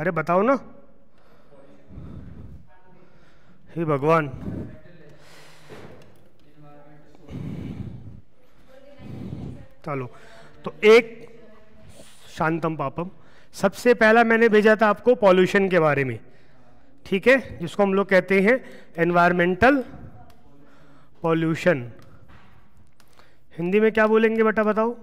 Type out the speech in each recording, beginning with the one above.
अरे बताओ ना हे भगवान चलो तो एक शांतम पापम सबसे पहला मैंने भेजा था आपको पॉल्यूशन के बारे में ठीक है जिसको हम लोग कहते हैं एनवायरमेंटल पॉल्यूशन हिंदी में क्या बोलेंगे बेटा बताओ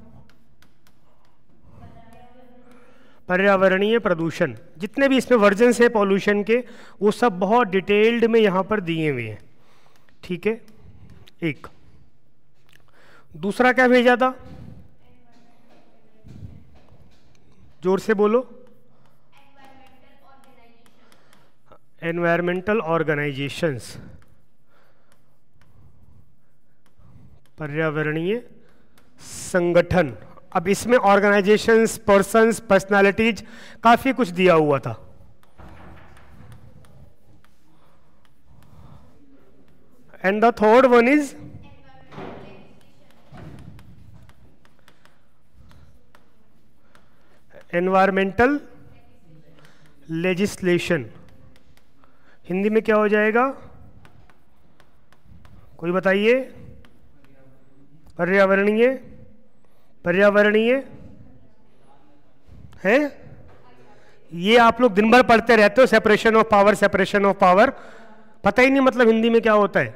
पर्यावरणीय प्रदूषण जितने भी इसमें वर्जन हैं पॉल्यूशन के वो सब बहुत डिटेल्ड में यहाँ पर दिए हुए हैं ठीक है एक दूसरा क्या भेजा था जोर से बोलो एनवायरमेंटल ऑर्गेनाइजेशंस पर्यावरणीय संगठन अब इसमें ऑर्गेनाइजेशन पर्सनस पर्सनैलिटीज काफ़ी कुछ दिया हुआ था and the third one is environmental legislation Hindi में क्या हो जाएगा कोई बताइए पर्यावरणीय पर्यावरणीय है? ये आप लोग दिन भर पढ़ते रहते हो separation of power separation of power पता ही नहीं मतलब हिंदी में क्या होता है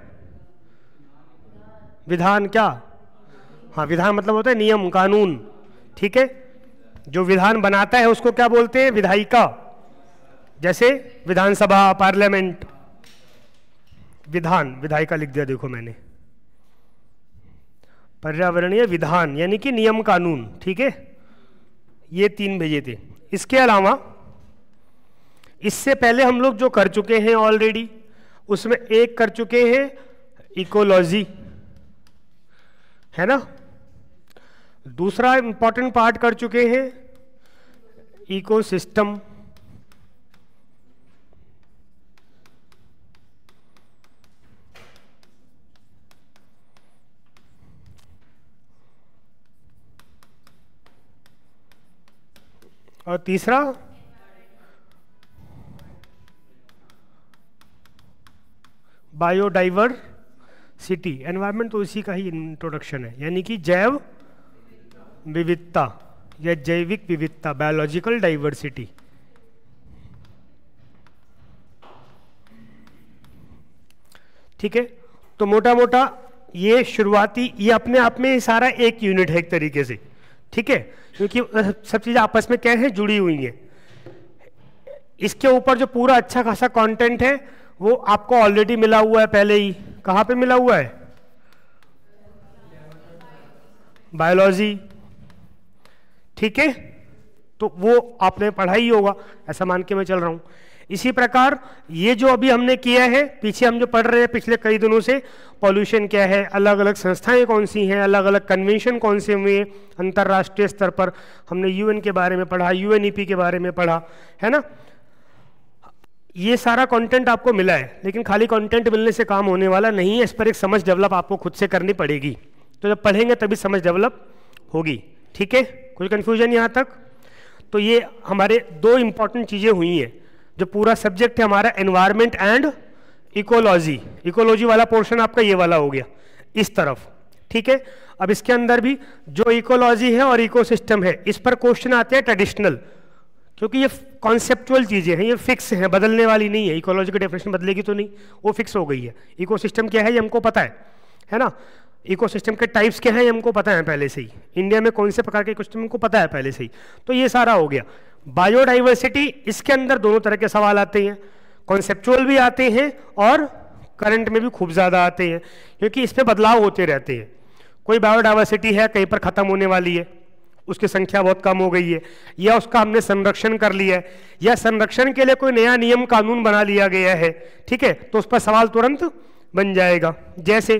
विधान क्या हाँ विधान मतलब होता है नियम कानून ठीक है जो विधान बनाता है उसको क्या बोलते हैं विधायिका जैसे विधानसभा पार्लियामेंट विधान विधायिका लिख दिया देखो मैंने पर्यावरणीय विधान यानी कि नियम कानून ठीक है ये तीन भेजे थे इसके अलावा इससे पहले हम लोग जो कर चुके हैं ऑलरेडी उसमें एक कर चुके हैं इकोलॉजी है ना दूसरा इंपॉर्टेंट पार्ट कर चुके हैं इकोसिस्टम और तीसरा बायोडाइवर सिटी एनवायरमेंट तो इसी का ही इंट्रोडक्शन है यानी कि जैव विविधता या जैविक विविधता बायोलॉजिकल डाइवर्सिटी ठीक है तो मोटा मोटा ये शुरुआती ये अपने आप में सारा एक यूनिट है एक तरीके से ठीक है क्योंकि सब चीज़ें आपस में क्या है जुड़ी हुई हैं इसके ऊपर जो पूरा अच्छा खासा कंटेंट है वो आपको ऑलरेडी मिला हुआ है पहले ही कहाँ पे मिला हुआ है बायोलॉजी ठीक है तो वो आपने पढ़ा ही होगा ऐसा मान के मैं चल रहा हूँ इसी प्रकार ये जो अभी हमने किया है पीछे हम जो पढ़ रहे हैं पिछले कई दिनों से पॉल्यूशन क्या है अलग अलग संस्थाएं कौन सी हैं अलग अलग कन्वेंशन कौन से हुए हैं अंतर्राष्ट्रीय स्तर पर हमने यूएन के बारे में पढ़ा यूएनईपी e के बारे में पढ़ा है ना ये सारा कंटेंट आपको मिला है लेकिन खाली कंटेंट मिलने से काम होने वाला नहीं है इस पर एक समझ डेवलप आपको खुद से करनी पड़ेगी तो जब पढ़ेंगे तभी समझ डेवलप होगी ठीक है कोई कन्फ्यूजन यहाँ तक तो ये हमारे दो इम्पॉर्टेंट चीज़ें हुई हैं जो पूरा सब्जेक्ट है हमारा एनवायरमेंट एंड इकोलॉजी इकोलॉजी वाला पोर्शन आपका ये वाला हो गया इस तरफ ठीक है अब इसके अंदर भी जो इकोलॉजी है और इकोसिस्टम है इस पर क्वेश्चन आते हैं ट्रेडिशनल क्योंकि ये कॉन्सेप्चुअल चीज़ें हैं ये फिक्स हैं बदलने वाली नहीं है इकोलॉजी की डेफिनेशन बदलेगी तो नहीं वो फिक्स हो गई है इकोसिस्टम क्या है ये हमको पता है है ना इकोसिस्टम के टाइप्स क्या है ये हमको पता है पहले से ही इंडिया में कौन से प्रकार के इकोसिस्टम हमको पता है पहले से ही तो ये सारा हो गया बायोडाइवर्सिटी इसके अंदर दोनों तरह के सवाल आते हैं कॉन्सेप्चुअल भी आते हैं और करंट में भी खूब ज़्यादा आते हैं क्योंकि इस पर बदलाव होते रहते हैं कोई बायोडाइवर्सिटी है कहीं पर ख़त्म होने वाली है उसकी संख्या बहुत कम हो गई है या उसका हमने संरक्षण कर लिया है या संरक्षण के लिए कोई नया नियम कानून बना लिया गया है ठीक है तो उस पर सवाल तुरंत बन जाएगा जैसे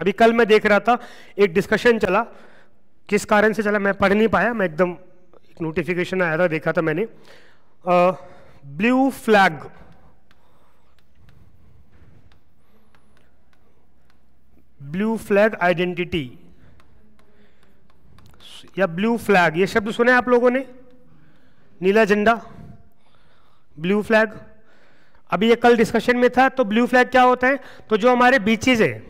अभी कल मैं देख रहा था एक डिस्कशन चला किस कारण से चला मैं पढ़ नहीं पाया मैं एकदम नोटिफिकेशन आया था देखा था मैंने blue flag blue flag identity या ब्लू फ्लैग ये शब्द सुने आप लोगों ने नीला झंडा ब्लू फ्लैग अभी ये कल डिस्कशन में था तो ब्लू फ्लैग क्या होता है तो जो हमारे बीचेज हैं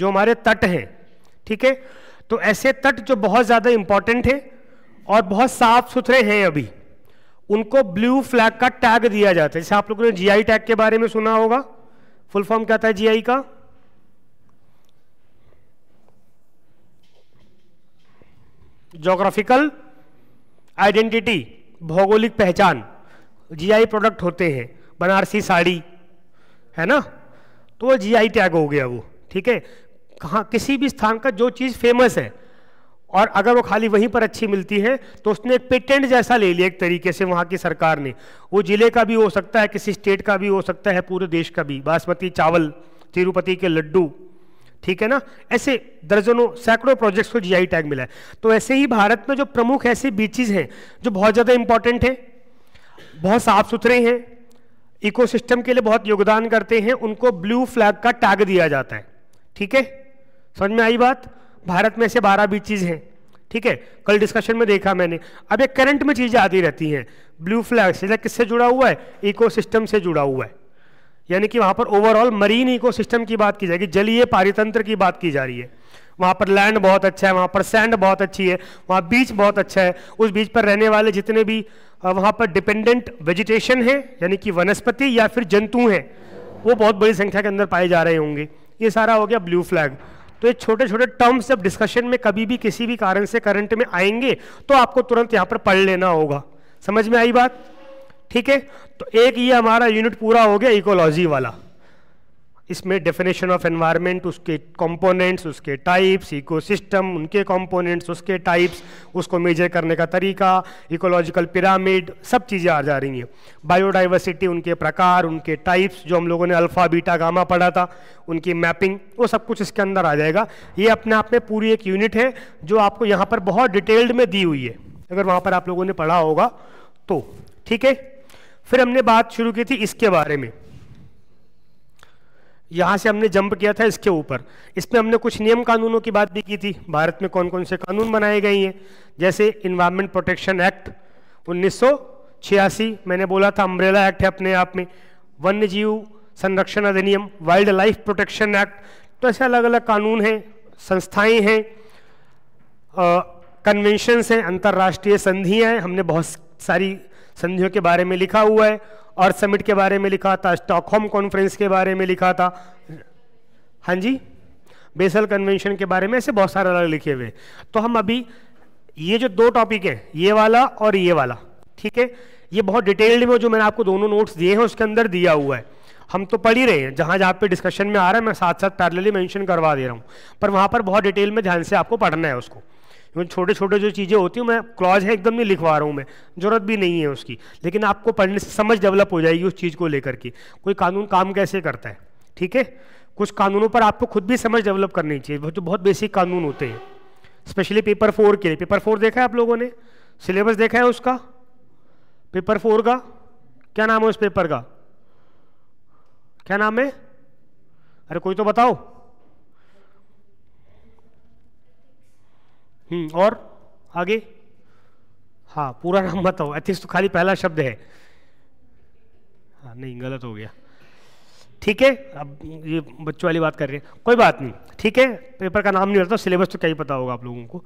जो हमारे तट हैं ठीक है तो ऐसे तट जो बहुत ज़्यादा इंपॉर्टेंट है और बहुत साफ सुथरे हैं अभी उनको ब्लू फ्लैग का टैग दिया जाता है जैसे आप लोगों ने जीआई टैग के बारे में सुना होगा फुल फॉर्म क्या था जीआई का जोग्राफिकल आइडेंटिटी भौगोलिक पहचान जीआई प्रोडक्ट होते हैं बनारसी साड़ी है ना तो वो जीआई टैग हो गया वो ठीक है कहा किसी भी स्थान का जो चीज़ फेमस है और अगर वो खाली वहीं पर अच्छी मिलती है तो उसने एक पेटेंट जैसा ले लिया एक तरीके से वहां की सरकार ने वो ज़िले का भी हो सकता है किसी स्टेट का भी हो सकता है पूरे देश का भी बासमती चावल तिरुपति के लड्डू ठीक है ना ऐसे दर्जनों सैकड़ों प्रोजेक्ट्स को जीआई टैग मिला है तो ऐसे ही भारत में जो प्रमुख ऐसे बीचेज हैं जो बहुत ज़्यादा इंपॉर्टेंट हैं बहुत साफ सुथरे हैं इकोसिस्टम के लिए बहुत योगदान करते हैं उनको ब्लू फ्लैग का टैग दिया जाता है ठीक है समझ में आई बात भारत में से बारह बीच चीज़ हैं ठीक है कल डिस्कशन में देखा मैंने अब ये करंट में चीज़ें आती रहती हैं ब्लू फ्लैग सीधा किससे जुड़ा हुआ है इकोसिस्टम से जुड़ा हुआ है यानी कि वहां पर ओवरऑल मरीन इकोसिस्टम की बात की जाएगी जलीय पारितंत्र की बात की जा रही है वहां पर लैंड बहुत अच्छा है वहाँ पर सैंड बहुत अच्छी है वहाँ बीच बहुत अच्छा है उस बीच पर रहने वाले जितने भी वहाँ पर डिपेंडेंट वेजिटेशन है यानी कि वनस्पति या फिर जंतु हैं वो बहुत बड़ी संख्या के अंदर पाए जा रहे होंगे ये सारा हो गया ब्लू फ्लैग तो ये छोटे छोटे टर्म्स जब डिस्कशन में कभी भी किसी भी कारण से करंट में आएंगे तो आपको तुरंत यहाँ पर पढ़ लेना होगा समझ में आई बात ठीक है तो एक ये हमारा यूनिट पूरा हो गया इकोलॉजी वाला इसमें डेफिनेशन ऑफ एनवायरनमेंट उसके कंपोनेंट्स उसके टाइप्स इकोसिस्टम उनके कंपोनेंट्स उसके टाइप्स उसको मेजर करने का तरीका इकोलॉजिकल पिरामिड सब चीज़ें आ जा रही हैं बायोडाइवर्सिटी उनके प्रकार उनके टाइप्स जो हम लोगों ने अल्फ़ा बीटा गामा पढ़ा था उनकी मैपिंग वो सब कुछ इसके अंदर आ जाएगा ये अपने आप में पूरी एक यूनिट है जो आपको यहाँ पर बहुत डिटेल्ड में दी हुई है अगर वहाँ पर आप लोगों ने पढ़ा होगा तो ठीक है फिर हमने बात शुरू की थी इसके बारे में यहाँ से हमने जंप किया था इसके ऊपर इसमें हमने कुछ नियम कानूनों की बात भी की थी भारत में कौन कौन से कानून बनाए गए हैं जैसे इन्वायरमेंट प्रोटेक्शन एक्ट उन्नीस मैंने बोला था अम्ब्रेला एक्ट है अपने आप में वन्य जीव संरक्षण अधिनियम वाइल्ड लाइफ प्रोटेक्शन एक्ट तो ऐसे अलग अलग कानून हैं संस्थाएं हैं कन्वेंशन हैं अंतर्राष्ट्रीय संधियां हैं हमने बहुत सारी संधियों के बारे में लिखा हुआ है अर्थ समिट के बारे में लिखा था स्टॉकहोम कॉन्फ्रेंस के बारे में लिखा था हाँ जी बेसल कन्वेंशन के बारे में ऐसे बहुत सारे अलग लिखे हुए तो हम अभी ये जो दो टॉपिक है ये वाला और ये वाला ठीक है ये बहुत डिटेल्ड में जो मैंने आपको दोनों नोट्स दिए हैं उसके अंदर दिया हुआ है हम तो पढ़ ही रहे हैं जहाँ जहाँ पे डिस्कशन में आ रहा है मैं साथ साथ पैरेलली मेंशन करवा दे रहा हूँ पर वहाँ पर बहुत डिटेल में ध्यान से आपको पढ़ना है उसको इवन छोटे छोटे जो चीज़ें होती हूँ मैं क्लॉज है एकदम नहीं लिखवा रहा हूँ मैं ज़रूरत भी नहीं है उसकी लेकिन आपको पढ़ने से समझ डेवलप हो जाएगी उस चीज़ को लेकर के कोई कानून काम कैसे करता है ठीक है कुछ कानूनों पर आपको खुद भी समझ डेवलप करनी चाहिए जो तो बहुत बेसिक कानून होते हैं स्पेशली पेपर फोर के लिए पेपर फोर देखा है आप लोगों ने सिलेबस देखा है उसका पेपर फोर का क्या नाम है उस पेपर का क्या नाम है अरे कोई तो बताओ हम्म, और आगे हाँ पूरा नाम बताओ एथिस्ट तो खाली पहला शब्द है हाँ नहीं गलत हो गया ठीक है अब ये बच्चों वाली बात कर रहे हैं कोई बात नहीं ठीक है पेपर का नाम नहीं रहता सिलेबस तो क्या ही पता होगा आप लोगों को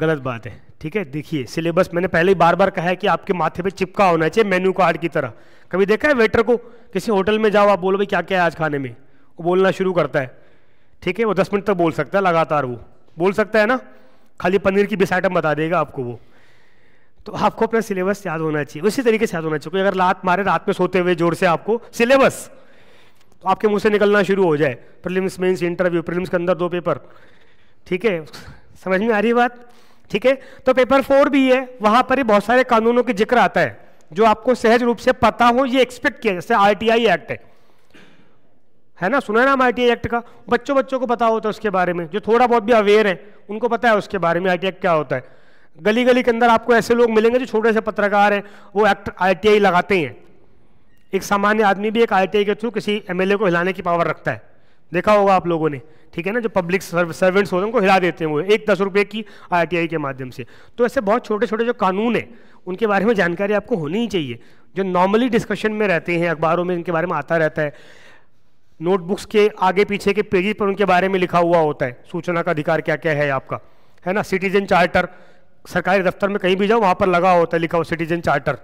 गलत बात है ठीक है देखिए सिलेबस मैंने पहले ही बार बार कहा है कि आपके माथे पे चिपका होना चाहिए मेन्यू कार्ड की तरह कभी देखा है वेटर को किसी होटल में जाओ आप बोलो भाई क्या क्या है आज खाने में वो बोलना शुरू करता है ठीक है वो दस मिनट तक बोल सकता है लगातार वो बोल सकता है ना खाली पनीर की बेस आइटम बता देगा आपको वो तो आपको अपना सिलेबस याद होना चाहिए उसी तरीके से याद होना चाहिए अगर रात मारे रात में सोते हुए जोर से आपको सिलेबस तो आपके मुंह से निकलना शुरू हो जाए प्रिलिम्स मेंस इंटरव्यू प्रिलिम्स के अंदर दो पेपर ठीक है समझ में आ रही बात ठीक है तो पेपर फोर भी है वहाँ पर ही बहुत सारे कानूनों के जिक्र आता है जो आपको सहज रूप से पता हो ये एक्सपेक्ट किया जैसे आर एक्ट है है ना सुना ना हम आई एक्ट का बच्चों बच्चों को पता होता है उसके बारे में जो थोड़ा बहुत भी अवेयर है उनको पता है उसके बारे में आई एक्ट क्या होता है गली गली के अंदर आपको ऐसे लोग मिलेंगे जो छोटे से पत्रकार हैं वो एक्ट आई लगाते हैं एक सामान्य आदमी भी एक आई के थ्रू किसी एम को हिलाने की पावर रखता है देखा होगा आप लोगों ने ठीक है ना जो पब्लिक सर्वेंट्स होते हैं उनको हिला देते हैं वो एक दस रुपये की आई के माध्यम से तो ऐसे बहुत छोटे छोटे जो कानून हैं उनके बारे में जानकारी आपको होनी ही चाहिए जो नॉर्मली डिस्कशन में रहते हैं अखबारों में इनके बारे में आता रहता है नोटबुक्स के आगे पीछे के पेजेस पर उनके बारे में लिखा हुआ होता है सूचना का अधिकार क्या क्या है आपका है ना सिटीजन चार्टर सरकारी दफ्तर में कहीं भी जाओ वहाँ पर लगा होता है लिखा हुआ सिटीजन चार्टर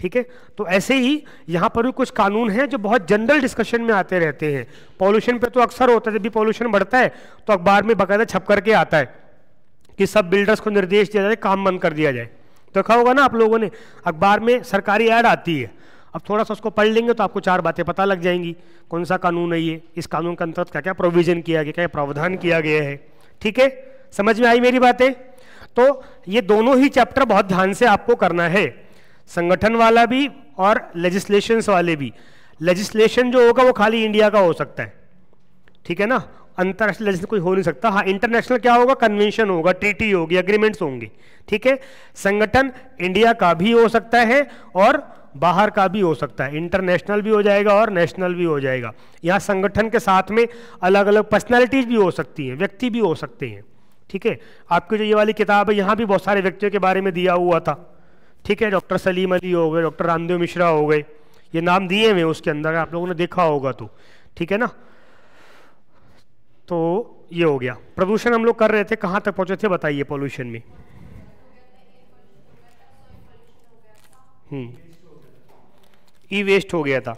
ठीक है तो ऐसे ही यहाँ पर भी कुछ कानून हैं जो बहुत जनरल डिस्कशन में आते रहते हैं पॉल्यूशन पे तो अक्सर होता है जब भी पॉल्यूशन बढ़ता है तो अखबार में बाकायदा छप करके आता है कि सब बिल्डर्स को निर्देश दिया जाए काम बंद कर दिया जाए देखा तो होगा ना आप लोगों ने अखबार में सरकारी ऐड आती है अब थोड़ा सा उसको पढ़ लेंगे तो आपको चार बातें पता लग जाएंगी कौन सा कानून है ये इस कानून के अंतर्गत क्या क्या प्रोविजन किया गया क्या प्रावधान किया गया है ठीक है समझ में आई मेरी बातें तो ये दोनों ही चैप्टर बहुत ध्यान से आपको करना है संगठन वाला भी और लेजिस्लेशन वाले भी लेजिस्लेशन जो होगा वो खाली इंडिया का हो सकता है ठीक है ना अंतर्राष्ट्रीय लेजिस्लेशन कोई हो नहीं सकता हाँ इंटरनेशनल क्या होगा कन्वेंशन होगा ट्रीटी होगी एग्रीमेंट्स होंगे ठीक है संगठन इंडिया का भी हो सकता है और बाहर का भी हो सकता है इंटरनेशनल भी हो जाएगा और नेशनल भी हो जाएगा यहाँ संगठन के साथ में अलग अलग पर्सनैलिटीज भी हो सकती हैं व्यक्ति भी हो सकते हैं ठीक है आपकी जो ये वाली किताब है यहाँ भी बहुत सारे व्यक्तियों के बारे में दिया हुआ था ठीक है डॉक्टर सलीम अली हो गए डॉक्टर रामदेव मिश्रा हो गए ये नाम दिए हुए उसके अंदर आप लोगों ने देखा होगा तो ठीक है ना तो ये हो गया प्रदूषण हम लोग कर रहे थे कहाँ तक पहुँचे थे बताइए पॉल्यूशन में हम्म ई वेस्ट हो गया था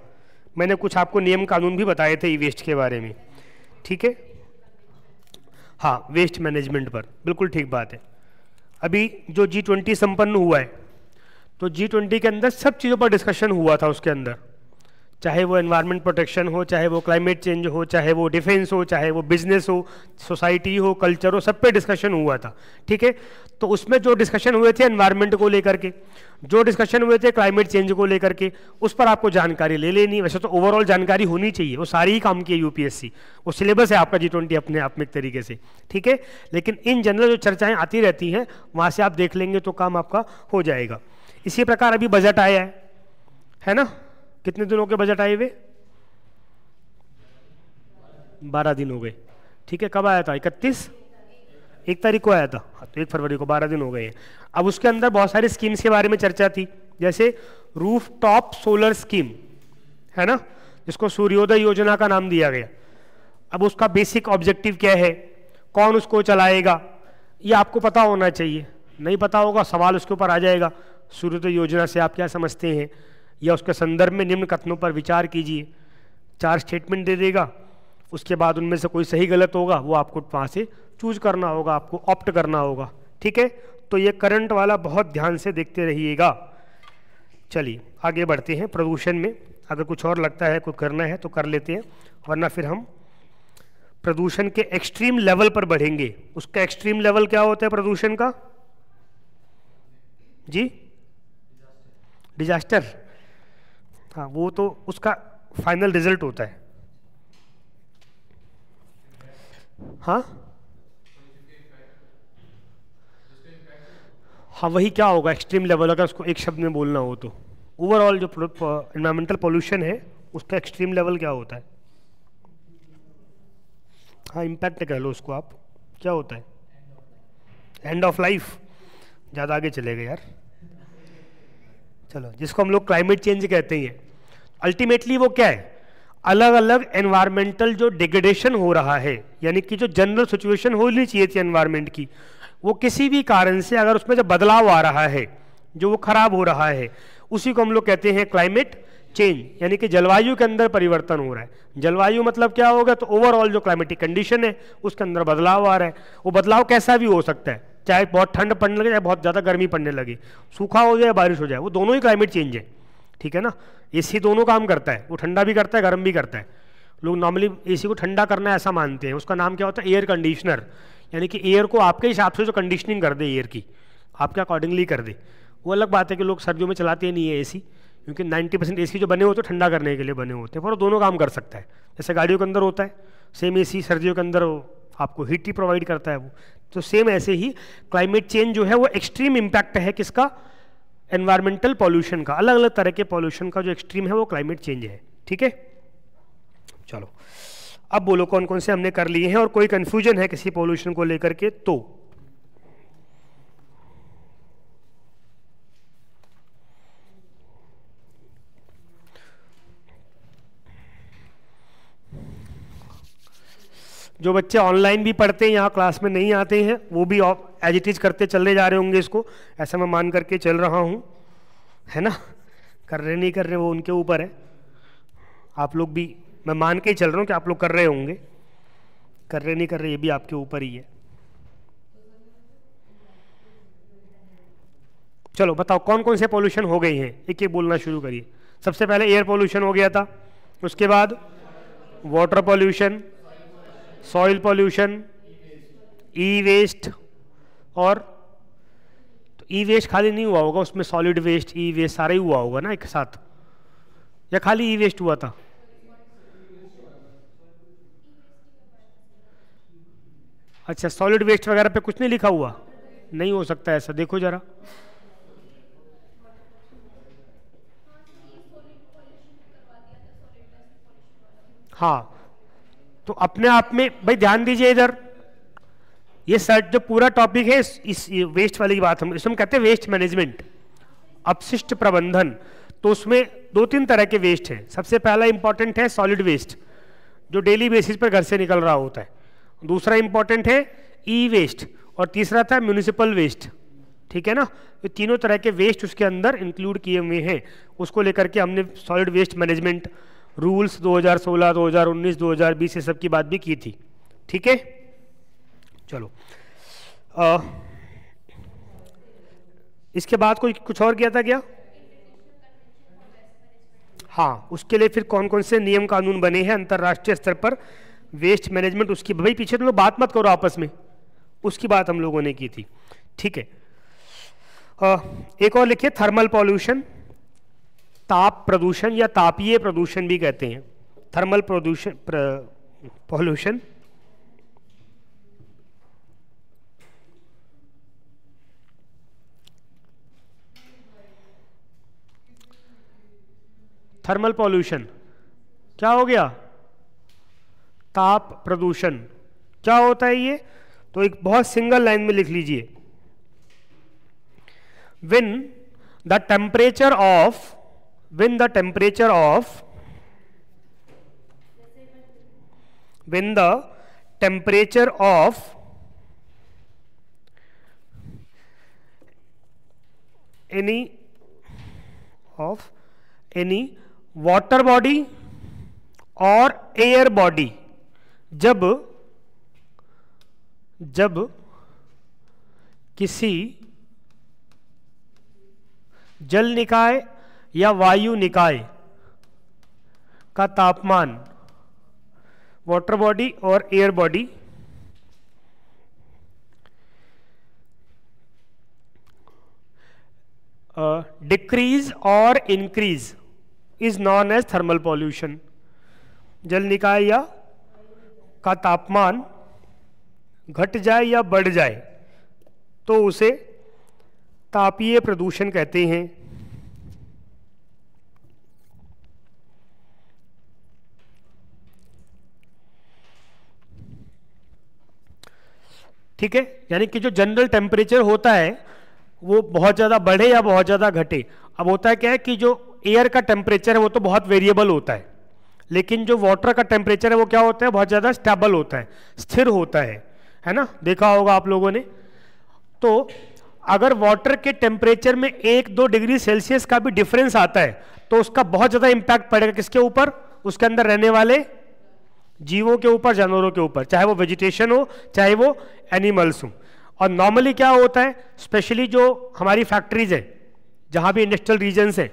मैंने कुछ आपको नियम कानून भी बताए थे ई वेस्ट के बारे में ठीक है हाँ वेस्ट मैनेजमेंट पर बिल्कुल ठीक बात है अभी जो जी ट्वेंटी संपन्न हुआ है तो जी ट्वेंटी के अंदर सब चीज़ों पर डिस्कशन हुआ था उसके अंदर चाहे वो एनवायरनमेंट प्रोटेक्शन हो चाहे वो क्लाइमेट चेंज हो चाहे वो डिफेंस हो चाहे वो बिजनेस हो सोसाइटी हो कल्चर हो सब पे डिस्कशन हुआ था ठीक है तो उसमें जो डिस्कशन हुए थे एनवायरनमेंट को लेकर के जो डिस्कशन हुए थे क्लाइमेट चेंज को लेकर के उस पर आपको जानकारी ले लेनी वैसे तो ओवरऑल जानकारी होनी चाहिए वो सारी ही काम की है यूपीएससी वो सिलेबस है आपका जी ट्वेंटी अपने आप में एक तरीके से ठीक है लेकिन इन जनरल जो चर्चाएं आती रहती हैं वहाँ से आप देख लेंगे तो काम आपका हो जाएगा इसी प्रकार अभी बजट आया है है ना कितने दिनों के बजट आए हुए बारह दिन हो गए ठीक है कब आया था इकतीस एक तारीख को आया था हाँ, तो एक फरवरी को बारह दिन हो गए अब उसके अंदर बहुत सारी स्कीम्स के बारे में चर्चा थी जैसे रूफ टॉप सोलर स्कीम है ना जिसको सूर्योदय योजना का नाम दिया गया अब उसका बेसिक ऑब्जेक्टिव क्या है कौन उसको चलाएगा ये आपको पता होना चाहिए नहीं पता होगा सवाल उसके ऊपर आ जाएगा सूर्योदय योजना से आप क्या समझते हैं या उसके संदर्भ में निम्न कथनों पर विचार कीजिए चार स्टेटमेंट दे देगा उसके बाद उनमें से कोई सही गलत होगा वो आपको वहाँ से चूज करना होगा आपको ऑप्ट करना होगा ठीक है तो ये करंट वाला बहुत ध्यान से देखते रहिएगा चलिए आगे बढ़ते हैं प्रदूषण में अगर कुछ और लगता है कुछ करना है तो कर लेते हैं वरना फिर हम प्रदूषण के एक्सट्रीम लेवल पर बढ़ेंगे उसका एक्सट्रीम लेवल क्या होता है प्रदूषण का जी डिजास्टर हाँ वो तो उसका फाइनल रिजल्ट होता है हाँ हाँ वही क्या होगा एक्सट्रीम लेवल अगर उसको एक शब्द में बोलना हो तो ओवरऑल जो इन्वायरमेंटल पोल्यूशन है उसका एक्सट्रीम लेवल क्या होता है हाँ इम्पैक्ट कह लो उसको आप क्या होता है एंड ऑफ लाइफ ज़्यादा आगे चले गए यार चलो जिसको हम लोग क्लाइमेट चेंज कहते हैं अल्टीमेटली वो क्या है अलग अलग एनवायरमेंटल जो डिग्रेडेशन हो रहा है यानी कि जो जनरल सिचुएशन होनी चाहिए थी एनवायरमेंट की वो किसी भी कारण से अगर उसमें जब बदलाव आ रहा है जो वो खराब हो रहा है उसी को हम लोग कहते हैं क्लाइमेट चेंज यानी कि जलवायु के अंदर परिवर्तन हो रहा है जलवायु मतलब क्या होगा तो ओवरऑल जो क्लाइमेटिक कंडीशन है उसके अंदर बदलाव आ रहा है वो बदलाव कैसा भी हो सकता है चाहे बहुत ठंड पड़ने लगे चाहे बहुत ज़्यादा गर्मी पड़ने लगे सूखा हो जाए बारिश हो जाए वो दोनों ही क्लाइमेट चेंज है ठीक है ना एसी दोनों काम करता है वो ठंडा भी करता है गर्म भी करता है लोग नॉर्मली एसी को ठंडा करना है ऐसा मानते हैं उसका नाम क्या होता है एयर कंडीशनर यानी कि एयर को आपके हिसाब से जो कंडीशनिंग कर दे एयर की आपके अकॉर्डिंगली कर दे वो अलग बात है कि लोग सर्दियों में चलाते नहीं है ए क्योंकि 90 परसेंट ए जो बने होते हैं ठंडा करने के लिए बने होते हैं पर वो दोनों काम कर सकता है जैसे गाड़ियों के अंदर होता है सेम ए सर्दियों के अंदर आपको हीट ही प्रोवाइड करता है वो तो सेम ऐसे ही क्लाइमेट चेंज जो है वो एक्सट्रीम इम्पैक्ट है किसका एनवायरमेंटल पॉल्यूशन का अलग अलग तरह के पॉल्यूशन का जो एक्सट्रीम है वो क्लाइमेट चेंज है ठीक है चलो अब बोलो कौन कौन से हमने कर लिए हैं और कोई कन्फ्यूजन है किसी पॉल्यूशन को लेकर के तो जो बच्चे ऑनलाइन भी पढ़ते हैं यहाँ क्लास में नहीं आते हैं वो भी एज इट इज़ करते चले जा रहे होंगे इसको ऐसा मैं मान करके चल रहा हूँ है ना कर रहे नहीं कर रहे वो उनके ऊपर है आप लोग भी मैं मान के ही चल रहा हूँ कि आप लोग कर रहे होंगे कर रहे नहीं कर रहे ये भी आपके ऊपर ही है चलो बताओ कौन कौन से पोल्यूशन हो गई हैं एक एक बोलना शुरू करिए सबसे पहले एयर पोल्यूशन हो गया था उसके बाद water pollution soil pollution E waste और ई e वेस्ट खाली नहीं हुआ होगा उसमें सॉलिड वेस्ट ई वेस्ट सारा ही हुआ होगा ना एक साथ या खाली ई e वेस्ट हुआ था अच्छा सॉलिड वेस्ट वगैरह पे कुछ नहीं लिखा हुआ नहीं हो सकता ऐसा देखो जरा हाँ तो अपने आप में भाई ध्यान दीजिए इधर ये सर्ट जो पूरा टॉपिक है इस, इस वेस्ट वाली बात हम इसमें कहते हैं वेस्ट मैनेजमेंट अपशिष्ट प्रबंधन तो उसमें दो तीन तरह के वेस्ट है सबसे पहला इंपॉर्टेंट है सॉलिड वेस्ट जो डेली बेसिस पर घर से निकल रहा होता है दूसरा इंपॉर्टेंट है ई वेस्ट और तीसरा था म्यूनिसिपल वेस्ट ठीक है ना ये तीनों तरह के वेस्ट उसके अंदर इंक्लूड किए हुए हैं उसको लेकर के हमने सॉलिड वेस्ट मैनेजमेंट रूल्स 2016, 2019, 2020 ये सब की बात भी की थी ठीक है चलो आ, इसके बाद कोई कुछ और किया था क्या हाँ उसके लिए फिर कौन कौन से नियम कानून बने हैं अंतर्राष्ट्रीय स्तर पर वेस्ट मैनेजमेंट उसकी भाई पीछे तुम तो लोग बात मत करो आपस में उसकी बात हम लोगों ने की थी ठीक है आ, एक और लिखिए थर्मल पॉल्यूशन ताप प्रदूषण या तापीय प्रदूषण भी कहते हैं थर्मल प्रदूषण पॉल्यूशन थर्मल पॉल्यूशन क्या हो गया ताप प्रदूषण क्या होता है ये तो एक बहुत सिंगल लाइन में लिख लीजिए when the temperature of when the temperature of when the temperature of any of any water body or air body जब जब किसी जल निकाय या वायु निकाय का तापमान वाटर बॉडी और एयर बॉडी डिक्रीज और increase is known as thermal pollution जल निकाय या का तापमान घट जाए या बढ़ जाए तो उसे तापीय प्रदूषण कहते हैं ठीक है यानी कि जो जनरल टेम्परेचर होता है वो बहुत ज़्यादा बढ़े या बहुत ज़्यादा घटे अब होता है क्या है कि जो एयर का टेम्परेचर है वो तो बहुत वेरिएबल होता है लेकिन जो वाटर का टेम्परेचर है वो क्या होता है बहुत ज़्यादा स्टेबल होता है स्थिर होता है है ना देखा होगा आप लोगों ने तो अगर वाटर के टेम्परेचर में एक दो डिग्री सेल्सियस का भी डिफरेंस आता है तो उसका बहुत ज़्यादा इम्पैक्ट पड़ेगा किसके ऊपर उसके अंदर रहने वाले जीवों के ऊपर जानवरों के ऊपर चाहे वो वेजिटेशन हो चाहे वो एनिमल्स हो और नॉर्मली क्या होता है स्पेशली जो हमारी फैक्ट्रीज है जहाँ भी इंडस्ट्रियल रीजन्स हैं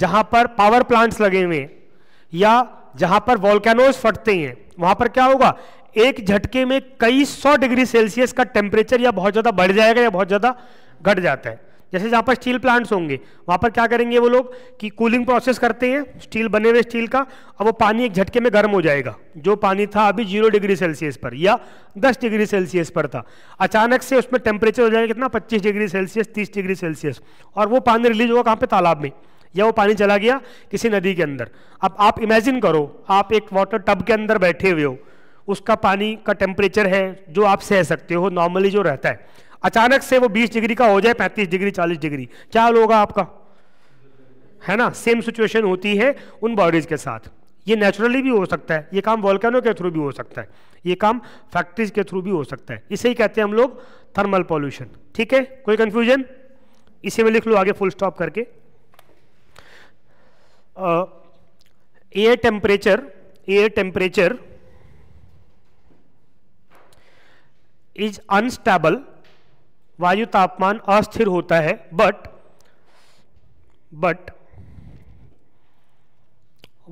जहाँ पर पावर प्लांट्स लगे हुए हैं या जहाँ पर वॉलकैनोज फटते हैं वहाँ पर क्या होगा एक झटके में कई सौ डिग्री सेल्सियस का टेम्परेचर या बहुत ज़्यादा बढ़ जाएगा या बहुत ज़्यादा घट जाता है जैसे जहाँ पर स्टील प्लांट्स होंगे वहाँ पर क्या करेंगे वो लोग कि कूलिंग प्रोसेस करते हैं स्टील बने हुए स्टील का और वो पानी एक झटके में गर्म हो जाएगा जो पानी था अभी जीरो डिग्री सेल्सियस पर या दस डिग्री सेल्सियस पर था अचानक से उसमें टेम्परेचर हो जाएगा कितना पच्चीस डिग्री सेल्सियस तीस डिग्री सेल्सियस और वो पानी रिलीज होगा कहाँ पर तालाब में या वो पानी चला गया किसी नदी के अंदर अब आप इमेजिन करो आप एक वाटर टब के अंदर बैठे हुए हो उसका पानी का टेम्परेचर है जो आप सह सकते हो नॉर्मली जो रहता है अचानक से वो 20 डिग्री का हो जाए 35 डिग्री 40 डिग्री क्या हाल होगा आपका है ना सेम सिचुएशन होती है उन बॉडीज के साथ ये नेचुरली भी हो सकता है ये काम वॉल्केनो के थ्रू भी हो सकता है ये काम फैक्ट्रीज के थ्रू भी हो सकता है इसे ही कहते हैं हम लोग थर्मल पॉल्यूशन ठीक है कोई कंफ्यूजन इसे में लिख लो आगे फुल स्टॉप करके air temperature air temperature is unstable वायु तापमान अस्थिर होता है but but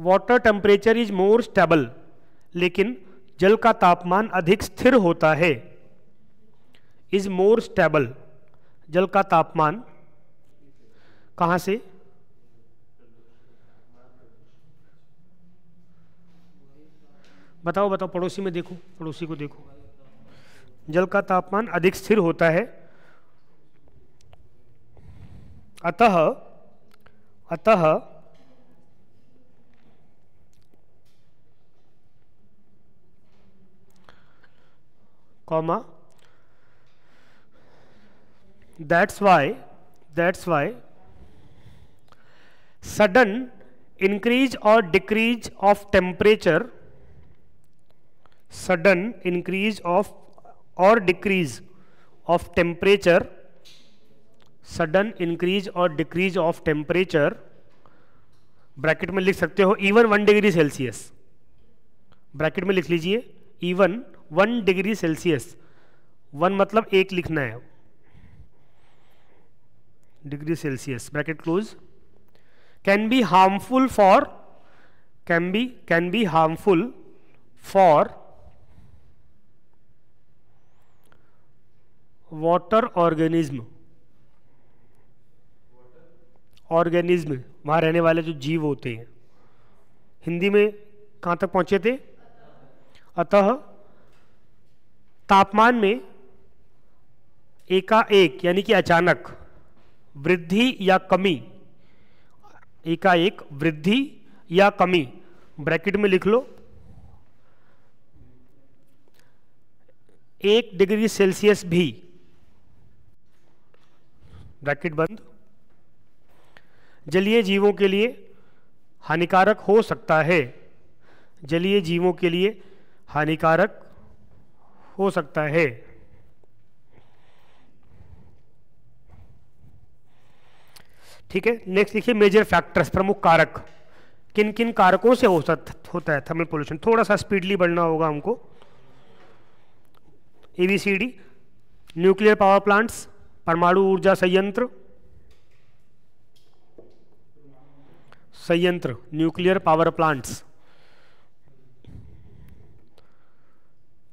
water temperature is more stable लेकिन जल का तापमान अधिक स्थिर होता है इज मोर स्टेबल जल का तापमान कहां से बताओ बताओ पड़ोसी में देखो पड़ोसी को देखो जल का तापमान अधिक स्थिर होता है अतः अतः comma that's why that's why sudden increase और decrease of temperature sudden increase of और decrease of temperature sudden increase और डिक्रीज ऑफ टेम्परेचर ब्रैकेट में लिख सकते हो even one degree Celsius bracket में लिख लीजिए even one degree Celsius one मतलब एक लिखना है degree Celsius bracket close can be harmful for can be can be harmful for water organism organism वहाँ रहने वाले जो जीव होते हैं हिंदी में कहाँ तक पहुँचे थे अतः तापमान में एकाएक यानी कि अचानक वृद्धि या कमी एकाएक वृद्धि या कमी ब्रैकेट में लिख लो एक डिग्री सेल्सियस भी ब्रैकेट बंद जलीय जीवों के लिए हानिकारक हो सकता है जलीय जीवों के लिए हानिकारक हो सकता है ठीक है नेक्स्ट देखिए मेजर फैक्टर्स प्रमुख कारक किन किन कारकों से हो सकता होता है थर्मल पोल्यूशन थोड़ा सा स्पीडली बढ़ना होगा हमको एबीसीडी न्यूक्लियर पावर प्लांट्स परमाणु ऊर्जा संयंत्र संयंत्र nuclear power plants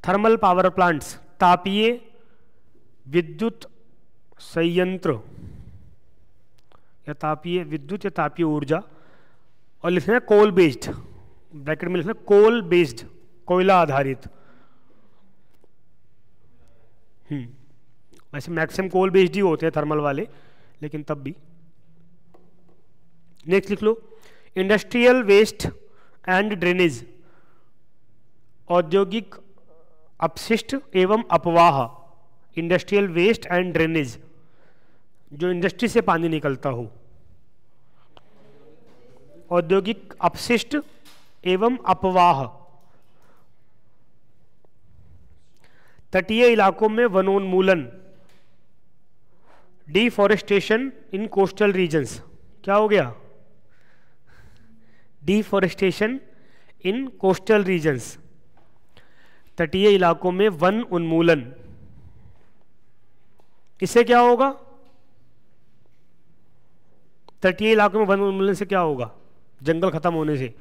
thermal power plants तापीय विद्युत संयंत्र या तापीय विद्युत या तापीय ऊर्जा और लिखना है कोल बेस्ड ब्रैकेट में लिखना कोल बेस्ड कोयला आधारित हम्म, वैसे मैक्सिमम कोल बेस्ड ही होते हैं थर्मल वाले लेकिन तब भी नेक्स्ट लिख लो इंडस्ट्रियल वेस्ट एंड ड्रेनेज औद्योगिक अपशिष्ट एवं अपवाह इंडस्ट्रियल वेस्ट एंड ड्रेनेज जो इंडस्ट्री से पानी निकलता हो औद्योगिक अपशिष्ट एवं अपवाह तटीय इलाकों में वनोन्मूलन डिफॉरेस्टेशन इन कोस्टल रीजन्स क्या हो गया डिफॉरेस्टेशन इन कोस्टल रीजन्स तटीय इलाकों में वन उन्मूलन इससे क्या होगा तटीय इलाकों में वन उन्मूलन से क्या होगा जंगल खत्म होने से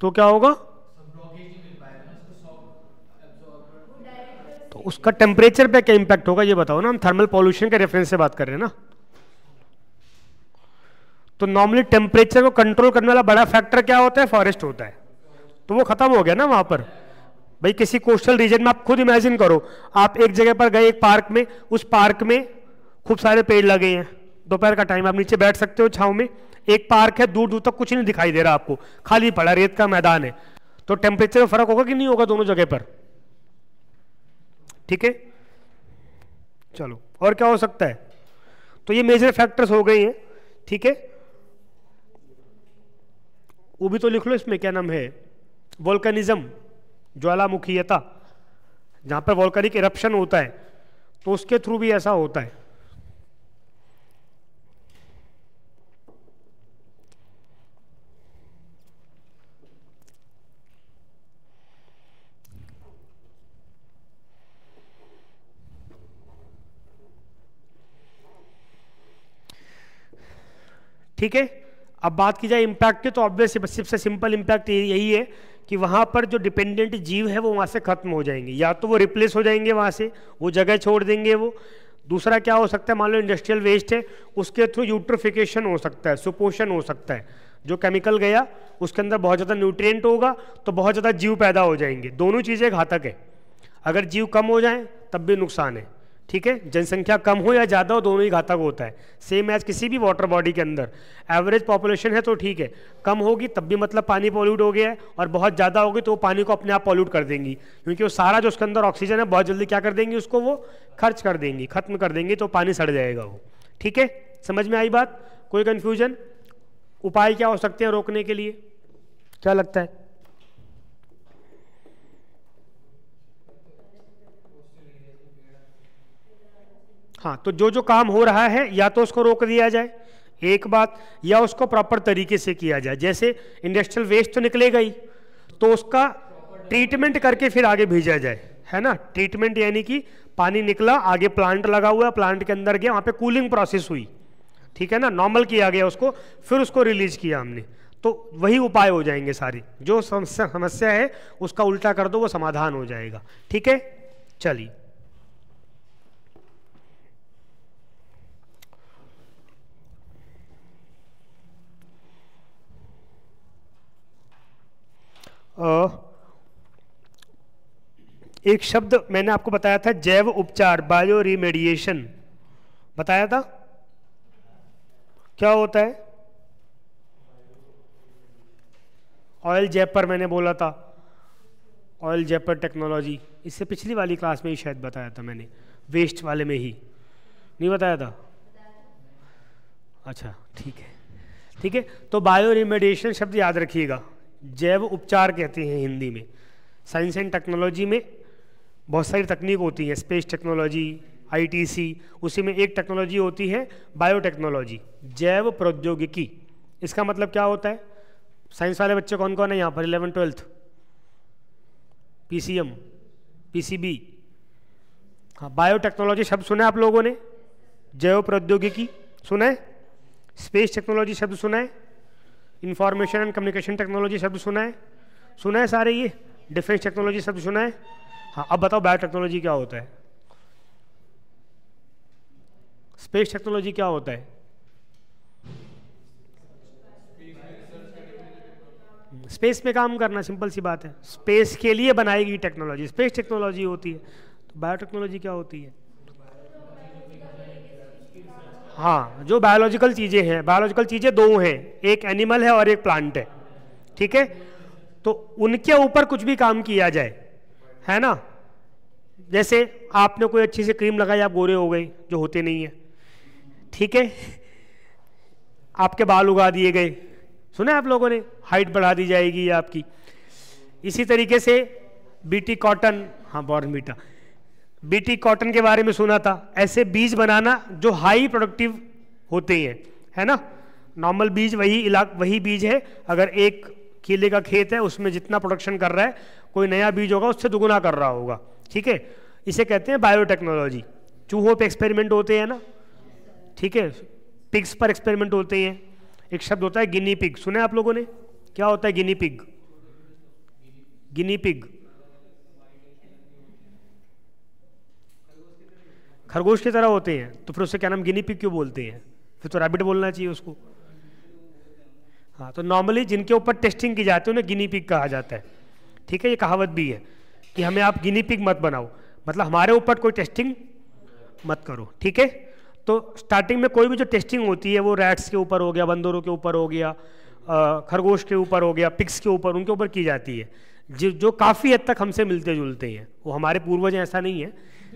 तो क्या होगा तो उसका टेम्परेचर पे क्या इंपैक्ट होगा ये बताओ ना हम थर्मल पॉल्यूशन के रेफरेंस से बात कर रहे हैं ना तो नॉर्मली टेम्परेचर को कंट्रोल करने वाला बड़ा फैक्टर क्या होता है फॉरेस्ट होता है तो वो खत्म हो गया ना वहां पर भाई किसी कोस्टल रीजन में आप खुद इमेजिन करो आप एक जगह पर गए एक पार्क में उस पार्क में खूब सारे पेड़ लगे हैं दोपहर का टाइम आप नीचे बैठ सकते हो छाव में एक पार्क है दूर दूर तक कुछ नहीं दिखाई दे रहा आपको खाली पड़ा रेत का मैदान है तो टेम्परेचर में फर्क होगा कि नहीं होगा दोनों जगह पर ठीक है चलो और क्या हो सकता है तो ये मेजर फैक्टर्स हो गए हैं ठीक है वो भी तो लिख लो इसमें क्या नाम है वोल्कनिज्म ज्वालामुखीयता जहां पर वोल्कनिक इरप्शन होता है तो उसके थ्रू भी ऐसा होता है ठीक है अब बात की जाए इम्पैक्ट की तो ऑब्वियस सबसे सिंपल इम्पैक्ट यही है कि वहाँ पर जो डिपेंडेंट जीव है वो वहाँ से ख़त्म हो जाएंगे या तो वो रिप्लेस हो जाएंगे वहाँ से वो जगह छोड़ देंगे वो दूसरा क्या हो सकता है मान लो इंडस्ट्रियल वेस्ट है उसके थ्रू यूट्रोफिकेशन हो सकता है सुपोषण हो सकता है जो केमिकल गया उसके अंदर बहुत ज़्यादा न्यूट्रिएंट होगा तो बहुत ज़्यादा जीव पैदा हो जाएंगे दोनों चीज़ें घातक है अगर जीव कम हो जाए तब भी नुकसान है ठीक है जनसंख्या कम हो या ज़्यादा हो दोनों ही घातक होता है सेम एज किसी भी वाटर बॉडी के अंदर एवरेज पॉपुलेशन है तो ठीक है कम होगी तब भी मतलब पानी पॉल्यूट हो गया है और बहुत ज़्यादा होगी तो वो पानी को अपने आप पॉल्यूट कर देंगी क्योंकि वो सारा जो उसके अंदर ऑक्सीजन है बहुत जल्दी क्या कर देंगी उसको वो खर्च कर देंगी खत्म कर देंगी तो पानी सड़ जाएगा वो ठीक है समझ में आई बात कोई कन्फ्यूजन उपाय क्या हो सकते हैं रोकने के लिए क्या लगता है हाँ तो जो जो काम हो रहा है या तो उसको रोक दिया जाए एक बात या उसको प्रॉपर तरीके से किया जाए जैसे इंडस्ट्रियल वेस्ट तो निकलेगा ही तो उसका ट्रीटमेंट करके फिर आगे भेजा जाए है ना ट्रीटमेंट यानी कि पानी निकला आगे प्लांट लगा हुआ प्लांट के अंदर गया वहाँ पे कूलिंग प्रोसेस हुई ठीक है ना नॉर्मल किया गया उसको फिर उसको रिलीज किया हमने तो वही उपाय हो जाएंगे सारे जो समस्या है उसका उल्टा कर दो वो समाधान हो जाएगा ठीक है चलिए एक शब्द मैंने आपको बताया था जैव उपचार बायो रिमेडिएशन बताया था क्या होता है ऑयल जैपर मैंने बोला था ऑयल जैपर टेक्नोलॉजी इससे पिछली वाली क्लास में ही शायद बताया था मैंने वेस्ट वाले में ही नहीं बताया था अच्छा ठीक है ठीक है तो बायो रिमेडिएशन शब्द याद रखिएगा जैव उपचार कहते हैं हिंदी में साइंस एंड टेक्नोलॉजी में बहुत सारी तकनीक होती है स्पेस टेक्नोलॉजी आईटीसी उसी में एक टेक्नोलॉजी होती है बायोटेक्नोलॉजी जैव प्रौद्योगिकी इसका मतलब क्या होता है साइंस वाले बच्चे कौन कौन है यहाँ पर इलेवन ट्वेल्थ पीसीएम पीसीबी हाँ बायोटेक्नोलॉजी शब्द सुना है आप लोगों ने जैव प्रौद्योगिकी सुना है स्पेस टेक्नोलॉजी शब्द सुना है इंफॉर्मेशन एंड कम्युनिकेशन टेक्नोलॉजी शब्द सुना है सुना है सारे ये डिफेंस टेक्नोलॉजी शब्द सुना है हाँ अब बताओ बायो टेक्नोलॉजी क्या होता है स्पेस टेक्नोलॉजी क्या होता है स्पेस में काम करना सिंपल सी बात है स्पेस के लिए बनाई गई टेक्नोलॉजी स्पेस टेक्नोलॉजी होती है तो बायोटेक्नोलॉजी क्या होती है हाँ जो बायोलॉजिकल चीज़ें हैं बायोलॉजिकल चीज़ें दो हैं एक एनिमल है और एक प्लांट है ठीक है तो उनके ऊपर कुछ भी काम किया जाए है ना जैसे आपने कोई अच्छी से क्रीम लगाई आप गोरे हो गए जो होते नहीं है ठीक है आपके बाल उगा दिए गए सुना आप लोगों ने हाइट बढ़ा दी जाएगी आपकी इसी तरीके से बीटी कॉटन हाँ बॉर्न बीटा बीटी कॉटन के बारे में सुना था ऐसे बीज बनाना जो हाई प्रोडक्टिव होते हैं है ना नॉर्मल बीज वही इलाक वही बीज है अगर एक केले का खेत है उसमें जितना प्रोडक्शन कर रहा है कोई नया बीज होगा उससे दुगुना कर रहा होगा ठीक है इसे कहते हैं बायोटेक्नोलॉजी चूहों पे एक्सपेरिमेंट होते हैं ना ठीक है पिग्स पर एक्सपेरिमेंट होते हैं एक शब्द होता है गिनी पिग सुने आप लोगों ने क्या होता है गिनी पिग गिनी पिग खरगोश की तरह होते हैं तो फिर उससे क्या नाम गिनी पिग क्यों बोलते हैं फिर तो रैबिट बोलना चाहिए उसको हाँ तो नॉर्मली जिनके ऊपर टेस्टिंग की जाती है उन्हें गिनी पिग कहा जाता है ठीक है ये कहावत भी है कि हमें आप गिनी पिग मत बनाओ मतलब हमारे ऊपर कोई टेस्टिंग मत करो ठीक है तो स्टार्टिंग में कोई भी जो टेस्टिंग होती है वो रैट्स के ऊपर हो गया बंदरों के ऊपर हो गया खरगोश के ऊपर हो गया पिक्स के ऊपर उनके ऊपर की जाती है जो जो काफ़ी हद तक हमसे मिलते जुलते हैं वो हमारे पूर्वज ऐसा नहीं है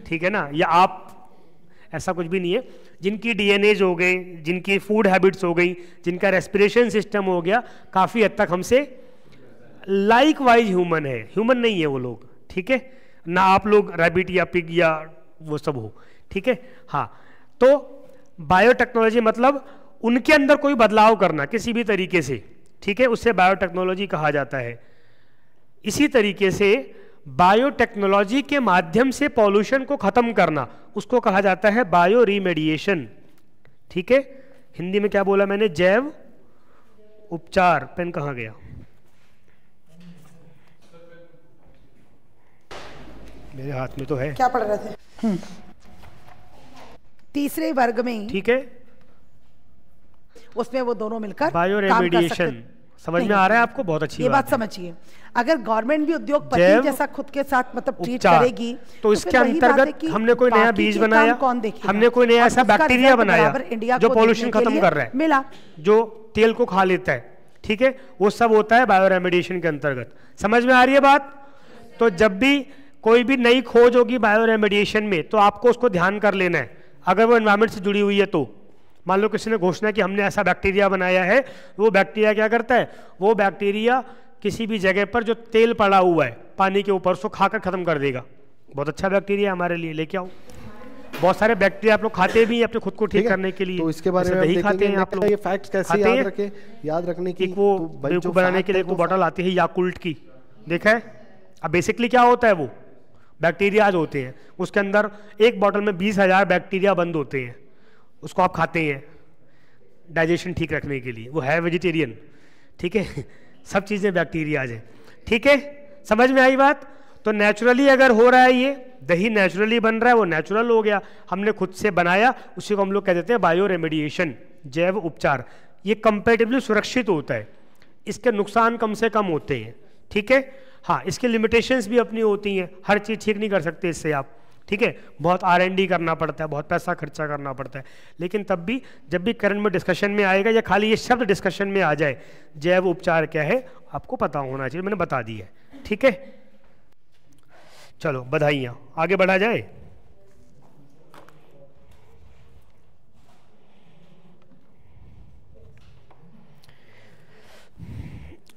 ठीक है ना या आप ऐसा कुछ भी नहीं है जिनकी डीएनएज हो गए जिनकी फूड हैबिट्स हो गई जिनका रेस्पिरेशन सिस्टम हो गया काफ़ी हद तक हमसे लाइक वाइज ह्यूमन है ह्यूमन नहीं है वो लोग ठीक है ना आप लोग रैबिट या पिग या वो सब हो ठीक है हाँ तो बायोटेक्नोलॉजी मतलब उनके अंदर कोई बदलाव करना किसी भी तरीके से ठीक है उससे बायोटेक्नोलॉजी कहा जाता है इसी तरीके से बायोटेक्नोलॉजी के माध्यम से पॉल्यूशन को खत्म करना उसको कहा जाता है बायो रिमेडिएशन ठीक है हिंदी में क्या बोला मैंने जैव उपचार पेन कहा गया मेरे हाथ में तो है क्या पढ़ रहे थे हम्म। तीसरे वर्ग में ठीक है उसमें वो दोनों मिलकर बायो रेमेडिएशन समझ में आ रहा है आपको बहुत अच्छी ये बात, समझिए अगर गवर्नमेंट भी उद्योग जैसा खुद के साथ मतलब ट्रीट करेगी तो, तो इसके अंतर्गत हमने कोई नया बीज बनाया कौन देखेगा हमने कोई नया ऐसा बैक्टीरिया बनाया इंडिया जो पॉल्यूशन खत्म कर रहा है मिला जो तेल को खा लेता है ठीक है वो सब होता है बायो रेमेडिएशन के अंतर्गत समझ में आ रही है बात तो जब भी कोई भी नई खोज होगी बायो रेमेडिएशन में तो आपको उसको ध्यान कर लेना है अगर वो एनवायरमेंट से जुड़ी हुई है तो मान लो किसी ने घोषणा की हमने ऐसा बैक्टीरिया बनाया है वो बैक्टीरिया क्या करता है वो बैक्टीरिया किसी भी जगह पर जो तेल पड़ा हुआ है पानी के ऊपर उसको खाकर ख़त्म कर देगा बहुत अच्छा बैक्टीरिया हमारे लिए लेके आओ बहुत सारे बैक्टीरिया आप लोग खाते भी हैं अपने खुद को ठीक करने के लिए तो इसके बारे में खाते हैं आप लोग ये फैक्ट्स कैसे याद रखे याद रखने की वो तो बनाने के लिए वो बॉटल आती है याकुल्ट की देखा है अब बेसिकली क्या होता है वो बैक्टीरियाज होते हैं उसके अंदर एक बॉटल में बीस हज़ार बैक्टीरिया बंद होते हैं उसको आप खाते हैं डाइजेशन ठीक रखने के लिए वो है वेजिटेरियन ठीक है सब चीज़ें बैक्टीरियाज हैं ठीक है समझ में आई बात तो नेचुरली अगर हो रहा है ये दही नेचुरली बन रहा है वो नेचुरल हो गया हमने खुद से बनाया उसी को हम लोग कह देते हैं बायो रेमेडिएशन जैव उपचार ये कंपेटिवली सुरक्षित होता है इसके नुकसान कम से कम होते हैं ठीक है हाँ इसके लिमिटेशंस भी अपनी होती हैं हर चीज़ ठीक नहीं कर सकते इससे आप ठीक है बहुत आर एन डी करना पड़ता है बहुत पैसा खर्चा करना पड़ता है लेकिन तब भी जब भी करंट में डिस्कशन में आएगा या खाली ये शब्द डिस्कशन में आ जाए जैव उपचार क्या है आपको पता होना चाहिए मैंने बता दिया ठीक है चलो बधाइयाँ आगे बढ़ा जाए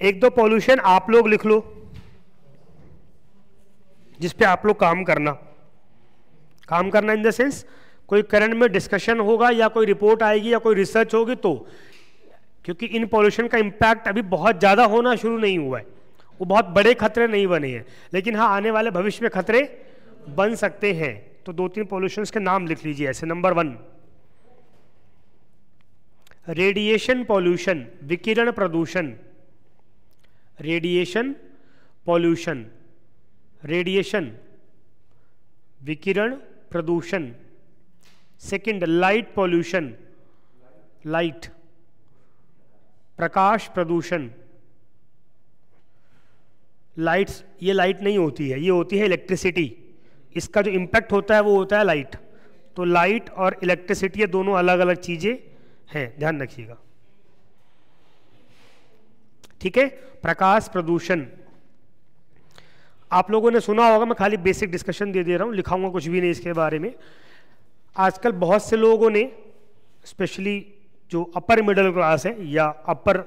एक दो पॉल्यूशन आप लोग लिख लो जिस पे आप लोग काम करना काम करना इन द सेंस कोई करंट में डिस्कशन होगा या कोई रिपोर्ट आएगी या कोई रिसर्च होगी तो क्योंकि इन पॉल्यूशन का इम्पैक्ट अभी बहुत ज़्यादा होना शुरू नहीं हुआ है वो बहुत बड़े खतरे नहीं बने हैं लेकिन हाँ आने वाले भविष्य में खतरे बन सकते हैं तो दो तीन पॉल्यूशन के नाम लिख लीजिए ऐसे नंबर वन रेडिएशन पॉल्यूशन विकिरण प्रदूषण रेडिएशन पॉल्यूशन रेडिएशन विकिरण प्रदूषण सेकंड लाइट पॉल्यूशन लाइट प्रकाश प्रदूषण लाइट्स ये लाइट नहीं होती है ये होती है इलेक्ट्रिसिटी इसका जो इम्पैक्ट होता है वो होता है लाइट तो लाइट और इलेक्ट्रिसिटी ये दोनों अलग अलग चीज़ें हैं ध्यान रखिएगा ठीक है प्रकाश प्रदूषण आप लोगों ने सुना होगा मैं खाली बेसिक डिस्कशन दे दे रहा हूँ लिखाऊंगा कुछ भी नहीं इसके बारे में आजकल बहुत से लोगों ने स्पेशली जो अपर मिडिल क्लास है या अपर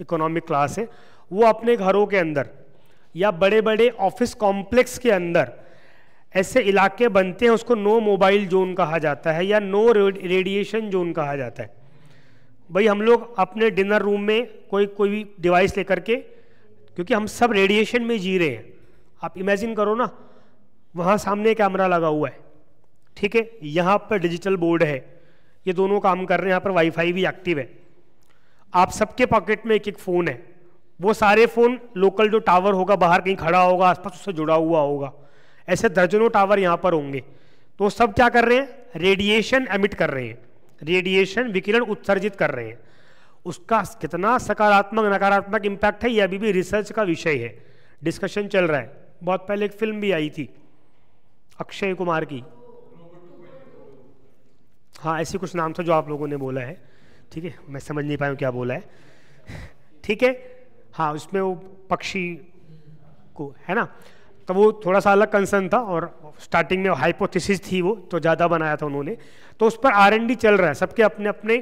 इकोनॉमिक क्लास है वो अपने घरों के अंदर या बड़े बड़े ऑफिस कॉम्प्लेक्स के अंदर ऐसे इलाके बनते हैं उसको नो मोबाइल जोन कहा जाता है या नो रेडिएशन जोन कहा जाता है भाई हम लोग अपने डिनर रूम में कोई कोई भी डिवाइस लेकर के क्योंकि हम सब रेडिएशन में जी रहे हैं आप इमेजिन करो ना वहाँ सामने कैमरा लगा हुआ है ठीक है यहाँ पर डिजिटल बोर्ड है ये दोनों काम कर रहे हैं यहाँ पर वाईफाई भी एक्टिव है आप सबके पॉकेट में एक एक फ़ोन है वो सारे फ़ोन लोकल जो टावर होगा बाहर कहीं खड़ा होगा आसपास उससे जुड़ा हुआ होगा ऐसे दर्जनों टावर यहाँ पर होंगे तो सब क्या कर रहे हैं रेडिएशन एमिट कर रहे हैं रेडिएशन विकिरण उत्सर्जित कर रहे हैं उसका कितना सकारात्मक नकारात्मक इम्पैक्ट है यह अभी भी रिसर्च का विषय है डिस्कशन चल रहा है बहुत पहले एक फिल्म भी आई थी अक्षय कुमार की हाँ ऐसी कुछ नाम था जो आप लोगों ने बोला है ठीक है मैं समझ नहीं पाया क्या बोला है ठीक है हाँ उसमें वो पक्षी को है ना तो वो थोड़ा सा अलग कंसर्न था और स्टार्टिंग में हाइपोथेसिस थी वो तो ज़्यादा बनाया था उन्होंने तो उस पर आर डी चल रहा है सबके अपने अपने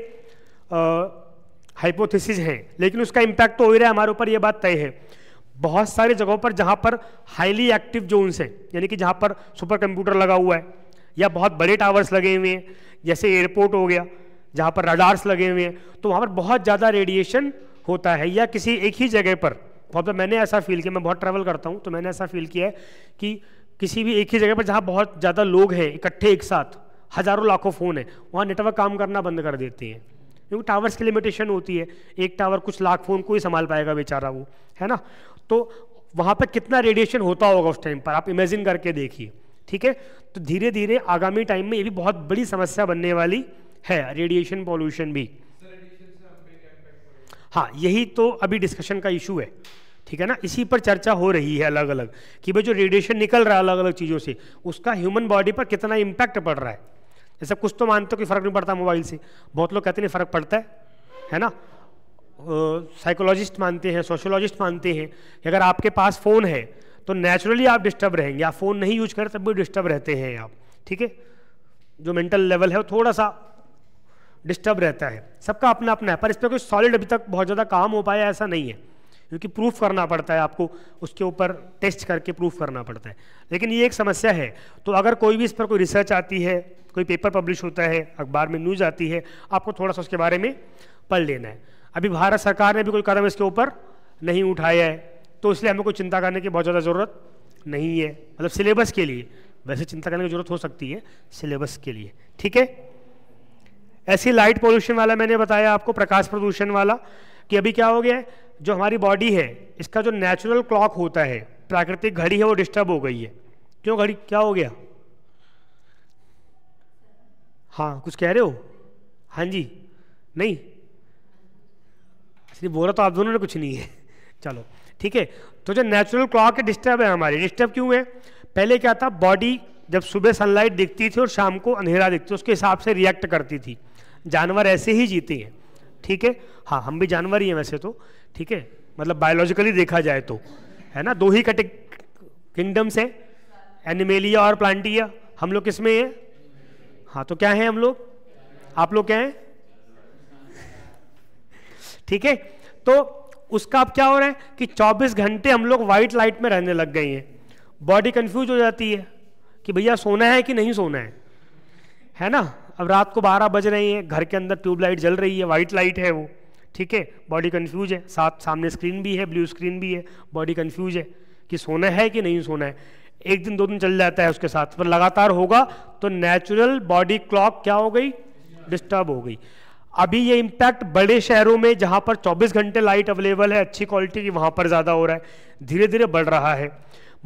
हाइपोथेसिस हैं लेकिन उसका इम्पैक्ट तो हो ही रहा है हमारे ऊपर ये बात तय है बहुत सारी जगहों पर जहाँ पर हाईली एक्टिव जोन्स हैं यानी कि जहाँ पर सुपर कंप्यूटर लगा हुआ है या बहुत बड़े टावर्स लगे हुए हैं जैसे एयरपोर्ट हो गया जहाँ पर रडार्स लगे हुए हैं तो वहाँ पर बहुत ज़्यादा रेडिएशन होता है या किसी एक ही जगह पर बहुत तो मैंने ऐसा फील किया मैं बहुत ट्रैवल करता हूँ तो मैंने ऐसा फील किया है कि किसी भी एक ही जगह पर जहाँ बहुत ज़्यादा लोग हैं इकट्ठे एक साथ हज़ारों लाखों फ़ोन है वहाँ नेटवर्क काम करना बंद कर देते हैं क्योंकि टावर्स की लिमिटेशन होती है एक टावर कुछ लाख फ़ोन को ही संभाल पाएगा बेचारा वो है ना तो वहां पर कितना रेडिएशन होता होगा उस टाइम पर आप इमेजिन करके देखिए ठीक है तो धीरे धीरे आगामी टाइम में ये भी बहुत बड़ी समस्या बनने वाली है रेडिएशन पॉल्यूशन भी हाँ यही तो अभी डिस्कशन का इशू है ठीक है ना इसी पर चर्चा हो रही है अलग अलग कि भाई जो रेडिएशन निकल रहा है अलग अलग चीज़ों से उसका ह्यूमन बॉडी पर कितना इम्पैक्ट पड़ रहा है जैसे कुछ तो मानते हो कि फ़र्क नहीं पड़ता मोबाइल से बहुत लोग कहते नहीं फ़र्क पड़ता है है ना साइकोलॉजिस्ट मानते हैं सोशोलॉजिस्ट मानते हैं कि अगर आपके पास फ़ोन है तो नेचुरली आप डिस्टर्ब रहेंगे आप फ़ोन नहीं यूज करें तब भी डिस्टर्ब रहते हैं आप ठीक है जो मेंटल लेवल है वो थोड़ा सा डिस्टर्ब रहता है सबका अपना अपना है पर इस पर कोई सॉलिड अभी तक बहुत ज़्यादा काम हो पाया ऐसा नहीं है क्योंकि प्रूफ करना पड़ता है आपको उसके ऊपर टेस्ट करके प्रूफ करना पड़ता है लेकिन ये एक समस्या है तो अगर कोई भी इस पर कोई रिसर्च आती है कोई पेपर पब्लिश होता है अखबार में न्यूज़ आती है आपको थोड़ा सा उसके बारे में पढ़ लेना है अभी भारत सरकार ने भी कोई कदम इसके ऊपर नहीं उठाया है तो इसलिए हमें कोई चिंता करने की बहुत ज़्यादा ज़रूरत नहीं है मतलब सिलेबस के लिए वैसे चिंता करने की ज़रूरत हो सकती है सिलेबस के लिए ठीक है ऐसी लाइट पोल्यूशन वाला मैंने बताया आपको प्रकाश प्रदूषण वाला कि अभी क्या हो गया है जो हमारी बॉडी है इसका जो नेचुरल क्लॉक होता है प्राकृतिक घड़ी है वो डिस्टर्ब हो गई है क्यों घड़ी क्या हो गया हाँ कुछ कह रहे हो हाँ जी नहीं इसलिए बोला तो आप दोनों ने कुछ नहीं है चलो ठीक है तो जो नेचुरल क्लॉक है डिस्टर्ब है हमारी डिस्टर्ब क्यों है पहले क्या था बॉडी जब सुबह सनलाइट दिखती थी और शाम को अंधेरा दिखती थी उसके हिसाब से रिएक्ट करती थी जानवर ऐसे ही जीते हैं ठीक है हाँ हम भी जानवर ही हैं वैसे तो ठीक है मतलब बायोलॉजिकली देखा जाए तो है ना दो ही कटे किंगडम्स हैं एनिमेलिया और प्लांटिया हम लोग किसमें हैं हाँ तो क्या हैं हम लोग आप लोग क्या हैं ठीक है तो उसका अब क्या हो रहा है कि 24 घंटे हम लोग व्हाइट लाइट में रहने लग गए हैं बॉडी कंफ्यूज हो जाती है कि भैया सोना है कि नहीं सोना है है ना अब रात को बारह बज रही हैं घर के अंदर ट्यूबलाइट जल रही है व्हाइट लाइट है वो ठीक है बॉडी कन्फ्यूज है साथ सामने स्क्रीन भी है ब्लू स्क्रीन भी है बॉडी कन्फ्यूज है कि सोना है कि नहीं सोना है एक दिन दो दिन चल जाता है उसके साथ पर लगातार होगा तो नेचुरल बॉडी क्लॉक क्या हो गई डिस्टर्ब हो गई अभी ये इम्पैक्ट बड़े शहरों में जहाँ पर 24 घंटे लाइट अवेलेबल है अच्छी क्वालिटी की वहाँ पर ज़्यादा हो रहा है धीरे धीरे बढ़ रहा है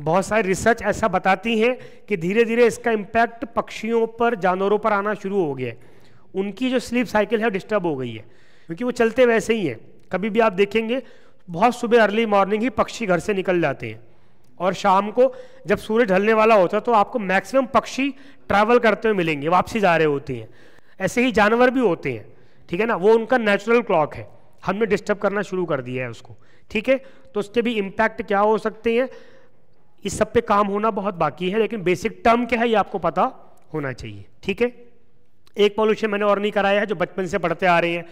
बहुत सारी रिसर्च ऐसा बताती हैं कि धीरे धीरे इसका इम्पैक्ट पक्षियों पर जानवरों पर आना शुरू हो गया है उनकी जो स्लीप साइकिल है डिस्टर्ब हो गई है क्योंकि वो चलते वैसे ही हैं कभी भी आप देखेंगे बहुत सुबह अर्ली मॉर्निंग ही पक्षी घर से निकल जाते हैं और शाम को जब सूर्य ढलने वाला होता है तो आपको मैक्सिमम पक्षी ट्रैवल करते हुए मिलेंगे वापसी जा रहे होते हैं ऐसे ही जानवर भी होते हैं ठीक है ना वो उनका नेचुरल क्लॉक है हमने डिस्टर्ब करना शुरू कर दिया है उसको ठीक है तो उसके भी इम्पैक्ट क्या हो सकते हैं इस सब पे काम होना बहुत बाकी है लेकिन बेसिक टर्म क्या है ये आपको पता होना चाहिए ठीक है एक पॉल्यूशन मैंने और नहीं कराया है जो बचपन से पढ़ते आ रहे हैं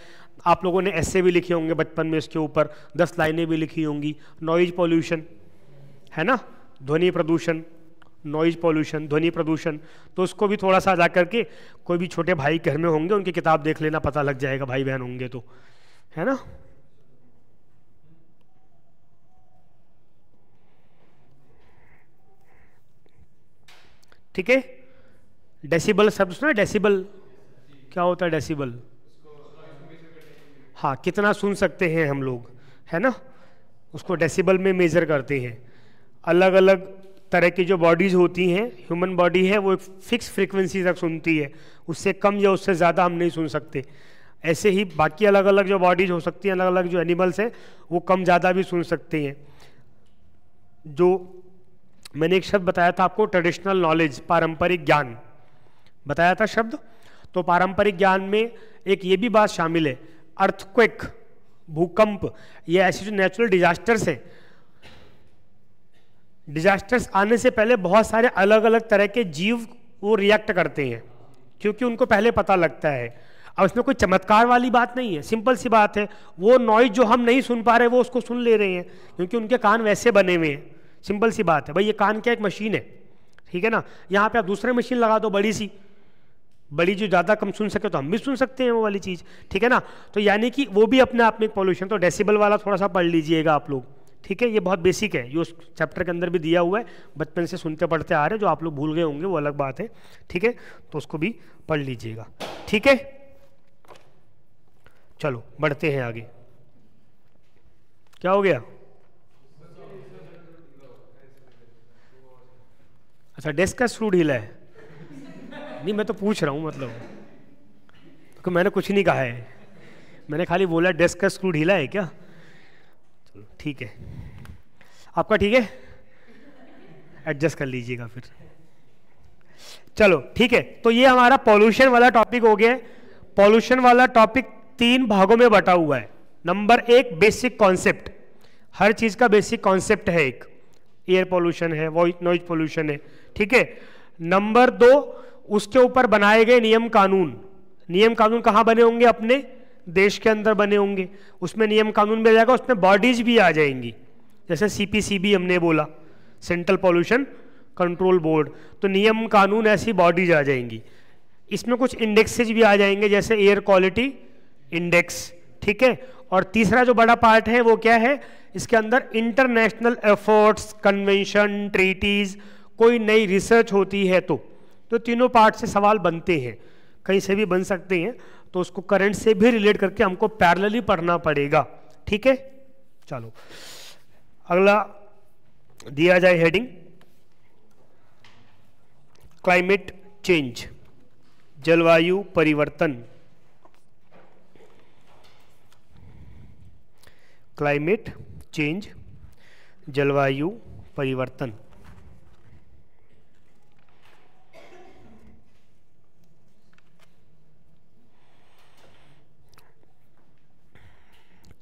आप लोगों ने ऐसे भी लिखे होंगे बचपन में इसके ऊपर दस लाइनें भी लिखी होंगी नॉइज पॉल्यूशन है ना ध्वनि प्रदूषण नॉइज़ पॉल्यूशन ध्वनि प्रदूषण तो उसको भी थोड़ा सा जा करके कोई भी छोटे भाई घर में होंगे उनकी किताब देख लेना पता लग जाएगा भाई बहन होंगे तो है ना ठीक है डेसिबल शब्द सुना डेसिबल क्या होता है डेसिबल हाँ कितना सुन सकते हैं हम लोग है ना उसको डेसिबल में मेज़र करते हैं अलग अलग तरह की जो बॉडीज़ होती हैं ह्यूमन बॉडी है वो एक फिक्स फ्रिक्वेंसी तक सुनती है उससे कम या उससे ज़्यादा हम नहीं सुन सकते ऐसे ही बाकी अलग अलग जो बॉडीज़ हो सकती हैं अलग अलग जो एनिमल्स हैं वो कम ज़्यादा भी सुन सकते हैं जो मैंने एक शब्द बताया था आपको ट्रेडिशनल नॉलेज पारंपरिक ज्ञान बताया था शब्द तो पारंपरिक ज्ञान में एक ये भी बात शामिल है अर्थक्वेक भूकंप ये ऐसे जो नेचुरल डिजास्टर्स हैं डिजास्टर्स आने से पहले बहुत सारे अलग अलग तरह के जीव वो रिएक्ट करते हैं क्योंकि उनको पहले पता लगता है अब इसमें कोई चमत्कार वाली बात नहीं है सिंपल सी बात है वो नॉइज जो हम नहीं सुन पा रहे वो उसको सुन ले रहे हैं क्योंकि उनके कान वैसे बने हुए हैं सिंपल सी बात है भाई ये कान क्या एक मशीन है ठीक है ना यहाँ पे आप दूसरे मशीन लगा दो बड़ी सी बड़ी जो ज़्यादा कम सुन सके तो हम भी सुन सकते हैं वो वाली चीज़ ठीक है ना तो यानी कि वो भी अपने आप में एक पॉल्यूशन तो डेसिबल वाला थोड़ा सा पढ़ लीजिएगा आप लोग ठीक है ये बहुत बेसिक है ये उस चैप्टर के अंदर भी दिया हुआ है बचपन से सुनते पढ़ते आ रहे जो आप लोग भूल गए होंगे वो अलग बात है ठीक है तो उसको भी पढ़ लीजिएगा ठीक है चलो बढ़ते हैं आगे क्या हो गया अच्छा डेस्क का स्क्रू ढीला है नहीं मैं तो पूछ रहा हूँ मतलब क्योंकि तो मैंने कुछ नहीं कहा है मैंने खाली बोला डेस्क का स्क्रू ढीला है क्या ठीक है आपका ठीक है एडजस्ट कर लीजिएगा फिर चलो ठीक है तो ये हमारा पॉल्यूशन वाला टॉपिक हो गया है पॉल्यूशन वाला टॉपिक तीन भागों में बटा हुआ है नंबर एक बेसिक कॉन्सेप्ट हर चीज़ का बेसिक कॉन्सेप्ट है एक एयर पॉल्यूशन है वॉइस नॉइज पॉल्यूशन है ठीक है नंबर दो उसके ऊपर बनाए गए नियम कानून नियम कानून कहां बने होंगे अपने देश के अंदर बने होंगे उसमें नियम कानून भी आ जाएगा उसमें बॉडीज भी आ जाएंगी जैसे सीपीसीबी हमने बोला सेंट्रल पॉल्यूशन कंट्रोल बोर्ड तो नियम कानून ऐसी बॉडीज आ जाएंगी इसमें कुछ इंडेक्सेज भी आ जाएंगे जैसे एयर क्वालिटी इंडेक्स ठीक है और तीसरा जो बड़ा पार्ट है वो क्या है इसके अंदर इंटरनेशनल एफर्ट्स कन्वेंशन ट्रीटीज़ कोई नई रिसर्च होती है तो तो तीनों पार्ट से सवाल बनते हैं कहीं से भी बन सकते हैं तो उसको करंट से भी रिलेट करके हमको पैरेलली पढ़ना पड़ेगा ठीक है चलो अगला दिया जाए हेडिंग क्लाइमेट चेंज जलवायु परिवर्तन क्लाइमेट चेंज जलवायु परिवर्तन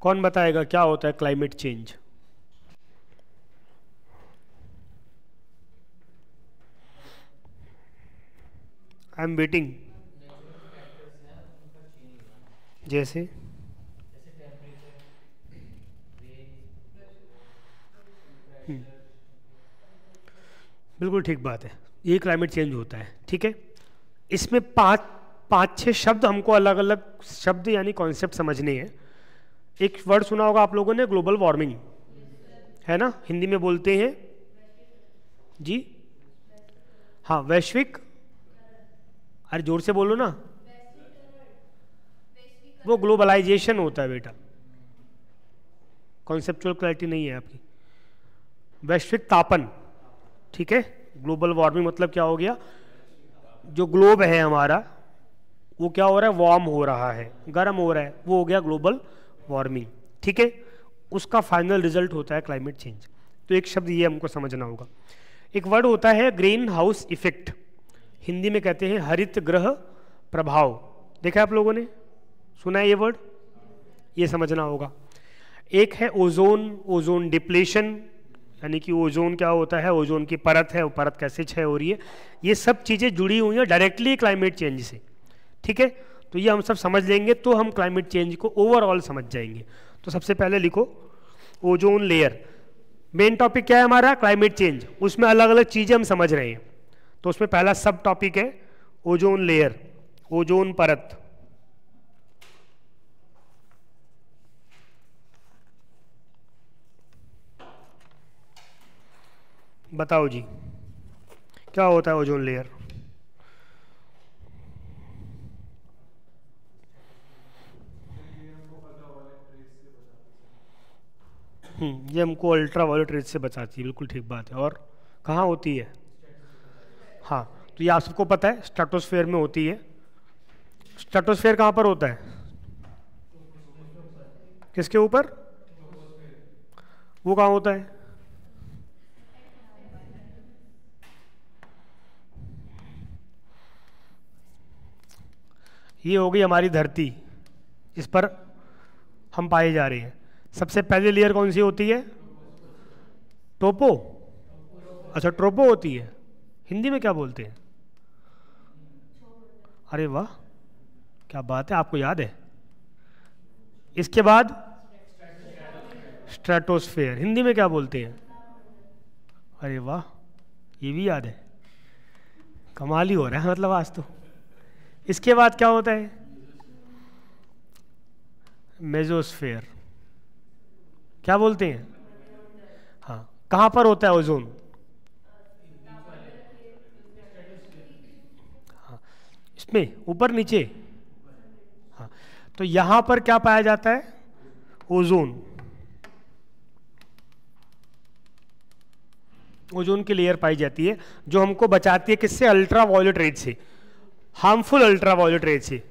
कौन बताएगा क्या होता है climate change I am waiting जैसे हम्म। बिल्कुल ठीक बात है ये क्लाइमेट चेंज होता है ठीक है इसमें पांच पांच छह शब्द हमको अलग अलग शब्द यानी कॉन्सेप्ट समझने हैं एक वर्ड सुना होगा आप लोगों ने ग्लोबल वार्मिंग है ना हिंदी में बोलते हैं जी हाँ वैश्विक अरे जोर से बोलो ना वो ग्लोबलाइजेशन होता है बेटा कॉन्सेप्चुअल क्लैरिटी नहीं है आपकी वैश्विक तापन ठीक है ग्लोबल वार्मिंग मतलब क्या हो गया जो ग्लोब है हमारा वो क्या हो रहा है वार्म हो रहा है गर्म हो रहा है वो हो गया ग्लोबल वार्मिंग ठीक है उसका फाइनल रिजल्ट होता है क्लाइमेट चेंज तो एक शब्द ये हमको समझना होगा एक वर्ड होता है ग्रीन हाउस इफेक्ट हिंदी में कहते हैं हरित ग्रह प्रभाव देखा आप लोगों ने सुना है ये वर्ड ये समझना होगा एक है ओजोन ओजोन डिप्लेशन यानी कि ओजोन क्या होता है ओजोन की परत है वो परत कैसे क्षय हो रही है ये सब चीज़ें जुड़ी हुई हैं डायरेक्टली क्लाइमेट चेंज से ठीक है तो ये हम सब समझ लेंगे तो हम क्लाइमेट चेंज को ओवरऑल समझ जाएंगे तो सबसे पहले लिखो ओजोन लेयर मेन टॉपिक क्या है हमारा क्लाइमेट चेंज उसमें अलग अलग चीज़ें हम समझ रहे हैं तो उसमें पहला सब टॉपिक है ओजोन लेयर ओजोन परत बताओ जी क्या होता है ओजोन लेयर हम्म, ये हमको अल्ट्रा वायलेट रेज से बचाती है बिल्कुल ठीक बात है और कहाँ होती है हाँ तो ये आप सबको पता है स्टेटोस्फेयर में होती है स्टेटोस्फेयर कहाँ पर होता है किसके ऊपर वो कहाँ होता है ये हो गई हमारी धरती इस पर हम पाए जा रहे हैं सबसे पहली लेयर कौन सी होती है टोपो अच्छा ट्रोपो होती है हिंदी में क्या बोलते हैं अरे वाह क्या बात है आपको याद है इसके बाद स्ट्रेटोस्फेयर हिंदी में क्या बोलते हैं अरे वाह ये भी याद है कमाल ही हो रहा है मतलब आज तो इसके बाद क्या होता है मेजोस्फेयर क्या बोलते हैं हाँ कहाँ पर होता है ओजोन हाँ, इसमें ऊपर नीचे हाँ तो यहां पर क्या पाया जाता है ओजोन ओजोन की लेयर पाई जाती है जो हमको बचाती है किससे अल्ट्रा वायोलेट रेज से हार्मफुल अल्ट्रा वायोलेट रेज से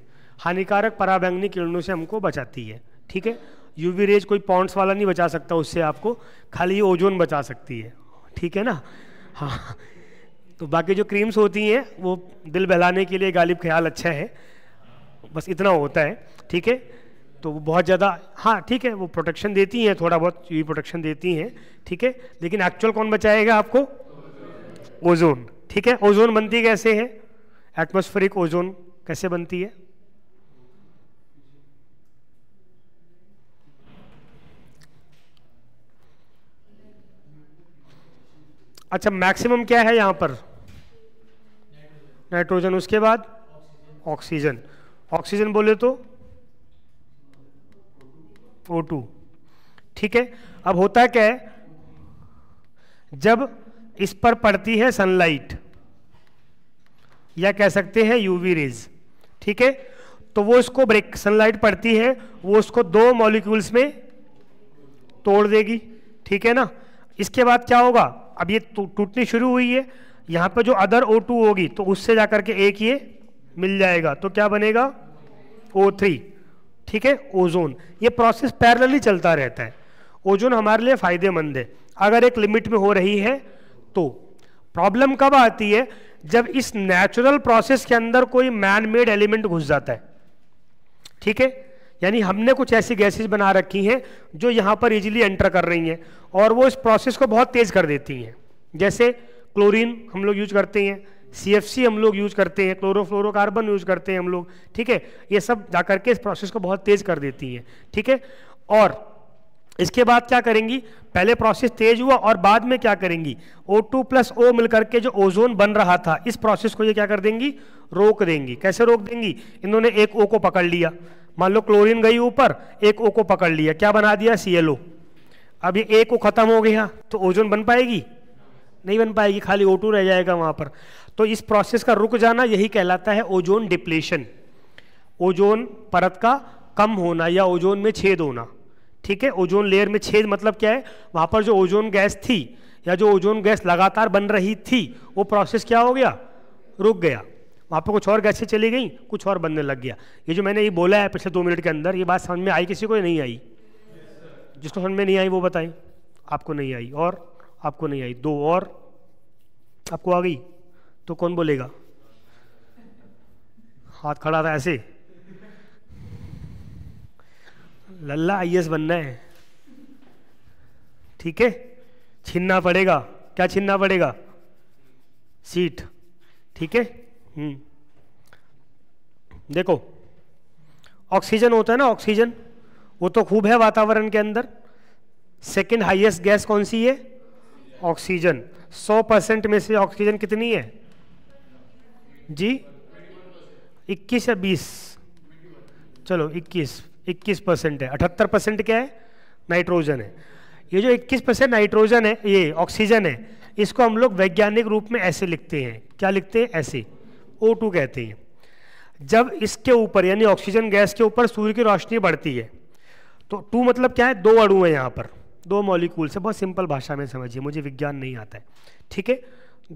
हानिकारक पराबैंगनी किरणों से हमको बचाती है ठीक है यूवी रेज कोई पॉन्ड्स वाला नहीं बचा सकता उससे आपको खाली ये ओजोन बचा सकती है ठीक है ना हाँ तो बाकी जो क्रीम्स होती हैं वो दिल बहलाने के लिए गालिब ख्याल अच्छा है बस इतना होता है ठीक है तो वो बहुत ज़्यादा हाँ ठीक है वो प्रोटेक्शन देती हैं थोड़ा बहुत यू प्रोटेक्शन देती हैं ठीक है लेकिन एक्चुअल कौन बचाएगा आपको ओजोन ठीक है ओजोन बनती कैसे है एटमोस्फेरिक ओजोन कैसे बनती है अच्छा मैक्सिमम क्या है यहाँ पर नाइट्रोजन उसके बाद ऑक्सीजन ऑक्सीजन बोले तो ओ टू ठीक है अब होता क्या है जब इस पर पड़ती है सनलाइट या कह सकते हैं यूवी रेज ठीक है तो वो इसको ब्रेक सनलाइट पड़ती है वो उसको दो मॉलिक्यूल्स में तोड़ देगी ठीक है ना इसके बाद क्या होगा अब ये टूटनी शुरू हुई है यहाँ पर जो अदर ओ टू होगी तो उससे जा करके एक ये मिल जाएगा तो क्या बनेगा ओ थ्री ठीक है ओजोन ये प्रोसेस पैरेलली चलता रहता है ओजोन हमारे लिए फ़ायदेमंद है अगर एक लिमिट में हो रही है तो प्रॉब्लम कब आती है जब इस नेचुरल प्रोसेस के अंदर कोई मैन मेड एलिमेंट घुस जाता है ठीक है यानी हमने कुछ ऐसी गैसेज बना रखी हैं जो यहाँ पर इजीली एंटर कर रही हैं और वो इस प्रोसेस को बहुत तेज़ कर देती हैं जैसे क्लोरीन हम लोग यूज करते हैं सी हम लोग यूज करते हैं क्लोरोफ्लोरोकार्बन यूज करते हैं हम लोग ठीक है ये सब जा करके इस प्रोसेस को बहुत तेज़ कर देती हैं ठीक है और इसके बाद क्या करेंगी पहले प्रोसेस तेज हुआ और बाद में क्या करेंगी O2 टू प्लस ओ मिलकर के जो ओजोन बन रहा था इस प्रोसेस को ये क्या कर देंगी रोक देंगी कैसे रोक देंगी इन्होंने एक O को पकड़ लिया मान लो क्लोरीन गई ऊपर एक ओ को पकड़ लिया क्या बना दिया सी एल ओ अब ये एक ओ ख़त्म हो गया तो ओजोन बन पाएगी नहीं बन पाएगी खाली ओ रह जाएगा वहाँ पर तो इस प्रोसेस का रुक जाना यही कहलाता है ओजोन डिप्लेशन ओजोन परत का कम होना या ओजोन में छेद होना ठीक है ओजोन लेयर में छेद मतलब क्या है वहाँ पर जो ओजोन गैस थी या जो ओजोन गैस लगातार बन रही थी वो प्रोसेस क्या हो गया रुक गया वहाँ पर कुछ और गैसें चली गई कुछ और बनने लग गया ये जो मैंने ये बोला है पिछले दो मिनट के अंदर ये बात समझ में आई किसी को नहीं आई yes, जिसको समझ में नहीं आई वो बताएं आपको नहीं आई और आपको नहीं आई दो और आपको आ गई तो कौन बोलेगा हाथ खड़ा था ऐसे लल्ला आई बनना है ठीक है छीनना पड़ेगा क्या छीनना पड़ेगा सीट ठीक है हम्म। देखो ऑक्सीजन होता है ना ऑक्सीजन वो तो खूब है वातावरण के अंदर सेकंड हाईएस्ट गैस कौन सी है ऑक्सीजन 100 परसेंट में से ऑक्सीजन कितनी है जी 21 या 20 चलो 21 21 परसेंट है अठहत्तर परसेंट क्या है नाइट्रोजन है ये जो 21 परसेंट नाइट्रोजन है ये ऑक्सीजन है इसको हम लोग वैज्ञानिक रूप में ऐसे लिखते हैं क्या लिखते हैं ऐसे O2 टू कहते हैं जब इसके ऊपर यानी ऑक्सीजन गैस के ऊपर सूर्य की रोशनी बढ़ती है तो टू मतलब क्या है दो अणु है यहाँ पर दो मॉलिक्यूल से बहुत सिंपल भाषा में समझिए मुझे विज्ञान नहीं आता है ठीक है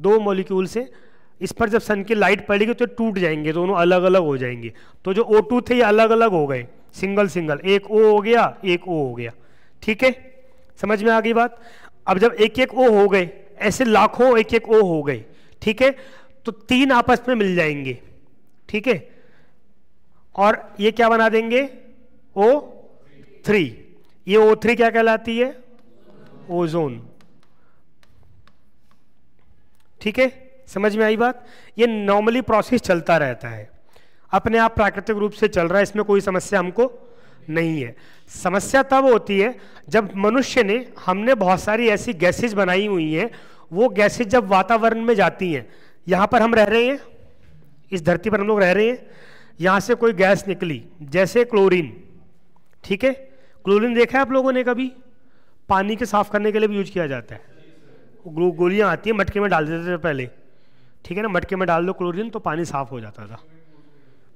दो मॉलिक्यूल से इस पर जब सन की लाइट पड़ेगी तो टूट जाएंगे दोनों अलग अलग हो जाएंगे तो जो ओ टू थे ये अलग अलग हो गए सिंगल सिंगल एक ओ हो गया एक ओ हो गया ठीक है समझ में आ गई बात अब जब एक एक ओ हो गए ऐसे लाखों एक एक ओ हो गए ठीक है तो तीन आपस में मिल जाएंगे ठीक है और ये क्या बना देंगे ओ थ्री ये ओ थ्री क्या कहलाती है ओजोन ठीक है समझ में आई बात ये नॉर्मली प्रोसेस चलता रहता है अपने आप प्राकृतिक रूप से चल रहा है इसमें कोई समस्या हमको नहीं है समस्या तब होती है जब मनुष्य ने हमने बहुत सारी ऐसी गैसेज बनाई हुई हैं वो गैसेज जब वातावरण में जाती हैं यहाँ पर हम रह रहे हैं इस धरती पर हम लोग रह रहे हैं यहाँ से कोई गैस निकली जैसे क्लोरीन ठीक है क्लोरीन देखा है आप लोगों ने कभी पानी के साफ करने के लिए भी यूज किया जाता है गोलियाँ आती हैं मटके में डाल देते थे पहले ठीक है ना मटके में डाल दो क्लोरीन तो पानी साफ हो जाता था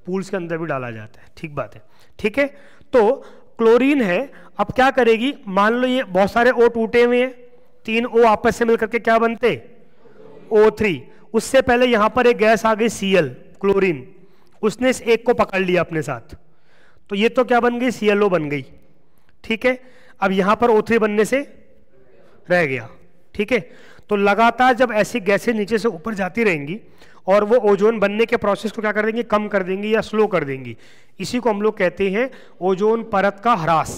पूल्स के अंदर भी डाला जाता है ठीक बात है ठीक है तो क्लोरीन है अब क्या करेगी मान लो ये बहुत सारे ओ टूटे हुए हैं तीन ओ आपस से मिलकर के क्या बनते ओ थ्री उससे पहले यहां पर एक गैस आ गई सीएल क्लोरीन उसने इस एक को पकड़ लिया अपने साथ तो ये तो क्या बन गई सीएलओ बन गई ठीक है अब यहां पर ओ बनने से रह गया ठीक है तो लगातार जब ऐसी गैसें नीचे से ऊपर जाती रहेंगी और वो ओजोन बनने के प्रोसेस को क्या कर देंगी कम कर देंगी या स्लो कर देंगी इसी को हम लोग कहते हैं ओजोन परत का ह्रास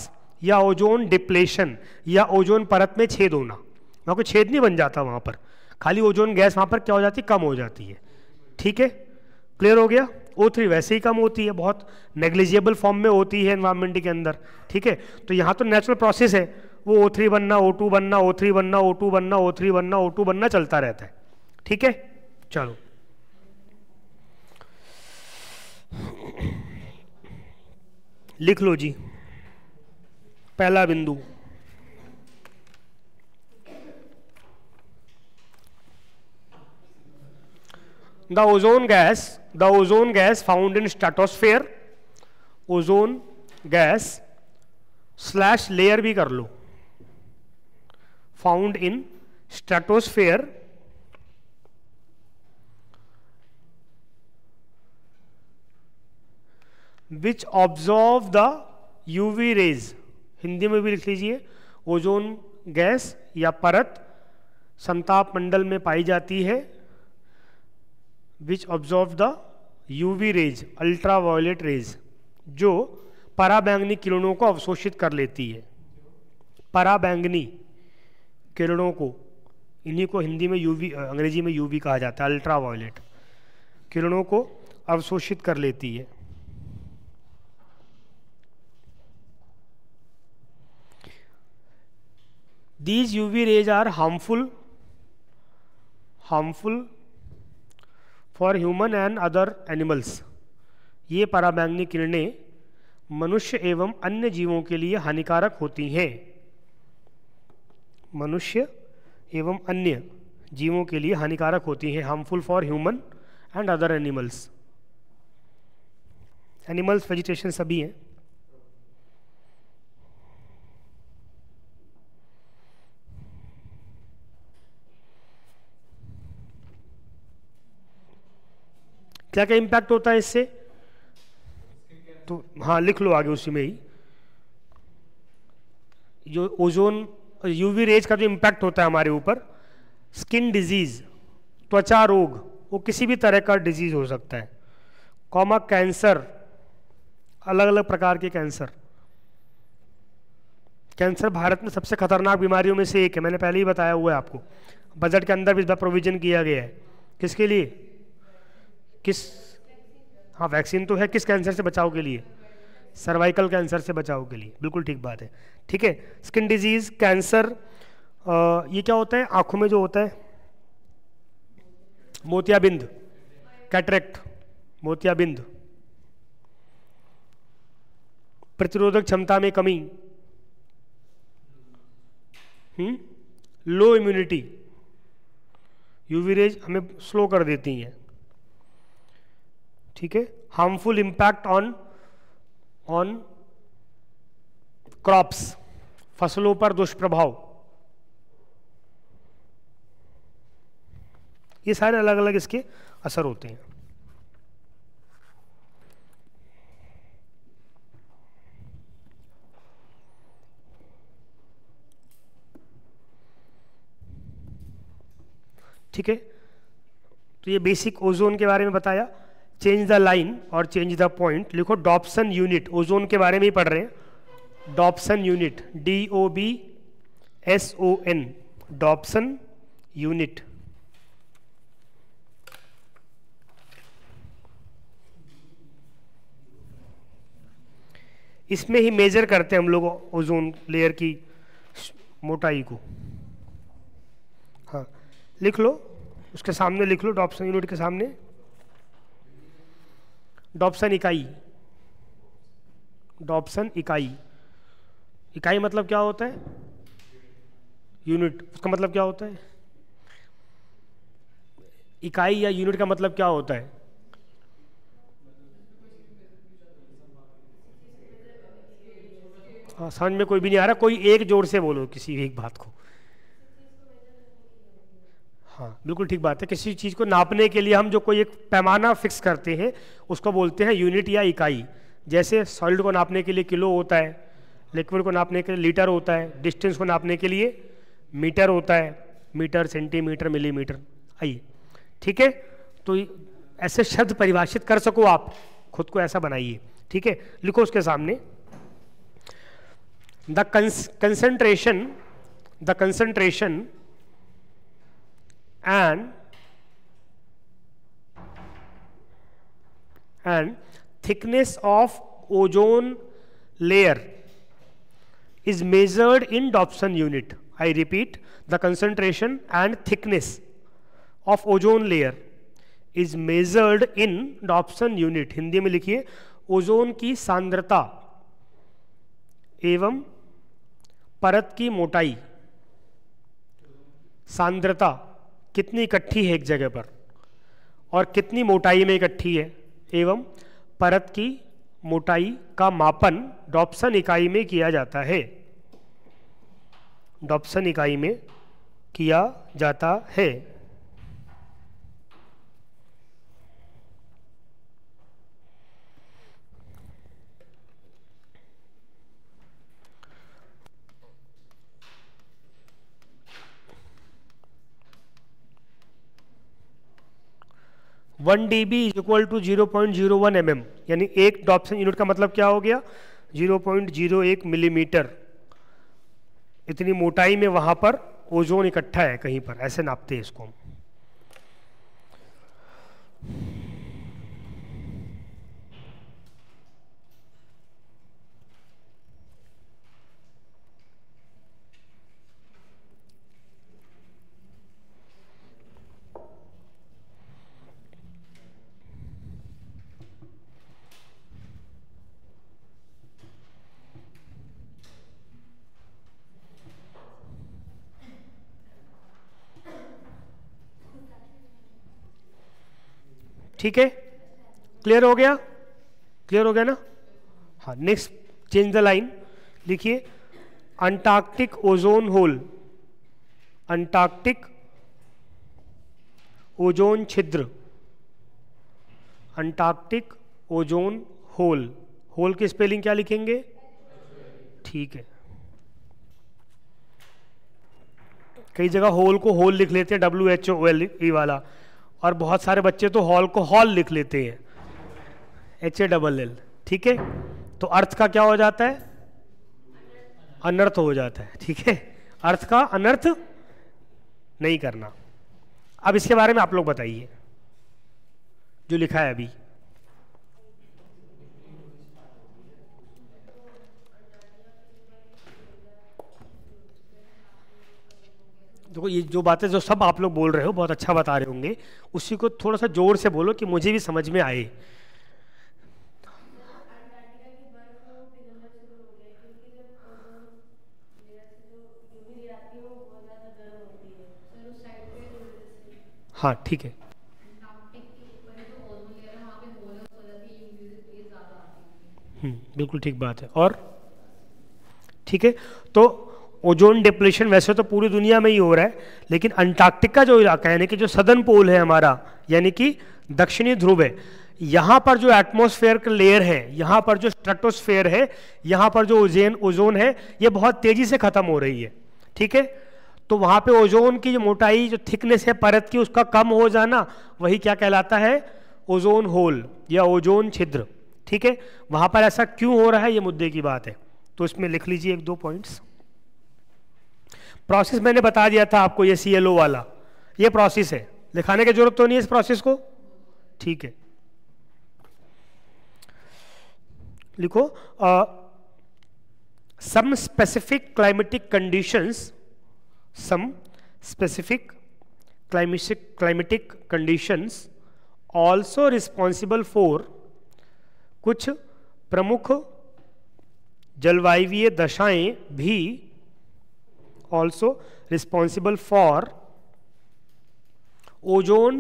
या ओजोन डिप्लेशन या ओजोन परत में छेद होना वहां कोई छेद नहीं बन जाता वहाँ पर खाली ओजोन गैस वहां पर क्या हो जाती है कम हो जाती है ठीक है क्लियर हो गया ओ थ्री वैसे ही कम होती है बहुत नेग्लिजिबल फॉर्म में होती है एनवायरमेंट के अंदर ठीक है तो यहाँ तो नेचुरल प्रोसेस है वो ओ थ्री बनना ओ टू बनना ओ थ्री बनना ओ टू बनना ओ थ्री बनना ओ टू बनना चलता रहता है ठीक है चलो लिख लो जी पहला बिंदु the ozone gas the ozone gas found in stratosphere ozone gas slash layer भी कर लो found in stratosphere which observe the V rays Hindi में भी लिख लीजिए ओजोन गैस या परत संताप मंडल में पाई जाती है which absorb the UV rays ultraviolet rays जो पराबैंगनी किरणों को अवशोषित कर लेती है पराबैंगनी किरणों को इन्हीं को हिंदी में यू अंग्रेजी में यूवी कहा जाता है अल्ट्रावायोलेट किरणों को अवशोषित कर लेती है these U V rays are harmful harmful for human and other animals ये पराबैंगनी किरणें मनुष्य एवं अन्य जीवों के लिए हानिकारक होती हैं मनुष्य एवं अन्य जीवों के लिए हानिकारक होती हैं harmful for human and other animals animals vegetation सभी हैं क्या क्या इम्पैक्ट होता है इससे तो हाँ लिख लो आगे उसी में ही जो ओजोन यूवी रेज का जो इम्पैक्ट होता है हमारे ऊपर स्किन डिजीज त्वचा रोग वो किसी भी तरह का डिजीज हो सकता है कॉमा कैंसर अलग अलग प्रकार के कैंसर कैंसर भारत में सबसे खतरनाक बीमारियों में से एक है मैंने पहले ही बताया हुआ है आपको बजट के अंदर भी इस बार प्रोविजन किया गया है किसके लिए किस हाँ वैक्सीन तो है किस कैंसर से बचाव के लिए सर्वाइकल कैंसर से बचाव के लिए बिल्कुल ठीक बात है ठीक है स्किन डिजीज कैंसर ये क्या होता है आंखों में जो होता है मोतियाबिंद कैटरेक्ट मोतियाबिंद प्रतिरोधक क्षमता में कमी hmm, low immunity UV rays हमें स्लो कर देती हैं ठीक है harmful impact on on crops फसलों पर दुष्प्रभाव ये सारे अलग अलग इसके असर होते हैं ठीक है तो ये बेसिक ओजोन के बारे में बताया चेंज द लाइन और चेंज द पॉइंट लिखो डॉप्सन यूनिट ओजोन के बारे में ही पढ़ रहे हैं Dobson unit D O B S O N Dobson unit इसमें ही मेजर करते हैं हम लोग ओजोन लेयर की मोटाई को हाँ लिख लो उसके सामने लिख लो डॉप्सन यूनिट के सामने डॉप्सन इकाई डॉप्सन इकाई इकाई मतलब क्या होता है यूनिट उसका मतलब क्या होता है इकाई या यूनिट का मतलब क्या होता है हाँ, समझ में कोई भी नहीं आ रहा कोई एक जोर से बोलो किसी भी एक बात को हाँ बिल्कुल ठीक बात है किसी चीज़ को नापने के लिए हम जो कोई एक पैमाना फिक्स करते हैं उसको बोलते हैं यूनिट या इकाई जैसे सॉलिड को नापने के लिए किलो होता है लिक्विड को नापने के लिए लीटर होता है डिस्टेंस को नापने के लिए मीटर होता है मीटर सेंटीमीटर मिलीमीटर आइए ठीक है तो ऐसे शब्द परिभाषित कर सको आप खुद को ऐसा बनाइए ठीक है लिखो उसके सामने the cons the concentration and and thickness of ozone layer is measured in Dobson unit. I repeat, the concentration and thickness of ozone layer is measured in Dobson unit. hindi mein likhiye ozone ki sandrata evam parat ki motai sandrata कितनी इकट्ठी है एक जगह पर और कितनी मोटाई में इकट्ठी है एवं परत की मोटाई का मापन डॉप्सन इकाई में किया जाता है डॉप्सन इकाई में किया जाता है one D B is equal to zero point zero one M M यानी एक डॉप्शन यूनिट का मतलब क्या हो गया जीरो पॉइंट जीरो एक मिलीमीटर इतनी मोटाई में वहां पर ओजोन इकट्ठा है कहीं पर ऐसे नापते हैं इसको हम ठीक है क्लियर हो गया क्लियर हो गया ना हाँ नेक्स्ट चेंज द लाइन लिखिए Antarctic ozone hole Antarctic ozone छिद्र अंटार्कटिक ओजोन होल होल की स्पेलिंग क्या लिखेंगे ठीक है कई जगह होल को होल लिख लेते हैं W H O L E वाला और बहुत सारे बच्चे तो हॉल को हॉल लिख लेते हैं एच ए डबल एल ठीक है तो अर्थ का क्या हो जाता है अनर्थ हो जाता है ठीक है अर्थ का अनर्थ नहीं करना अब इसके बारे में आप लोग बताइए जो लिखा है अभी देखो ये जो बातें जो सब आप लोग बोल रहे हो बहुत अच्छा बता रहे होंगे उसी को थोड़ा सा जोर से बोलो कि मुझे भी समझ में आए हाँ ठीक है हम्म, बिल्कुल ठीक बात है और ठीक है तो ओजोन डिप्लेशन वैसे तो पूरी दुनिया में ही हो रहा है लेकिन अंटार्कटिका जो इलाका है यानी कि जो सदन पोल है हमारा यानी कि दक्षिणी ध्रुव है यहाँ पर जो एटमोसफेयर का लेयर है यहाँ पर जो स्ट्रेटोस्फेयर है यहाँ पर जो ओजेन ओजोन है ये बहुत तेज़ी से ख़त्म हो रही है ठीक है तो वहाँ पे ओजोन की जो मोटाई जो थिकनेस है परत की उसका कम हो जाना वही क्या कहलाता है ओजोन होल या ओजोन छिद्र ठीक है वहाँ पर ऐसा क्यों हो रहा है ये मुद्दे की बात है तो इसमें लिख लीजिए एक दो पॉइंट्स प्रोसेस मैंने बता दिया था आपको ये सी वाला ये प्रोसेस है दिखाने की जरूरत तो नहीं है इस प्रोसेस को ठीक है लिखो some specific climatic conditions some specific climatic climatic conditions also responsible for कुछ प्रमुख जलवायवीय दशाएं भी also responsible for ozone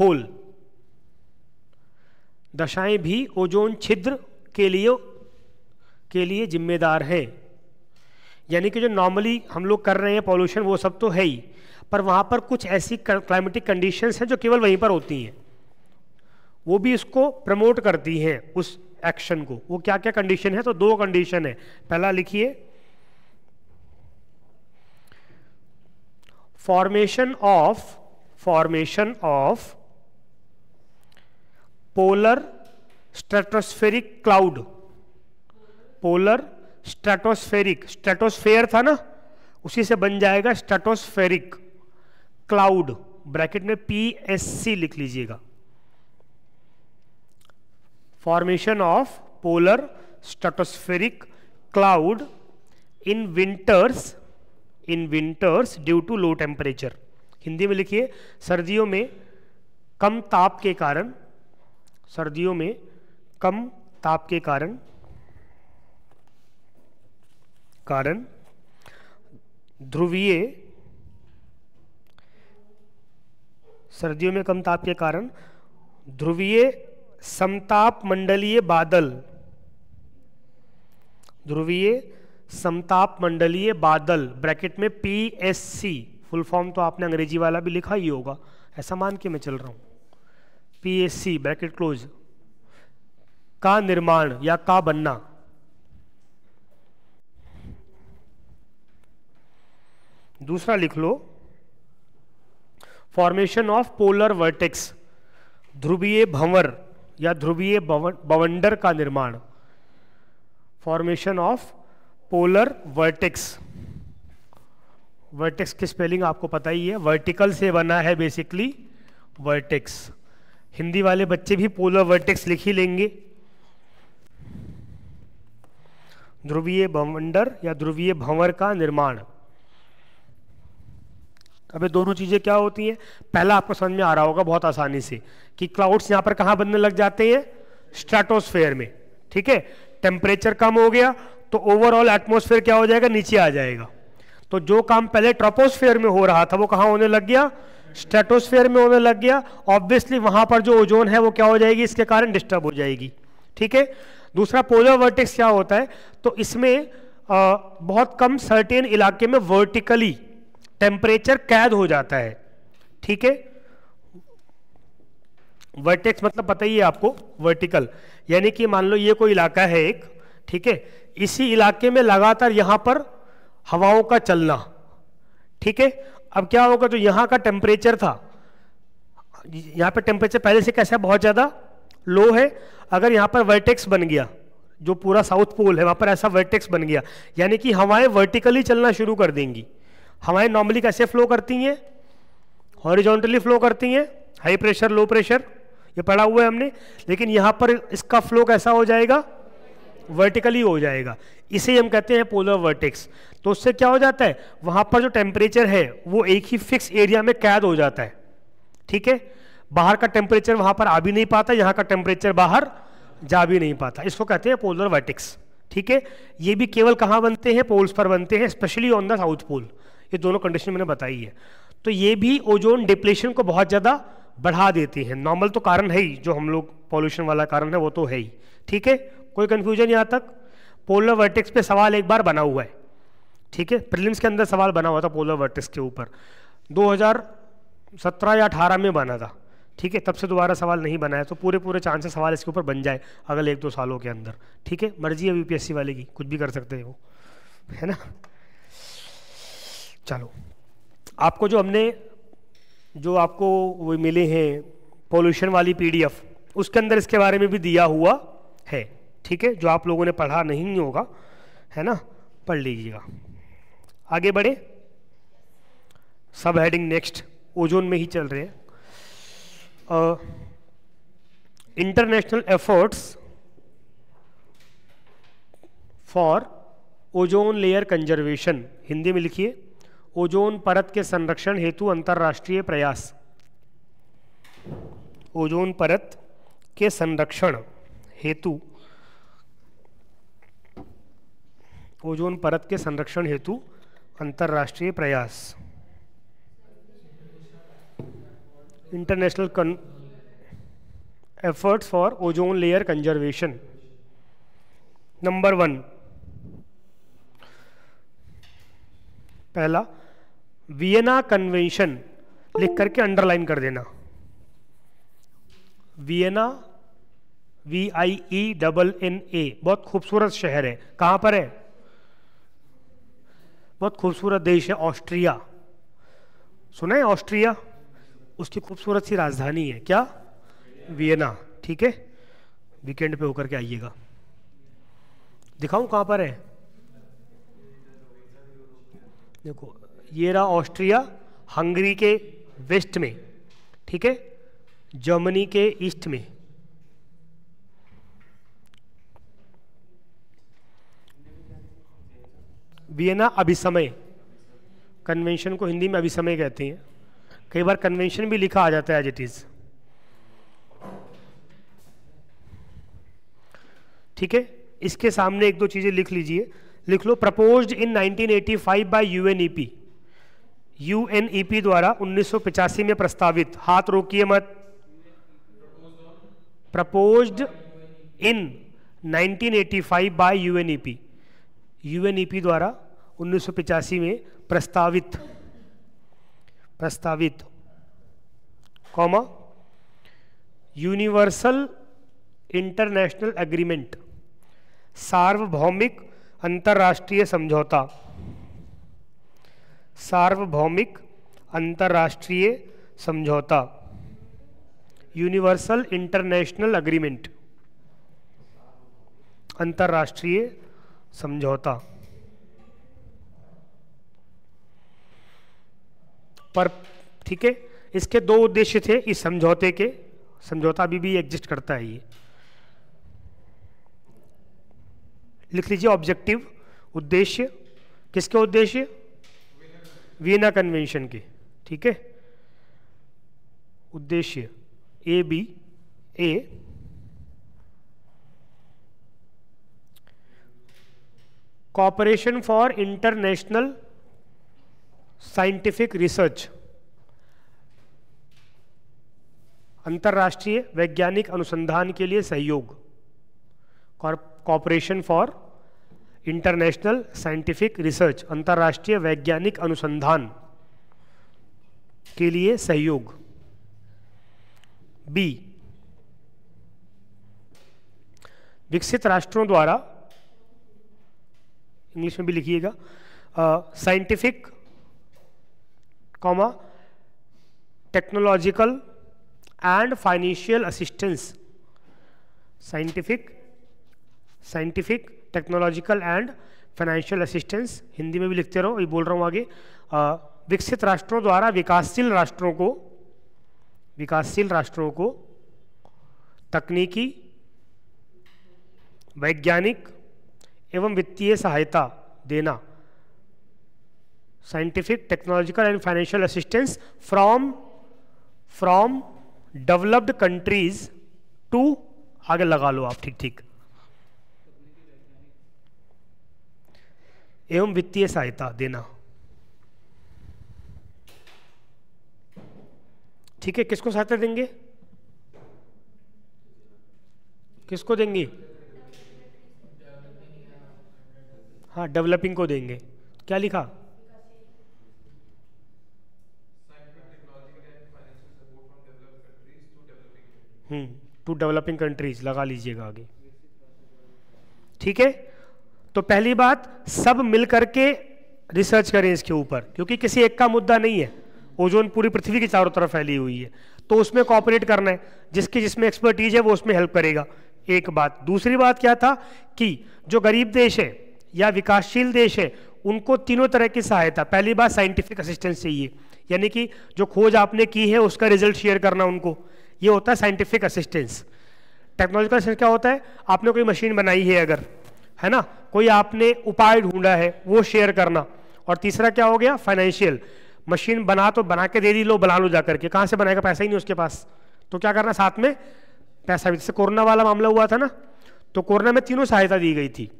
hole दशाएं भी ओजोन छिद्र के लिए के लिए जिम्मेदार हैं यानी कि जो नॉर्मली हम लोग कर रहे हैं पॉल्यूशन वो सब तो है ही पर वहाँ पर कुछ ऐसी क्लाइमेटिक कंडीशंस हैं जो केवल वहीं पर होती हैं वो भी इसको प्रमोट करती हैं उस एक्शन को वो क्या क्या कंडीशन है तो दो कंडीशन है पहला लिखिए formation of formation of polar stratospheric cloud polar stratospheric stratosphere था ना उसी से बन जाएगा स्ट्रेटोस्फेरिक क्लाउड ब्रैकेट में पी एस सी लिख लीजिएगा formation of polar stratospheric cloud in winters in winters due to low temperature Hindi में लिखिए सर्दियों में कम ताप के कारण सर्दियों में कम ताप के कारण कारण ध्रुवीय सर्दियों में कम ताप के कारण ध्रुवीय समताप मंडलीय बादल ध्रुवीय समताप मंडलीय बादल ब्रैकेट में पी फुल फॉर्म तो आपने अंग्रेजी वाला भी लिखा ही होगा ऐसा मान के मैं चल रहा हूं P S C bracket close का निर्माण या का बनना दूसरा लिख लो फॉर्मेशन ऑफ पोलर वर्टेक्स ध्रुवीय भंवर या ध्रुवीय बवंडर का निर्माण formation of polar vortex vortex की स्पेलिंग आपको पता ही है वर्टिकल से बना है बेसिकली वर्टेक्स हिंदी वाले बच्चे भी पोलर वर्टेक्स लिख ही लेंगे ध्रुवीय भवंडर या ध्रुवीय भंवर का निर्माण अब ये दोनों चीज़ें क्या होती हैं पहला आपको समझ में आ रहा होगा बहुत आसानी से कि क्लाउड्स यहां पर कहां बनने लग जाते हैं स्ट्रेटोस्फेयर में ठीक है टेम्परेचर कम हो गया तो ओवरऑल एटमोसफेयर क्या हो जाएगा नीचे आ जाएगा तो जो काम पहले ट्रोपोस्फेयर में हो रहा था वो कहाँ होने लग गया स्ट्रेटोस्फेयर में होने लग गया ऑब्वियसली वहां पर जो ओजोन है वो क्या हो जाएगी इसके कारण डिस्टर्ब हो जाएगी ठीक है दूसरा पोलर वर्टिक्स क्या होता है तो इसमें आ, बहुत कम सर्टेन इलाके में वर्टिकली टेम्परेचर कैद हो जाता है ठीक है वर्टेक्स मतलब पता ही है आपको वर्टिकल यानी कि मान लो ये कोई इलाका है एक ठीक है इसी इलाके में लगातार यहाँ पर हवाओं का चलना ठीक है अब क्या होगा जो यहाँ का टेम्परेचर था यहाँ पे टेम्परेचर पहले से कैसा है बहुत ज़्यादा लो है अगर यहाँ पर वर्टेक्स बन गया जो पूरा साउथ पोल है वहाँ पर ऐसा वर्टेक्स बन गया यानी कि हवाएं वर्टिकली चलना शुरू कर देंगी हवाएं नॉर्मली कैसे फ्लो करती हैं हॉरिजॉन्टली फ्लो करती हैं हाई प्रेशर लो प्रेशर ये पढ़ा हुआ है हमने लेकिन यहाँ पर इसका फ्लो कैसा हो जाएगा वर्टिकली हो जाएगा इसे हम कहते हैं पोलर वर्टिक्स तो उससे क्या हो जाता है वहां पर जो टेम्परेचर है वो एक ही फिक्स एरिया में कैद हो जाता है ठीक है बाहर का टेम्परेचर वहां पर आ भी नहीं पाता यहां का टेम्परेचर बाहर जा भी नहीं पाता इसको कहते हैं पोलर वर्टिक्स ठीक है ये भी केवल कहां बनते हैं पोल्स पर बनते हैं specially on the south pole ये दोनों कंडीशन मैंने बताई है तो ये भी ओजोन डिप्लेशन को बहुत ज़्यादा बढ़ा देती है नॉर्मल तो कारण है ही जो हम लोग पॉल्यूशन वाला कारण है वो तो है ही ठीक है कोई कन्फ्यूजन यहाँ तक पोलर वर्टेक्स पे सवाल एक बार बना हुआ है ठीक है प्रिलिम्स के अंदर सवाल बना हुआ था पोलर वर्टेक्स के ऊपर 2017 या 18 में बना था ठीक है तब से दोबारा सवाल नहीं बना है तो पूरे पूरे चांसेस सवाल इसके ऊपर बन जाए अगले एक दो सालों के अंदर ठीक है मर्जी है यूपीएससी वाले की कुछ भी कर सकते हैं वो है ना चलो आपको जो हमने जो आपको वो मिले हैं पोल्यूशन वाली पीडीएफ उसके अंदर इसके बारे में भी दिया हुआ है ठीक है जो आप लोगों ने पढ़ा नहीं होगा है ना पढ़ लीजिएगा आगे बढ़े सब हेडिंग नेक्स्ट ओजोन में ही चल रहे हैं international efforts for ozone layer conservation Hindi में लिखिए ओजोन परत के संरक्षण हेतु अंतर्राष्ट्रीय प्रयास ओजोन परत के संरक्षण हेतु ओजोन परत के संरक्षण हेतु अंतर्राष्ट्रीय प्रयास international efforts for ozone layer conservation number one पहला वियना कन्वेंशन लिख करके अंडरलाइन कर देना Vienna V I E double N A बहुत खूबसूरत शहर है कहां पर है बहुत खूबसूरत देश है ऑस्ट्रिया सुना है ऑस्ट्रिया उसकी खूबसूरत सी राजधानी है क्या वियना ठीक है वीकेंड पे होकर के आइएगा दिखाऊं कहां पर है देखो ये रहा ऑस्ट्रिया हंगरी के वेस्ट में ठीक है जर्मनी के ईस्ट में वियना अभिसमय कन्वेंशन को हिंदी में अभिसमय कहते हैं कई बार कन्वेंशन भी लिखा आ जाता है एज इट इज़ ठीक है इसके सामने एक दो चीज़ें लिख लीजिए लिख लो propose in 1985 U N E द्वारा 1985 में प्रस्तावित हाथ रोकिए मत proposed in 1985 by U UNEP e द्वारा उन्नीस में प्रस्तावित प्रस्तावित कॉमा यूनिवर्सल इंटरनेशनल एग्रीमेंट सार्वभौमिक अंतर्राष्ट्रीय समझौता सार्वभौमिक अंतर्राष्ट्रीय समझौता यूनिवर्सल इंटरनेशनल अग्रीमेंट अंतर्राष्ट्रीय समझौता पर ठीक है इसके दो उद्देश्य थे इस समझौते के समझौता अभी भी एग्जिस्ट करता है ये लिख लीजिए ऑब्जेक्टिव उद्देश्य किसके उद्देश्य वीना कन्वेंशन के ठीक है उद्देश्य A B A cooperation for international scientific research अंतर्राष्ट्रीय वैज्ञानिक अनुसंधान के लिए सहयोग cooperation for international scientific research अंतर्राष्ट्रीय वैज्ञानिक अनुसंधान के लिए सहयोग बी विकसित राष्ट्रों द्वारा इंग्लिश में भी लिखिएगा scientific comma technological and financial assistance scientific scientific technological and financial assistance Hindi में भी लिखते रहो ये बोल रहा हूँ आगे आ, विकसित राष्ट्रों द्वारा विकासशील राष्ट्रों को विकासशील राष्ट्रों को तकनीकी वैज्ञानिक एवं वित्तीय सहायता देना scientific technological and financial assistance from from developed countries to आगे लगा लो आप ठीक ठीक एवं वित्तीय सहायता देना ठीक है किसको सहायता देंगे किसको देंगे हाँ डेवलपिंग को देंगे क्या लिखा टू डेवलपिंग कंट्रीज लगा लीजिएगा आगे ठीक है तो पहली बात सब मिल करके रिसर्च करें इसके ऊपर क्योंकि किसी एक का मुद्दा नहीं है ओजोन पूरी पृथ्वी के चारों तरफ फैली हुई है तो उसमें कॉपरेट करना है जिसकी जिसमें एक्सपर्टीज है वो उसमें हेल्प करेगा एक बात दूसरी बात क्या था कि जो गरीब देश है या विकासशील देश है उनको तीनों तरह की सहायता पहली बात साइंटिफिक असिस्टेंस चाहिए यानी कि जो खोज आपने की है उसका रिजल्ट शेयर करना उनको ये होता है साइंटिफिक असिस्टेंस टेक्नोलॉजिकल असिस्टेंस क्या होता है आपने कोई मशीन बनाई है अगर है ना कोई आपने उपाय ढूंढा है वो शेयर करना और तीसरा क्या हो गया फाइनेंशियल मशीन बना तो बना के दे दी लो बना लो जा करके कहाँ से बनाएगा पैसा ही नहीं उसके पास तो क्या करना साथ में पैसा भी जैसे कोरोना वाला मामला हुआ था ना तो कोरोना में तीनों सहायता दी गई थी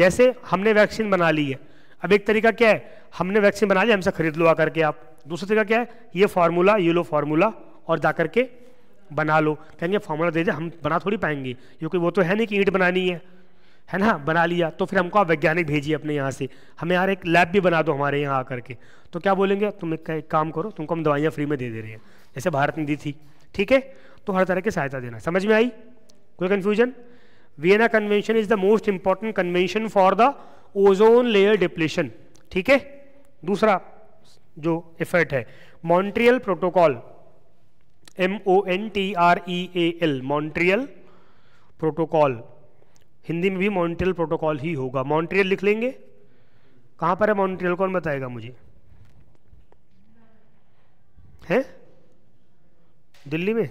जैसे हमने वैक्सीन बना ली है अब एक तरीका क्या है हमने वैक्सीन बना ली हमसे खरीद लो आकर के आप दूसरा तरीका क्या है ये फार्मूला ये लो फार्मूला और जा करके बना लो कहेंगे फार्मूला दे दे हम बना थोड़ी पाएंगे क्योंकि वो तो है नहीं कि ईंट बनानी है है ना बना लिया तो फिर हमको आप वैज्ञानिक भेजिए अपने यहाँ से हमें यार एक लैब भी बना दो हमारे यहाँ आकर के तो क्या बोलेंगे तुम एक, एक काम करो तुमको हम दवाइयाँ फ्री में दे दे रहे हैं जैसे भारत ने दी थी ठीक है तो हर तरह की सहायता देना समझ में आई कोई confusion Vienna convention is the most important convention for the ozone layer depletion ठीक है दूसरा जो इफेक्ट है Montreal protocol M O N T R E A L Montreal protocol Hindi में भी मॉन्ट्रियल प्रोटोकॉल ही होगा मॉन्ट्रियल लिख लेंगे कहाँ पर है मॉन्ट्रियल कौन बताएगा मुझे है दिल्ली में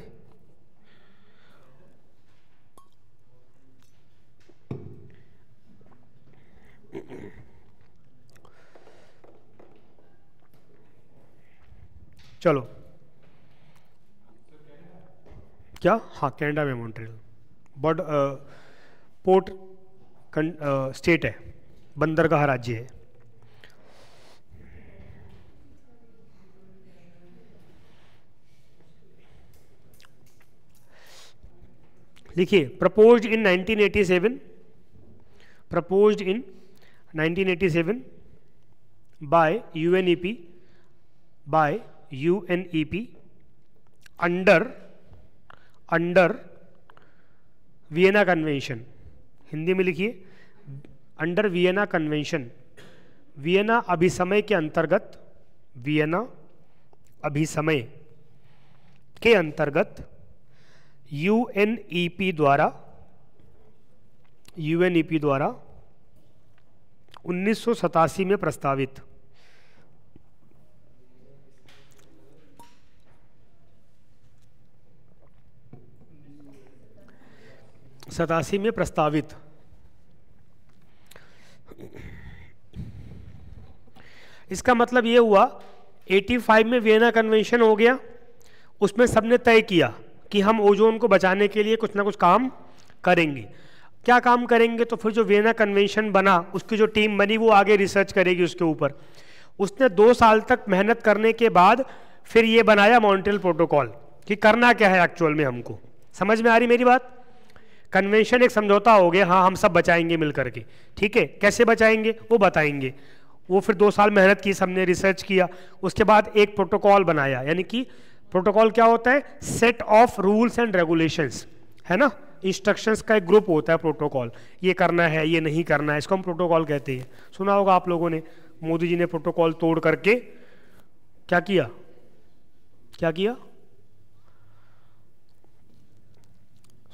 चलो क्या हाँ कैनेडा में मॉन्ट्रियल बट पोर्ट स्टेट है बंदरगाह राज्य है लिखिए proposed in 1987 proposed in 1987 by UNEP by U N E P under under Vienna convention Hindi में लिखिए अंडर वियना कन्वेंशन वियना अभिसमय के अंतर्गत वियना अभिसमय के अंतर्गत यू एन ई पी द्वारा यू एन ई पी द्वारा उन्नीस में प्रस्तावित सतासी में प्रस्तावित इसका मतलब यह हुआ 85 में वियना कन्वेंशन हो गया उसमें सबने तय किया कि हम ओजोन को बचाने के लिए कुछ ना कुछ काम करेंगे क्या काम करेंगे तो फिर जो वियना कन्वेंशन बना उसकी जो टीम बनी वो आगे रिसर्च करेगी उसके ऊपर उसने दो साल तक मेहनत करने के बाद फिर ये बनाया मॉन्ट्रियल प्रोटोकॉल कि करना क्या है एक्चुअल में हमको समझ में आ रही मेरी बात कन्वेंशन एक समझौता हो गया हाँ हम सब बचाएंगे मिल करके ठीक है कैसे बचाएंगे वो बताएंगे वो फिर दो साल मेहनत की सबने रिसर्च किया उसके बाद एक प्रोटोकॉल बनाया यानी कि प्रोटोकॉल क्या होता है set of rules and regulations है ना इंस्ट्रक्शंस का एक ग्रुप होता है प्रोटोकॉल ये करना है ये नहीं करना है इसको हम प्रोटोकॉल कहते हैं सुना होगा आप लोगों ने मोदी जी ने प्रोटोकॉल तोड़ करके क्या किया क्या किया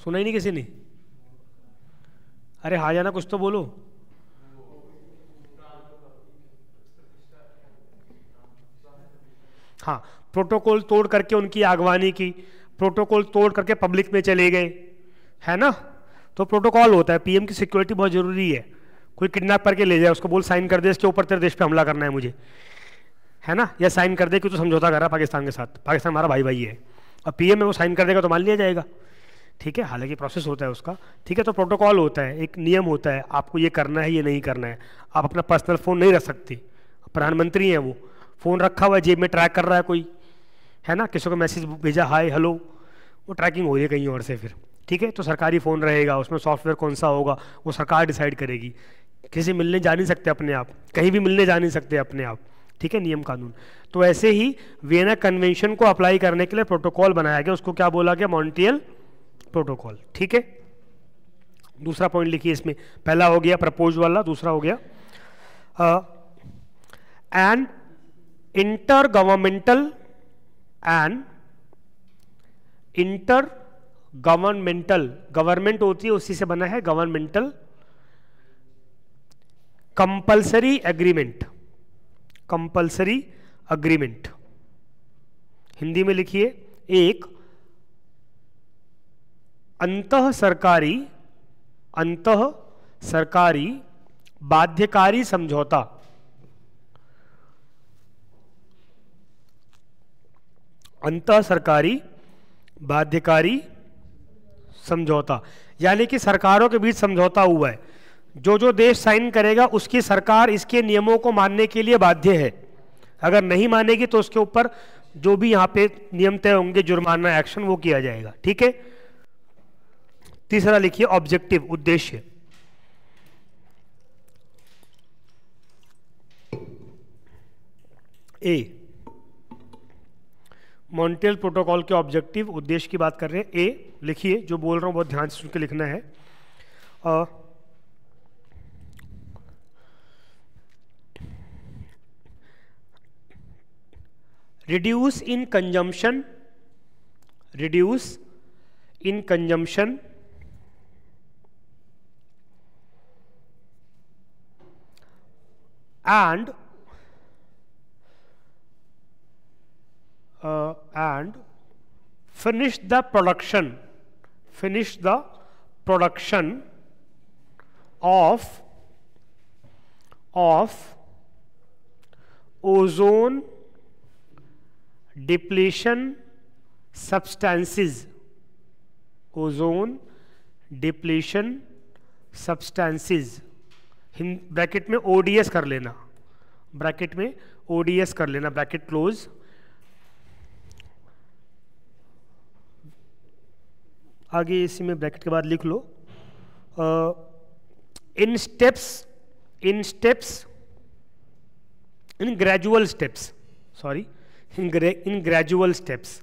सुना ही नहीं किसी ने अरे हाँ जाना कुछ तो बोलो हाँ प्रोटोकॉल तोड़ करके उनकी आगवानी की प्रोटोकॉल तोड़ करके पब्लिक में चले गए है ना तो प्रोटोकॉल होता है पीएम की सिक्योरिटी बहुत ज़रूरी है कोई किडनैप करके ले जाए उसको बोल साइन कर दे इसके ऊपर तेरे देश पे हमला करना है मुझे है ना या साइन कर दे कि तो समझौता कर रहा है पाकिस्तान के साथ पाकिस्तान हमारा भाई भाई है और पीएम में वो साइन कर देगा तो मान लिया जाएगा ठीक है हालांकि प्रोसेस होता है उसका ठीक है तो प्रोटोकॉल होता है एक नियम होता है आपको ये करना है ये नहीं करना है आप अपना पर्सनल फ़ोन नहीं रख सकते प्रधानमंत्री हैं वो फ़ोन रखा हुआ है जेब में ट्रैक कर रहा है कोई है ना किसी को मैसेज भेजा हाय हेलो वो ट्रैकिंग हो रही है कहीं और से फिर ठीक है तो सरकारी फ़ोन रहेगा उसमें सॉफ्टवेयर कौन सा होगा वो सरकार डिसाइड करेगी किसी मिलने जा नहीं सकते अपने आप कहीं भी मिलने जा नहीं सकते अपने आप ठीक है नियम कानून तो ऐसे ही वियना कन्वेंशन को अप्लाई करने के लिए प्रोटोकॉल बनाया गया उसको क्या बोला गया मॉन्टियल प्रोटोकॉल ठीक है दूसरा पॉइंट लिखिए इसमें पहला हो गया प्रपोज वाला दूसरा हो गया and inter governmental and inter governmental government होती है उसी से बना है governmental compulsory agreement compulsory agreement Hindi में लिखिए एक अंत सरकारी अंत सरकारी बाध्यकारी समझौता अंत सरकारी बाध्यकारी समझौता यानी कि सरकारों के बीच समझौता हुआ है जो जो देश साइन करेगा उसकी सरकार इसके नियमों को मानने के लिए बाध्य है अगर नहीं मानेगी तो उसके ऊपर जो भी यहां पे नियम तय होंगे जुर्माना एक्शन वो किया जाएगा ठीक है तीसरा लिखिए ऑब्जेक्टिव उद्देश्य ए मॉन्टेल प्रोटोकॉल के ऑब्जेक्टिव उद्देश्य की बात कर रहे हैं ए लिखिए जो बोल रहा हूं बहुत ध्यान से सुन के लिखना है uh, reduce in consumption reduce in consumption and uh, and finish the production finish the production of of ozone depletion substances ozone depletion substances bracket में ओडीएस कर लेना ब्रैकेट में ओडीएस कर लेना ब्रैकेट क्लोज आगे इसी में ब्रैकेट के बाद लिख लो in steps in steps in gradual steps sorry in gradual steps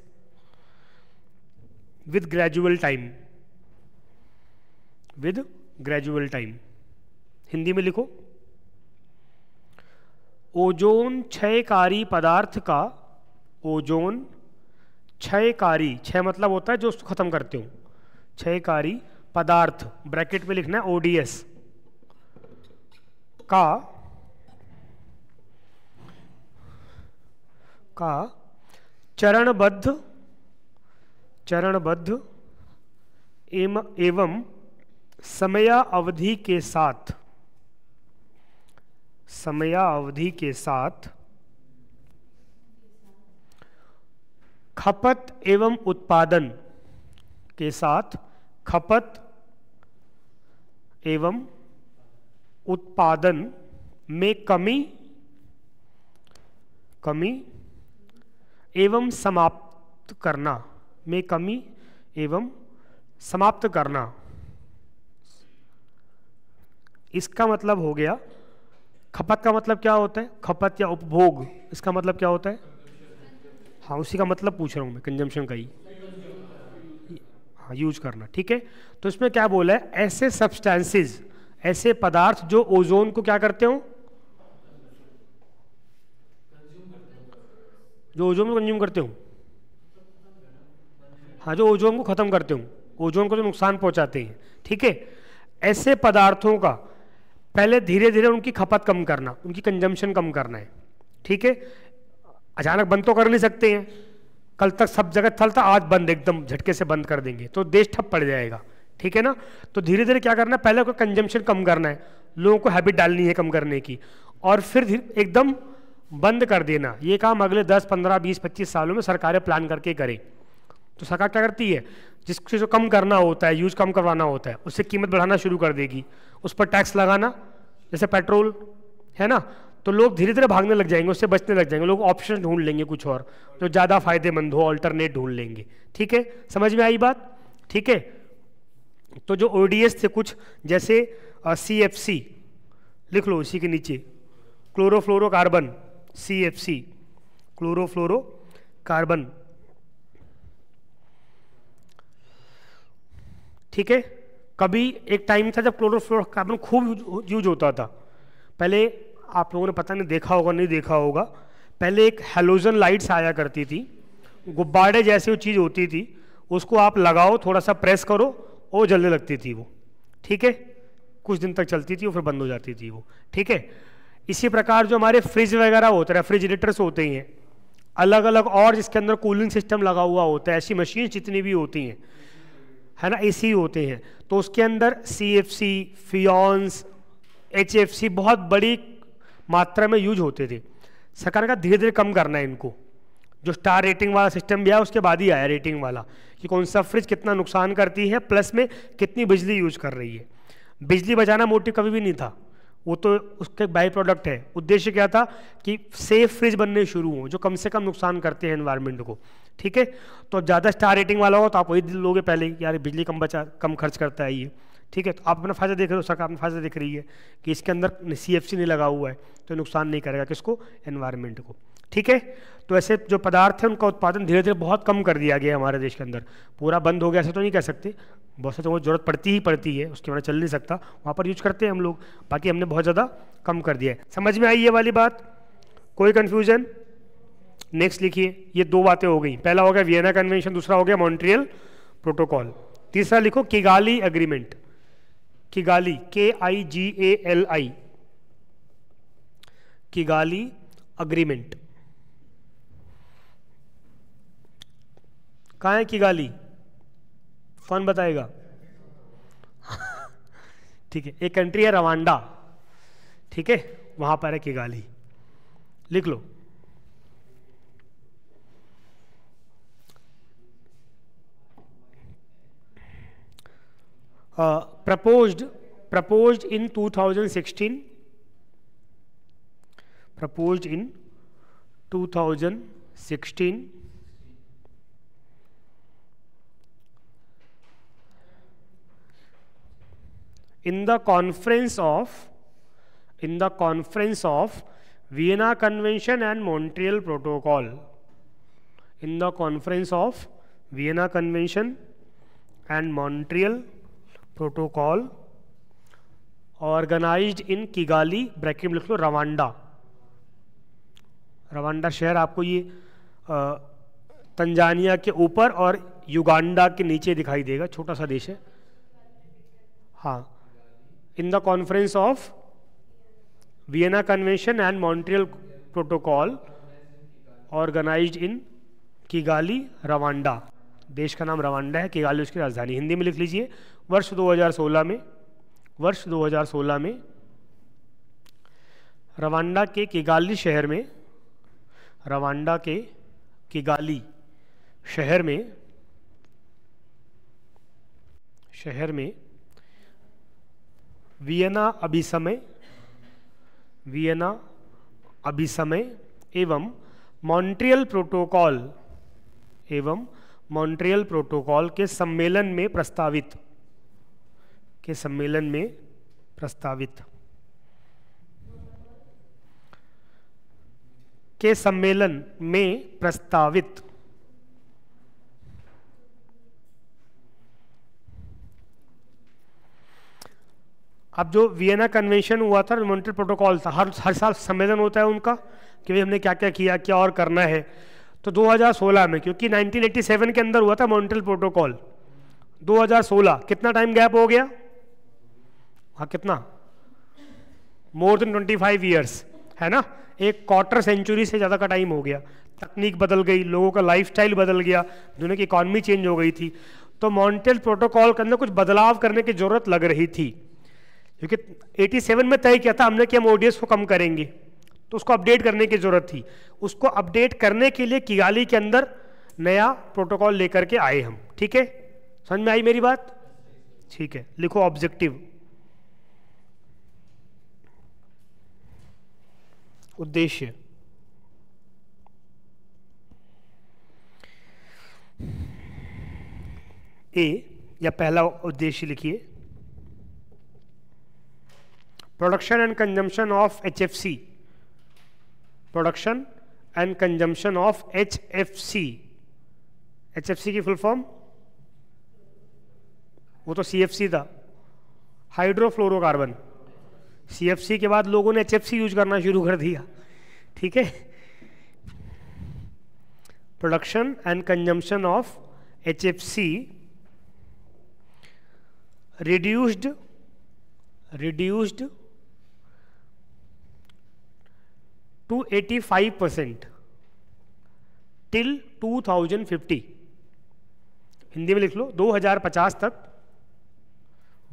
with gradual time with gradual time Hindi में लिखो ओजोन क्षयकारी पदार्थ का ओजोन क्षयकारी क्षय मतलब होता है जो उसको खत्म करते हो क्षयकारी पदार्थ ब्रैकेट में लिखना है ओडीएस का का चरणबद्ध चरणबद्ध एवं समय अवधि के साथ समयावधि के साथ खपत एवं उत्पादन के साथ खपत एवं उत्पादन में कमी कमी एवं समाप्त करना में कमी एवं समाप्त करना इसका मतलब हो गया खपत का मतलब क्या होता है खपत या उपभोग इसका मतलब क्या होता है हाँ उसी का मतलब पूछ रहा हूँ मैं कंजम्पशन का ही हाँ यूज करना ठीक है तो इसमें क्या बोला है ऐसे सब्सटेंसेस ऐसे पदार्थ जो ओजोन को क्या करते हो जो ओजोन को कंज्यूम करते हो हाँ जो ओजोन को खत्म करते हो ओजोन को जो तो नुकसान पहुंचाते हैं ठीक है ऐसे पदार्थों का पहले धीरे धीरे उनकी खपत कम करना उनकी कंजम्पशन कम करना है ठीक है अचानक बंद तो कर नहीं सकते हैं कल तक सब जगह थल था आज बंद एकदम झटके से बंद कर देंगे तो देश ठप पड़ जाएगा ठीक है ना तो धीरे धीरे क्या करना है पहले को कंजम्पशन कम करना है लोगों को हैबिट डालनी है कम करने की और फिर एकदम बंद कर देना ये काम अगले 10, 15, 20, 25 सालों में सरकारें प्लान करके करें तो सरकार क्या करती है जिसको जो कम करना होता है यूज कम करवाना होता है उससे कीमत बढ़ाना शुरू कर देगी उस पर टैक्स लगाना जैसे पेट्रोल है ना तो लोग धीरे धीरे भागने लग जाएंगे उससे बचने लग जाएंगे लोग ऑप्शन ढूंढ लेंगे कुछ और जो ज़्यादा फायदेमंद हो ऑल्टरनेट ढूंढ लेंगे ठीक है समझ में आई बात ठीक है तो जो ओ थे कुछ जैसे सी एफ सी लिख लो इसी के नीचे chlorofluorocarbon C F C chlorofluoro carbon ठीक है कभी एक टाइम था जब क्लोरोफ्लोरोकार्बन खूब यूज होता था पहले आप लोगों ने पता नहीं देखा होगा नहीं देखा होगा पहले एक हेलोजन लाइट्स आया करती थी गुब्बारे जैसी वो चीज़ होती थी उसको आप लगाओ थोड़ा सा प्रेस करो और जलने लगती थी वो ठीक है कुछ दिन तक चलती थी और फिर बंद हो जाती थी वो ठीक है इसी प्रकार जो हमारे फ्रिज वगैरह होते हैं रेफ्रिजरेटर्स होते हैं अलग अलग और जिसके अंदर कूलिंग सिस्टम लगा हुआ होता है ऐसी मशीन जितनी भी होती हैं है ना ए होते हैं तो उसके अंदर C F C freons H F C बहुत बड़ी मात्रा में यूज होते थे सरकार का धीरे धीरे कम करना है इनको जो स्टार रेटिंग वाला सिस्टम भी आया उसके बाद ही आया रेटिंग वाला कि कौन सा फ्रिज कितना नुकसान करती है प्लस में कितनी बिजली यूज कर रही है बिजली बचाना मोटिव कभी भी नहीं था वो तो उसके बाई प्रोडक्ट है उद्देश्य क्या था कि सेफ फ्रिज बनने शुरू हों जो कम से कम नुकसान करते हैं एनवायरमेंट को ठीक है तो ज़्यादा स्टार रेटिंग वाला हो तो आप वही लोगे पहले ही यार बिजली कम बचा कम खर्च करता है ये ठीक है तो आप अपना फ़ायदा देख रहे हो सरकार अपना फ़ायदा देख रही है कि इसके अंदर सी एफ नहीं लगा हुआ है तो नुकसान नहीं करेगा किसको एनवायरमेंट को ठीक है तो ऐसे जो पदार्थ हैं उनका उत्पादन धीरे धीरे बहुत कम कर दिया गया हमारे देश के अंदर पूरा बंद हो गया ऐसा तो नहीं कह सकते बहुत सारे वो ज़रूरत पड़ती ही पड़ती है उसके बिना चल नहीं सकता वहाँ पर यूज करते हैं हम लोग बाकी हमने बहुत ज़्यादा कम कर दिया है समझ में आई ये वाली बात कोई कन्फ्यूज़न नेक्स्ट लिखिए ये दो बातें हो गई पहला हो गया वियना कन्वेंशन दूसरा हो गया मॉन्ट्रियल प्रोटोकॉल तीसरा लिखो Kigali agreement Kigali K I G A L I Kigali agreement कहा है किगाली कौन बताएगा ठीक है एक कंट्री है रवांडा ठीक है वहां पर है किगाली लिख लो uh, proposed proposed in 2016 proposed in 2016 in the conference of in the conference of Vienna Convention and Montreal Protocol in the conference of Vienna Convention and Montreal protocol organised in Kigali bracket में लिख लो Rwanda Rwanda शहर आपको ये Tanzania के ऊपर और Uganda के नीचे दिखाई देगा छोटा सा देश है हाँ in the conference of Vienna convention and Montreal protocol organised in Kigali Rwanda देश का नाम रवांडा है किगाली उसकी राजधानी हिंदी में लिख लीजिए वर्ष 2016 में वर्ष 2016 में रवांडा के किगाली शहर में रवांडा के किगाली शहर में शहर में वियना अभिसमय वियना अभिसमय एवं मॉन्ट्रियल प्रोटोकॉल एवं मॉन्ट्रियल प्रोटोकॉल के सम्मेलन में प्रस्तावित के सम्मेलन में प्रस्तावित के सम्मेलन में प्रस्तावित अब जो वियना कन्वेंशन हुआ था मोन्ट्रल प्रोटोकॉल था हर हर साल सम्मेलन होता है उनका कि भाई हमने क्या क्या किया क्या और करना है तो 2016 में क्योंकि 1987 के अंदर हुआ था मोन्ट्रल प्रोटोकॉल 2016 कितना टाइम गैप हो गया हाँ कितना more than twenty five years है ना एक क्वार्टर सेंचुरी से ज़्यादा का टाइम हो गया तकनीक बदल गई लोगों का स्टाइल बदल गया दुनिया की इकॉनमी चेंज हो गई थी तो मॉन्टेल प्रोटोकॉल के अंदर कुछ बदलाव करने की ज़रूरत लग रही थी क्योंकि 87 में तय किया था हमने कि हम ओडीएस को कम करेंगे तो उसको अपडेट करने की ज़रूरत थी उसको अपडेट करने के लिए किगाली के अंदर नया प्रोटोकॉल लेकर के आए हम ठीक है समझ में आई मेरी बात ठीक है लिखो ऑब्जेक्टिव उद्देश्य ए या पहला उद्देश्य लिखिए production and consumption of H F C production and consumption of H F C H F C की फुल फॉर्म वो तो सी एफ सी था हाइड्रोफ्लोरोकार्बन सी के बाद लोगों ने एच यूज करना शुरू कर दिया ठीक है production and consumption of H F C reduced reduced to eighty five percent till two thousand fifty Hindi में लिख लो दो हजार पचास तक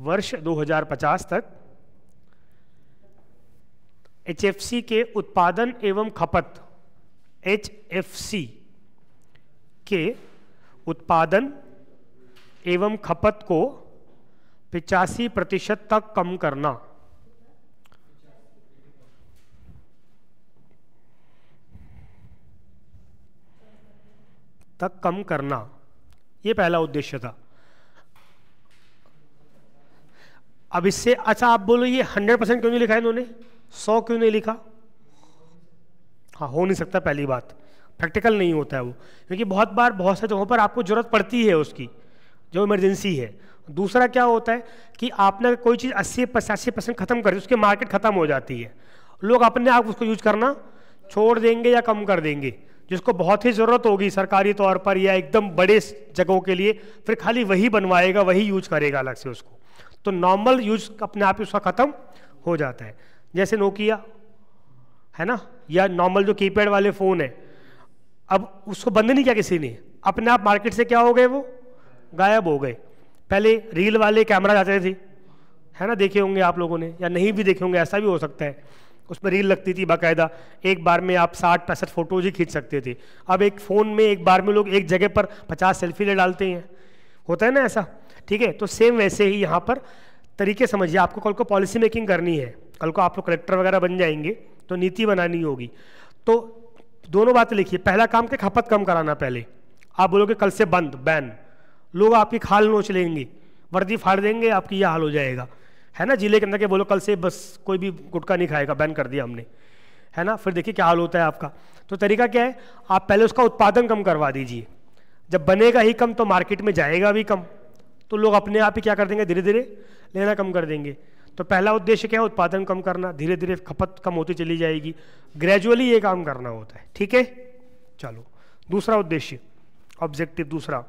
वर्ष दो हजार पचास तक सी के उत्पादन एवं खपत सी के उत्पादन एवं खपत को पिचासी प्रतिशत तक कम करना तक कम करना ये पहला उद्देश्य था अब इससे अच्छा आप बोलो ये हंड्रेड परसेंट क्यों नहीं लिखा है इन्होंने सौ क्यों नहीं लिखा हाँ हो नहीं सकता पहली बात प्रैक्टिकल नहीं होता है वो क्योंकि बहुत बार बहुत से जगहों पर आपको ज़रूरत पड़ती है उसकी जो इमरजेंसी है दूसरा क्या होता है कि आपने कोई चीज़ अस्सी पचासी परसेंट खत्म कर दी उसकी मार्केट ख़त्म हो जाती है लोग अपने आप उसको यूज करना छोड़ देंगे या कम कर देंगे जिसको बहुत ही ज़रूरत होगी सरकारी तौर पर या एकदम बड़े जगहों के लिए फिर खाली वही बनवाएगा वही यूज करेगा अलग से उसको तो नॉर्मल यूज अपने आप ही उसका ख़त्म हो जाता है जैसे नोकिया है ना या नॉर्मल जो कीपैड वाले फ़ोन है अब उसको बंद नहीं किया किसी ने अपने आप मार्केट से क्या हो गए वो गायब हो गए पहले रील वाले कैमरा जाते थे है ना देखे होंगे आप लोगों ने या नहीं भी देखे होंगे ऐसा भी हो सकता है उसमें रील लगती थी बाकायदा एक बार में आप साठ पैंसठ फोटोज ही खींच सकते थे अब एक फ़ोन में एक बार में लोग एक जगह पर पचास सेल्फी ले डालते हैं होता है ना ऐसा ठीक है तो सेम वैसे ही यहाँ पर तरीके समझिए आपको कल को पॉलिसी मेकिंग करनी है कल को आप लोग कलेक्टर वगैरह बन जाएंगे तो नीति बनानी होगी तो दोनों बातें लिखिए पहला काम के खपत कम कराना पहले आप बोलोगे कल से बंद बैन लोग आपकी खाल नोच लेंगे वर्दी फाड़ देंगे आपकी यह हाल हो जाएगा है ना जिले के अंदर के बोलो कल से बस कोई भी गुटखा नहीं खाएगा बैन कर दिया हमने है ना फिर देखिए क्या हाल होता है आपका तो तरीका क्या है आप पहले उसका उत्पादन कम करवा दीजिए जब बनेगा ही कम तो मार्केट में जाएगा भी कम तो लोग अपने आप ही क्या कर देंगे धीरे धीरे लेना कम कर देंगे तो पहला उद्देश्य क्या है उत्पादन कम करना धीरे धीरे खपत कम होती चली जाएगी ग्रेजुअली ये काम करना होता है ठीक है चलो दूसरा उद्देश्य ऑब्जेक्टिव दूसरा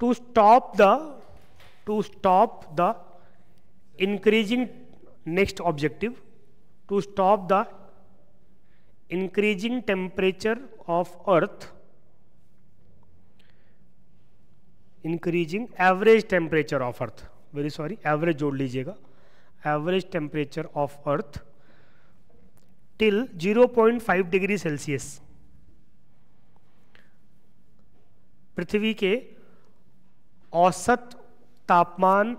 to stop the to stop the increasing next objective to stop the increasing temperature of earth increasing average temperature of earth very sorry average जोड़ लीजिएगा average temperature of earth till 0.5 degree celsius पृथ्वी के औसत तापमान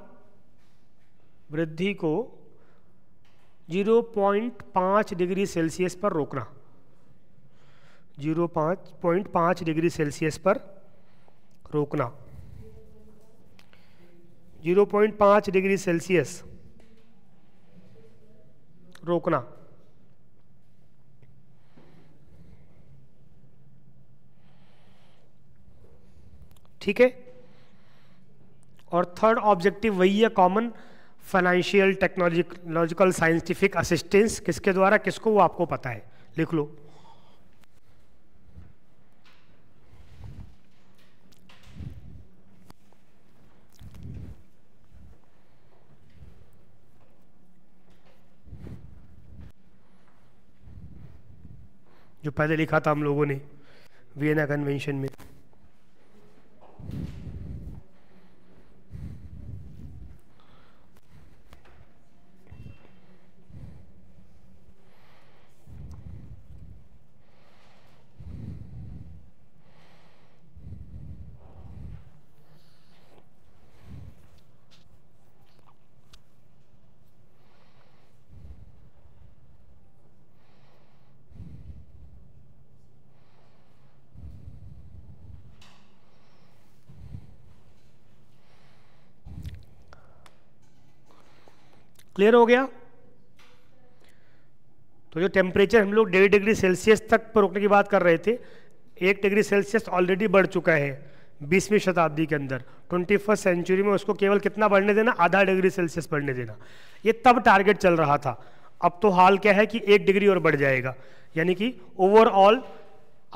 वृद्धि को zero point पाँच degree Celsius पर रोकना जीरो पाँच पॉइंट पाँच डिग्री सेल्सियस पर रोकना जीरो पॉइंट पाँच डिग्री सेल्सियस रोकना ठीक है और थर्ड ऑब्जेक्टिव वही है common financial technological scientific assistance किसके द्वारा किसको वो आपको पता है लिख लो जो पहले लिखा था हम लोगों ने वियना कन्वेंशन में क्लियर हो गया तो जो टेम्परेचर हम लोग डेढ़ डिग्री सेल्सियस तक पर रोकने की बात कर रहे थे एक डिग्री सेल्सियस ऑलरेडी बढ़ चुका है बीसवीं शताब्दी के अंदर ट्वेंटी फर्स्ट सेंचुरी में उसको केवल कितना बढ़ने देना आधा डिग्री सेल्सियस बढ़ने देना ये तब टारगेट चल रहा था अब तो हाल क्या है कि एक डिग्री और बढ़ जाएगा यानी कि ओवरऑल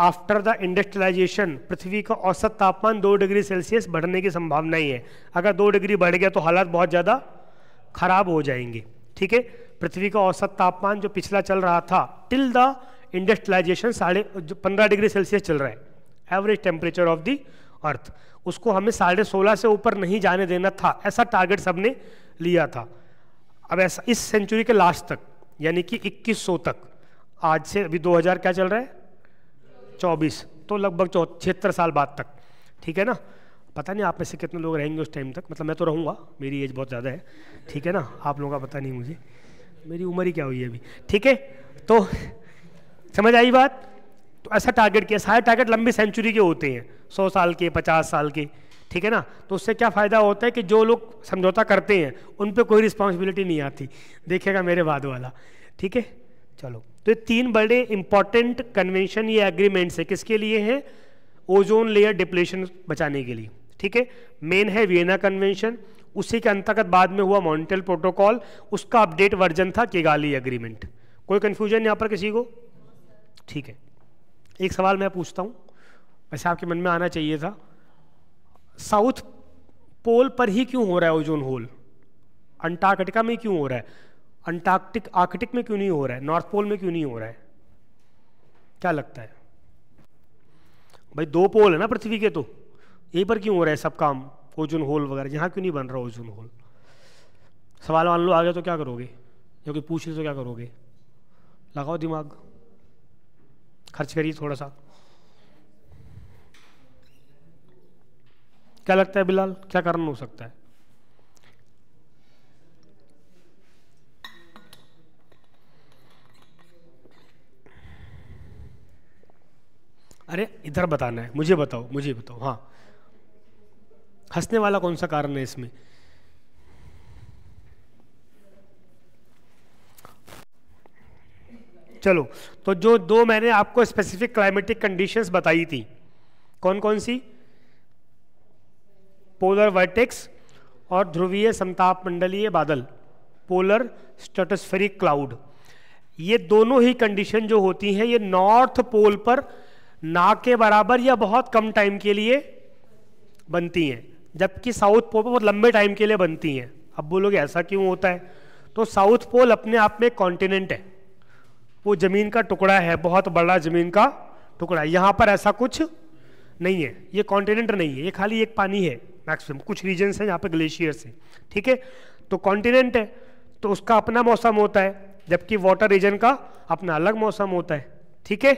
आफ्टर द इंडस्ट्रियलाइजेशन पृथ्वी का औसत तापमान दो डिग्री सेल्सियस बढ़ने की संभावना ही है अगर दो डिग्री बढ़ गया तो हालात बहुत ज़्यादा खराब हो जाएंगे ठीक है पृथ्वी का औसत तापमान जो पिछला चल रहा था टिल द इंडस्ट्रियलाइजेशन साढ़े पंद्रह डिग्री सेल्सियस चल रहा है average temperature of the earth उसको हमें साढ़े सोलह से ऊपर नहीं जाने देना था ऐसा टारगेट सबने लिया था अब ऐसा इस सेंचुरी के लास्ट तक यानी कि 2100 तक आज से अभी 2000 क्या चल रहा है 24 तो लगभग छिहत्तर साल बाद तक ठीक है ना पता नहीं आप में से कितने लोग रहेंगे उस टाइम तक मतलब मैं तो रहूँगा मेरी एज बहुत ज़्यादा है ठीक है ना आप लोगों का पता नहीं मुझे मेरी उम्र ही क्या हुई है अभी ठीक है तो समझ आई बात तो ऐसा टारगेट किया सारे टारगेट लंबी सेंचुरी के होते हैं सौ साल के पचास साल के ठीक है ना तो उससे क्या फ़ायदा होता है कि जो लोग समझौता करते हैं उन पर कोई रिस्पॉन्सिबिलिटी नहीं आती देखेगा मेरे बाद वाला ठीक है चलो तो ये तीन बड़े इंपॉर्टेंट कन्वेंशन ये एग्रीमेंट्स है किसके लिए हैं ओजोन लेयर डिप्लेशन बचाने के लिए ठीक है मेन है वियना कन्वेंशन उसी के अंतर्गत बाद में हुआ मॉन्टेल प्रोटोकॉल उसका अपडेट वर्जन था केगाली एग्रीमेंट कोई कन्फ्यूजन यहाँ पर किसी को ठीक है एक सवाल मैं पूछता हूँ वैसे आपके मन में आना चाहिए था साउथ पोल पर ही क्यों हो रहा है ओजोन होल अंटार्कटिका में क्यों हो रहा है अंटार्कटिक आर्कटिक में क्यों नहीं हो रहा है नॉर्थ पोल में क्यों नहीं हो रहा है क्या लगता है भाई दो पोल है ना पृथ्वी के तो यहीं पर क्यों हो रहा है सब काम ओजोन होल वगैरह यहाँ क्यों नहीं बन रहा ओजोन होल सवाल मान लो आ गया तो क्या करोगे जो कि पूछ ले तो क्या करोगे लगाओ दिमाग खर्च करिए थोड़ा सा क्या लगता है बिलाल क्या कारण हो सकता है अरे इधर बताना है मुझे बताओ मुझे बताओ हाँ हंसने वाला कौन सा कारण है इसमें चलो तो जो दो मैंने आपको स्पेसिफिक क्लाइमेटिक कंडीशंस बताई थी कौन कौन सी पोलर वर्टेक्स और ध्रुवीय समताप मंडलीय बादल पोलर स्टेटोस्फेरिक क्लाउड ये दोनों ही कंडीशन जो होती हैं ये नॉर्थ पोल पर ना के बराबर या बहुत कम टाइम के लिए बनती हैं जबकि साउथ पोल बहुत लंबे टाइम के लिए बनती हैं अब बोलोगे ऐसा क्यों होता है तो साउथ पोल अपने आप में कॉन्टिनेंट है वो जमीन का टुकड़ा है बहुत बड़ा जमीन का टुकड़ा यहाँ पर ऐसा कुछ नहीं है ये कॉन्टिनेंट नहीं है ये खाली एक पानी है मैक्सिमम कुछ रीजन्स हैं यहाँ पे ग्लेशियर्स से ठीक है तो कॉन्टिनेंट है तो उसका अपना मौसम होता है जबकि वाटर रीजन का अपना अलग मौसम होता है ठीक है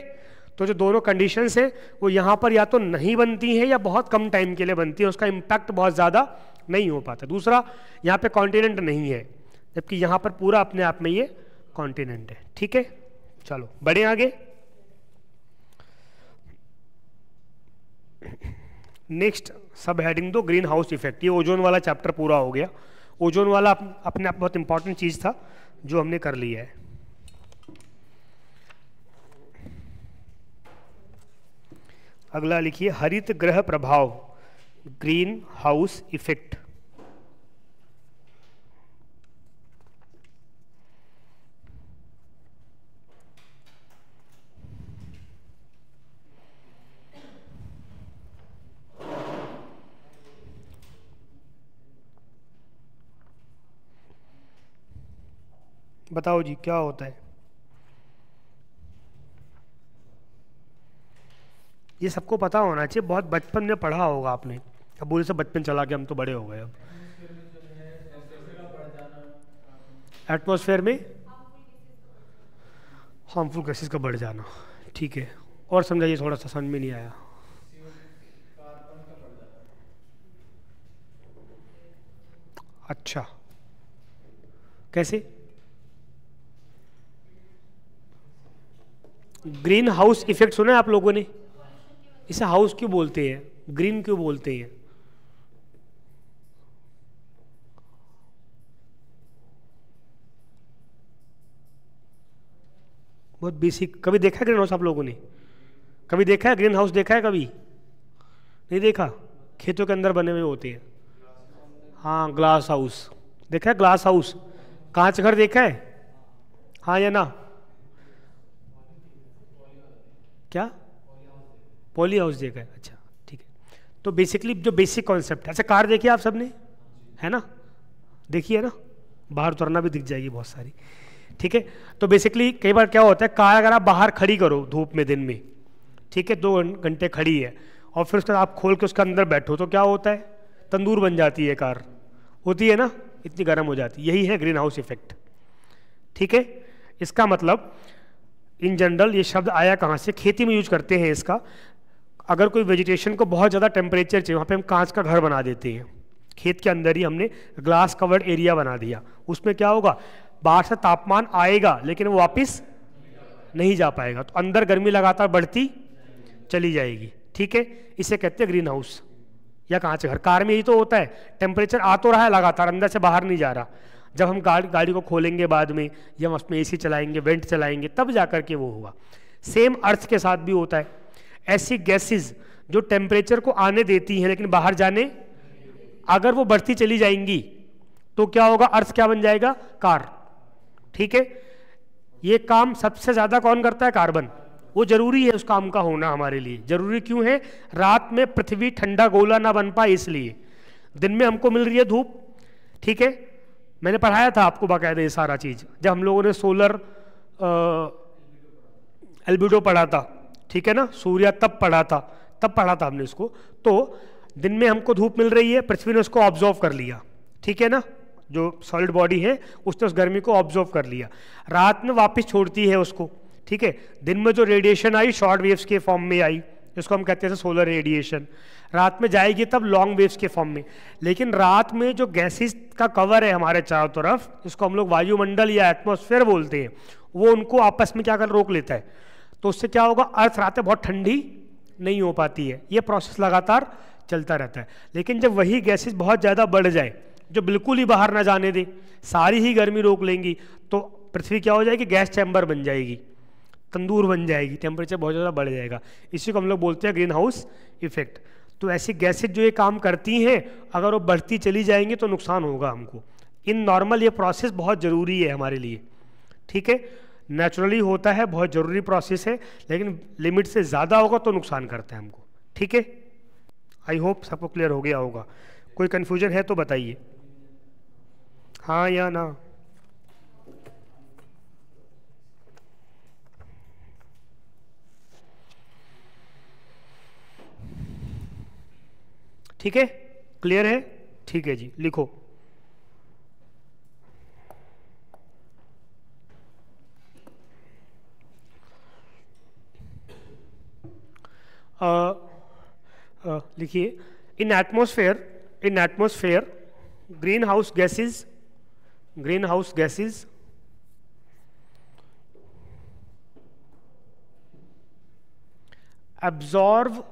तो जो दोनों कंडीशन है वो यहाँ पर या तो नहीं बनती हैं या बहुत कम टाइम के लिए बनती है उसका इम्पैक्ट बहुत ज़्यादा नहीं हो पाता दूसरा यहाँ पे कॉन्टिनेंट नहीं है जबकि यहाँ पर पूरा अपने आप में ये कॉन्टिनेंट है ठीक है चलो बढ़े आगे नेक्स्ट सब हेडिंग दो ग्रीन हाउस इफेक्ट ये ओजोन वाला चैप्टर पूरा हो गया ओजोन वाला अपने आप बहुत इंपॉर्टेंट चीज़ था जो हमने कर लिया है अगला लिखिए हरित ग्रह प्रभाव ग्रीन हाउस इफेक्ट बताओ जी क्या होता है ये सबको पता होना चाहिए बहुत बचपन में पढ़ा होगा आपने अब बोले से बचपन चला के हम तो बड़े हो गए अब एटमोसफेयर में हार्मफुल गैसेस का बढ़ जाना ठीक है और समझाइए थोड़ा सा समझ में नहीं आया अच्छा कैसे ग्रीन हाउस इफेक्ट सुना है आप लोगों ने इसे हाउस क्यों बोलते हैं ग्रीन क्यों बोलते हैं बहुत बेसिक कभी देखा है ग्रीन हाउस आप लोगों ने कभी देखा है ग्रीन हाउस देखा है कभी नहीं देखा खेतों के अंदर बने हुए होते हैं हाँ ग्लास हाउस देखा है ग्लास हाउस कांच घर देखा है हाँ या ना क्या पॉली हाउस है अच्छा ठीक है तो बेसिकली जो बेसिक कॉन्सेप्ट है अच्छा कार देखी आप सबने है ना देखिए ना बाहर उतरना भी दिख जाएगी बहुत सारी ठीक है तो बेसिकली कई बार क्या होता है कार अगर आप बाहर खड़ी करो धूप में दिन में ठीक है दो घंटे खड़ी है और फिर उसके आप खोल के उसके अंदर बैठो तो क्या होता है तंदूर बन जाती है कार होती है ना इतनी गर्म हो जाती है यही है ग्रीन हाउस इफेक्ट ठीक है इसका मतलब इन जनरल ये शब्द आया कहाँ से खेती में यूज करते हैं इसका अगर कोई वेजिटेशन को बहुत ज़्यादा टेम्परेचर चाहिए वहाँ पे हम कांच का घर बना देते हैं खेत के अंदर ही हमने ग्लास कवर्ड एरिया बना दिया उसमें क्या होगा बाहर से तापमान आएगा लेकिन वो वापस नहीं जा पाएगा तो अंदर गर्मी लगातार बढ़ती चली जाएगी ठीक है इसे कहते हैं ग्रीन हाउस या कांच घर कार में यही तो होता है टेम्परेचर आ तो रहा है लगातार अंदर से बाहर नहीं जा रहा जब हम गाड़ी गाड़ी को खोलेंगे बाद में या हम उसमें ए चलाएंगे वेंट चलाएंगे तब जा के वो होगा सेम अर्थ के साथ भी होता है ऐसी गैसेस जो टेम्परेचर को आने देती हैं लेकिन बाहर जाने अगर वो बढ़ती चली जाएंगी तो क्या होगा अर्थ क्या बन जाएगा कार ठीक है ये काम सबसे ज़्यादा कौन करता है कार्बन वो जरूरी है उस काम का होना हमारे लिए जरूरी क्यों है रात में पृथ्वी ठंडा गोला ना बन पाए इसलिए दिन में हमको मिल रही है धूप ठीक है मैंने पढ़ाया था आपको बाकायदा ये सारा चीज़ जब हम लोगों ने सोलर एल्बिडो पढ़ा था ठीक है ना सूर्य तब पढ़ा था तब पढ़ा था हमने इसको तो दिन में हमको धूप मिल रही है पृथ्वी ने उसको ऑब्जॉर्व कर लिया ठीक है ना जो सॉलिड बॉडी है उसने उस गर्मी को ऑब्जॉर्व कर लिया रात में वापस छोड़ती है उसको ठीक है दिन में जो रेडिएशन आई शॉर्ट वेव्स के फॉर्म में आई जिसको हम कहते हैं सोलर रेडिएशन रात में जाएगी तब लॉन्ग वेव्स के फॉर्म में लेकिन रात में जो गैसेस का कवर है हमारे चारों तरफ जिसको हम लोग वायुमंडल या एटमोसफेयर बोलते हैं वो उनको आपस में क्या कर रोक लेता है तो उससे क्या होगा अर्थ रातें बहुत ठंडी नहीं हो पाती है ये प्रोसेस लगातार चलता रहता है लेकिन जब वही गैसेस बहुत ज़्यादा बढ़ जाए जो बिल्कुल ही बाहर ना जाने दे सारी ही गर्मी रोक लेंगी तो पृथ्वी क्या हो जाएगी गैस चैम्बर बन जाएगी तंदूर बन जाएगी टेम्परेचर बहुत ज़्यादा बढ़ जाएगा इसी को हम लोग बोलते हैं ग्रीन हाउस इफेक्ट तो ऐसी गैसेज जो ये काम करती हैं अगर वो बढ़ती चली जाएंगी तो नुकसान होगा हमको इन नॉर्मल ये प्रोसेस बहुत ज़रूरी है हमारे लिए ठीक है नेचुरली होता है बहुत ज़रूरी प्रोसेस है लेकिन लिमिट से ज़्यादा होगा तो नुकसान करता है हमको ठीक है आई होप सबको क्लियर हो गया होगा कोई कन्फ्यूजन है तो बताइए हाँ या ना ठीक है क्लियर है ठीक है जी लिखो लिखिए in atmosphere in atmosphere greenhouse gases greenhouse gases absorb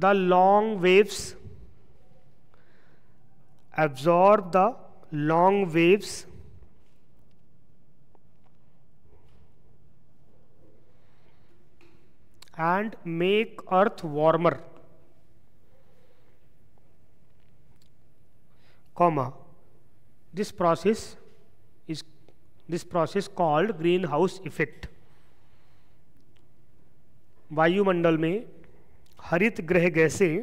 the long waves absorb the long waves and make earth warmer comma this process is this process called greenhouse effect वायुमंडल में हरित ग्रह गैसें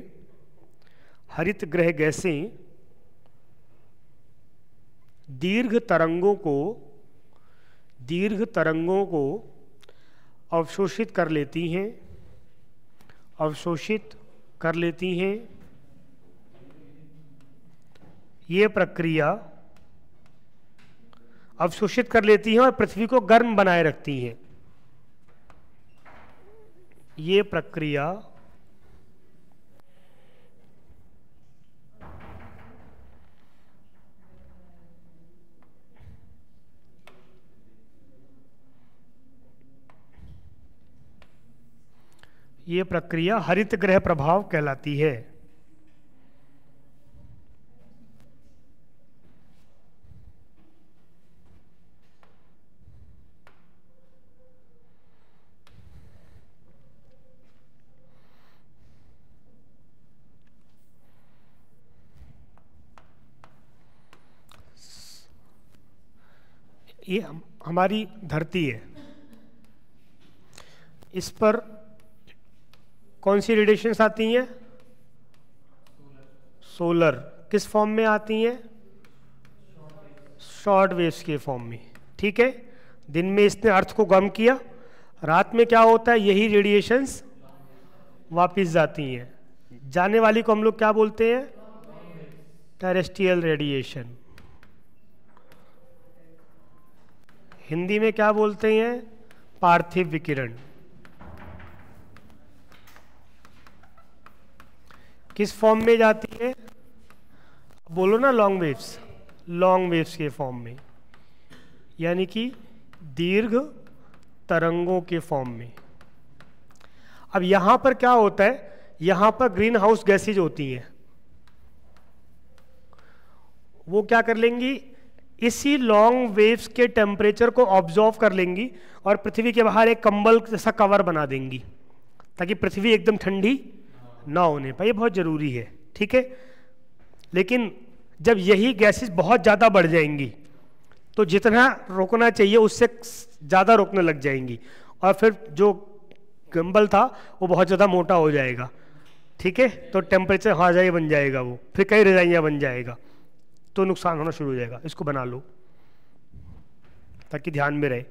हरित ग्रह गैसें दीर्घ तरंगों को दीर्घ तरंगों को अवशोषित कर लेती हैं अवशोषित कर लेती हैं ये प्रक्रिया अवशोषित कर लेती हैं और पृथ्वी को गर्म बनाए रखती हैं ये प्रक्रिया ये प्रक्रिया हरित ग्रह प्रभाव कहलाती है ये हमारी धरती है इस पर कौन सी रेडिएशंस आती हैं सोलर किस फॉर्म में आती हैं शॉर्ट वेव्स के फॉर्म में ठीक है दिन में इसने अर्थ को गम किया रात में क्या होता है यही रेडिएशंस वापस जाती हैं जाने वाली को हम लोग क्या बोलते हैं टेरेस्ट्रियल रेडिएशन हिंदी में क्या बोलते हैं पार्थिव विकिरण किस फॉर्म में जाती है बोलो ना लॉन्ग वेव्स लॉन्ग वेव्स के फॉर्म में यानी कि दीर्घ तरंगों के फॉर्म में अब यहां पर क्या होता है यहां पर ग्रीन हाउस गैसेज होती हैं वो क्या कर लेंगी इसी लॉन्ग वेव्स के टेम्परेचर को ऑब्जॉर्व कर लेंगी और पृथ्वी के बाहर एक कंबल जैसा कवर बना देंगी ताकि पृथ्वी एकदम ठंडी ना होने पर यह बहुत ज़रूरी है ठीक है लेकिन जब यही गैसेस बहुत ज़्यादा बढ़ जाएंगी तो जितना रोकना चाहिए उससे ज़्यादा रोकने लग जाएंगी और फिर जो गंबल था वो बहुत ज़्यादा मोटा हो जाएगा ठीक है तो टेम्परेचर हाजाइया बन जाएगा वो फिर कई रजाइयाँ बन जाएगा तो नुकसान होना शुरू हो जाएगा इसको बना लो ताकि ध्यान में रहे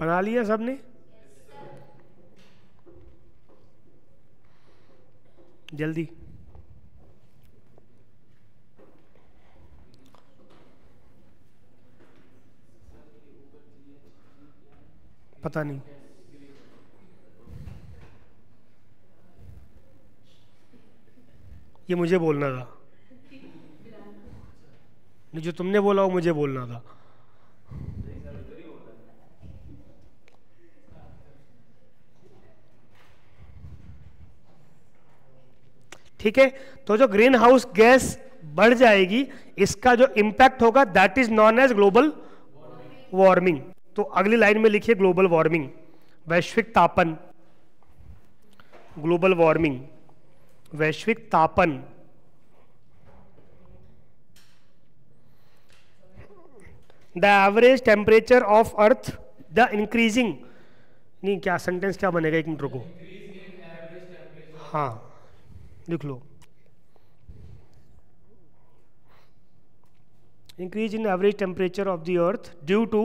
बना लिया सबने जल्दी पता नहीं ये मुझे बोलना था जो तुमने बोला वो मुझे बोलना था ठीक है तो जो ग्रीन हाउस गैस बढ़ जाएगी इसका जो इंपैक्ट होगा that is known as global warming तो अगली लाइन में लिखिए ग्लोबल वार्मिंग वैश्विक तापन ग्लोबल वार्मिंग वैश्विक तापन the average temperature of earth the increasing नहीं क्या सेंटेंस क्या बनेगा एक मिनट रुको हाँ लिख लो increase in average temperature of the earth due to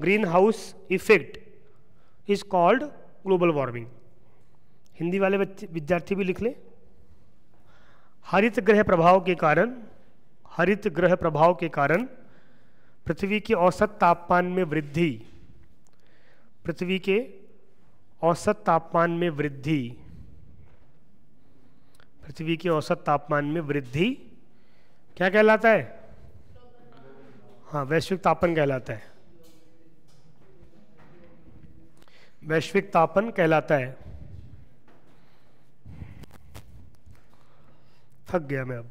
greenhouse effect is called global warming Hindi वाले विद्यार्थी भी लिख ले हरित ग्रह प्रभाव के कारण हरित ग्रह प्रभाव के कारण पृथ्वी के औसत तापमान में वृद्धि पृथ्वी के औसत तापमान में वृद्धि पृथ्वी के औसत तापमान में वृद्धि क्या कहलाता है हाँ वैश्विक तापन कहलाता है वैश्विक तापन कहलाता है थक गया मैं अब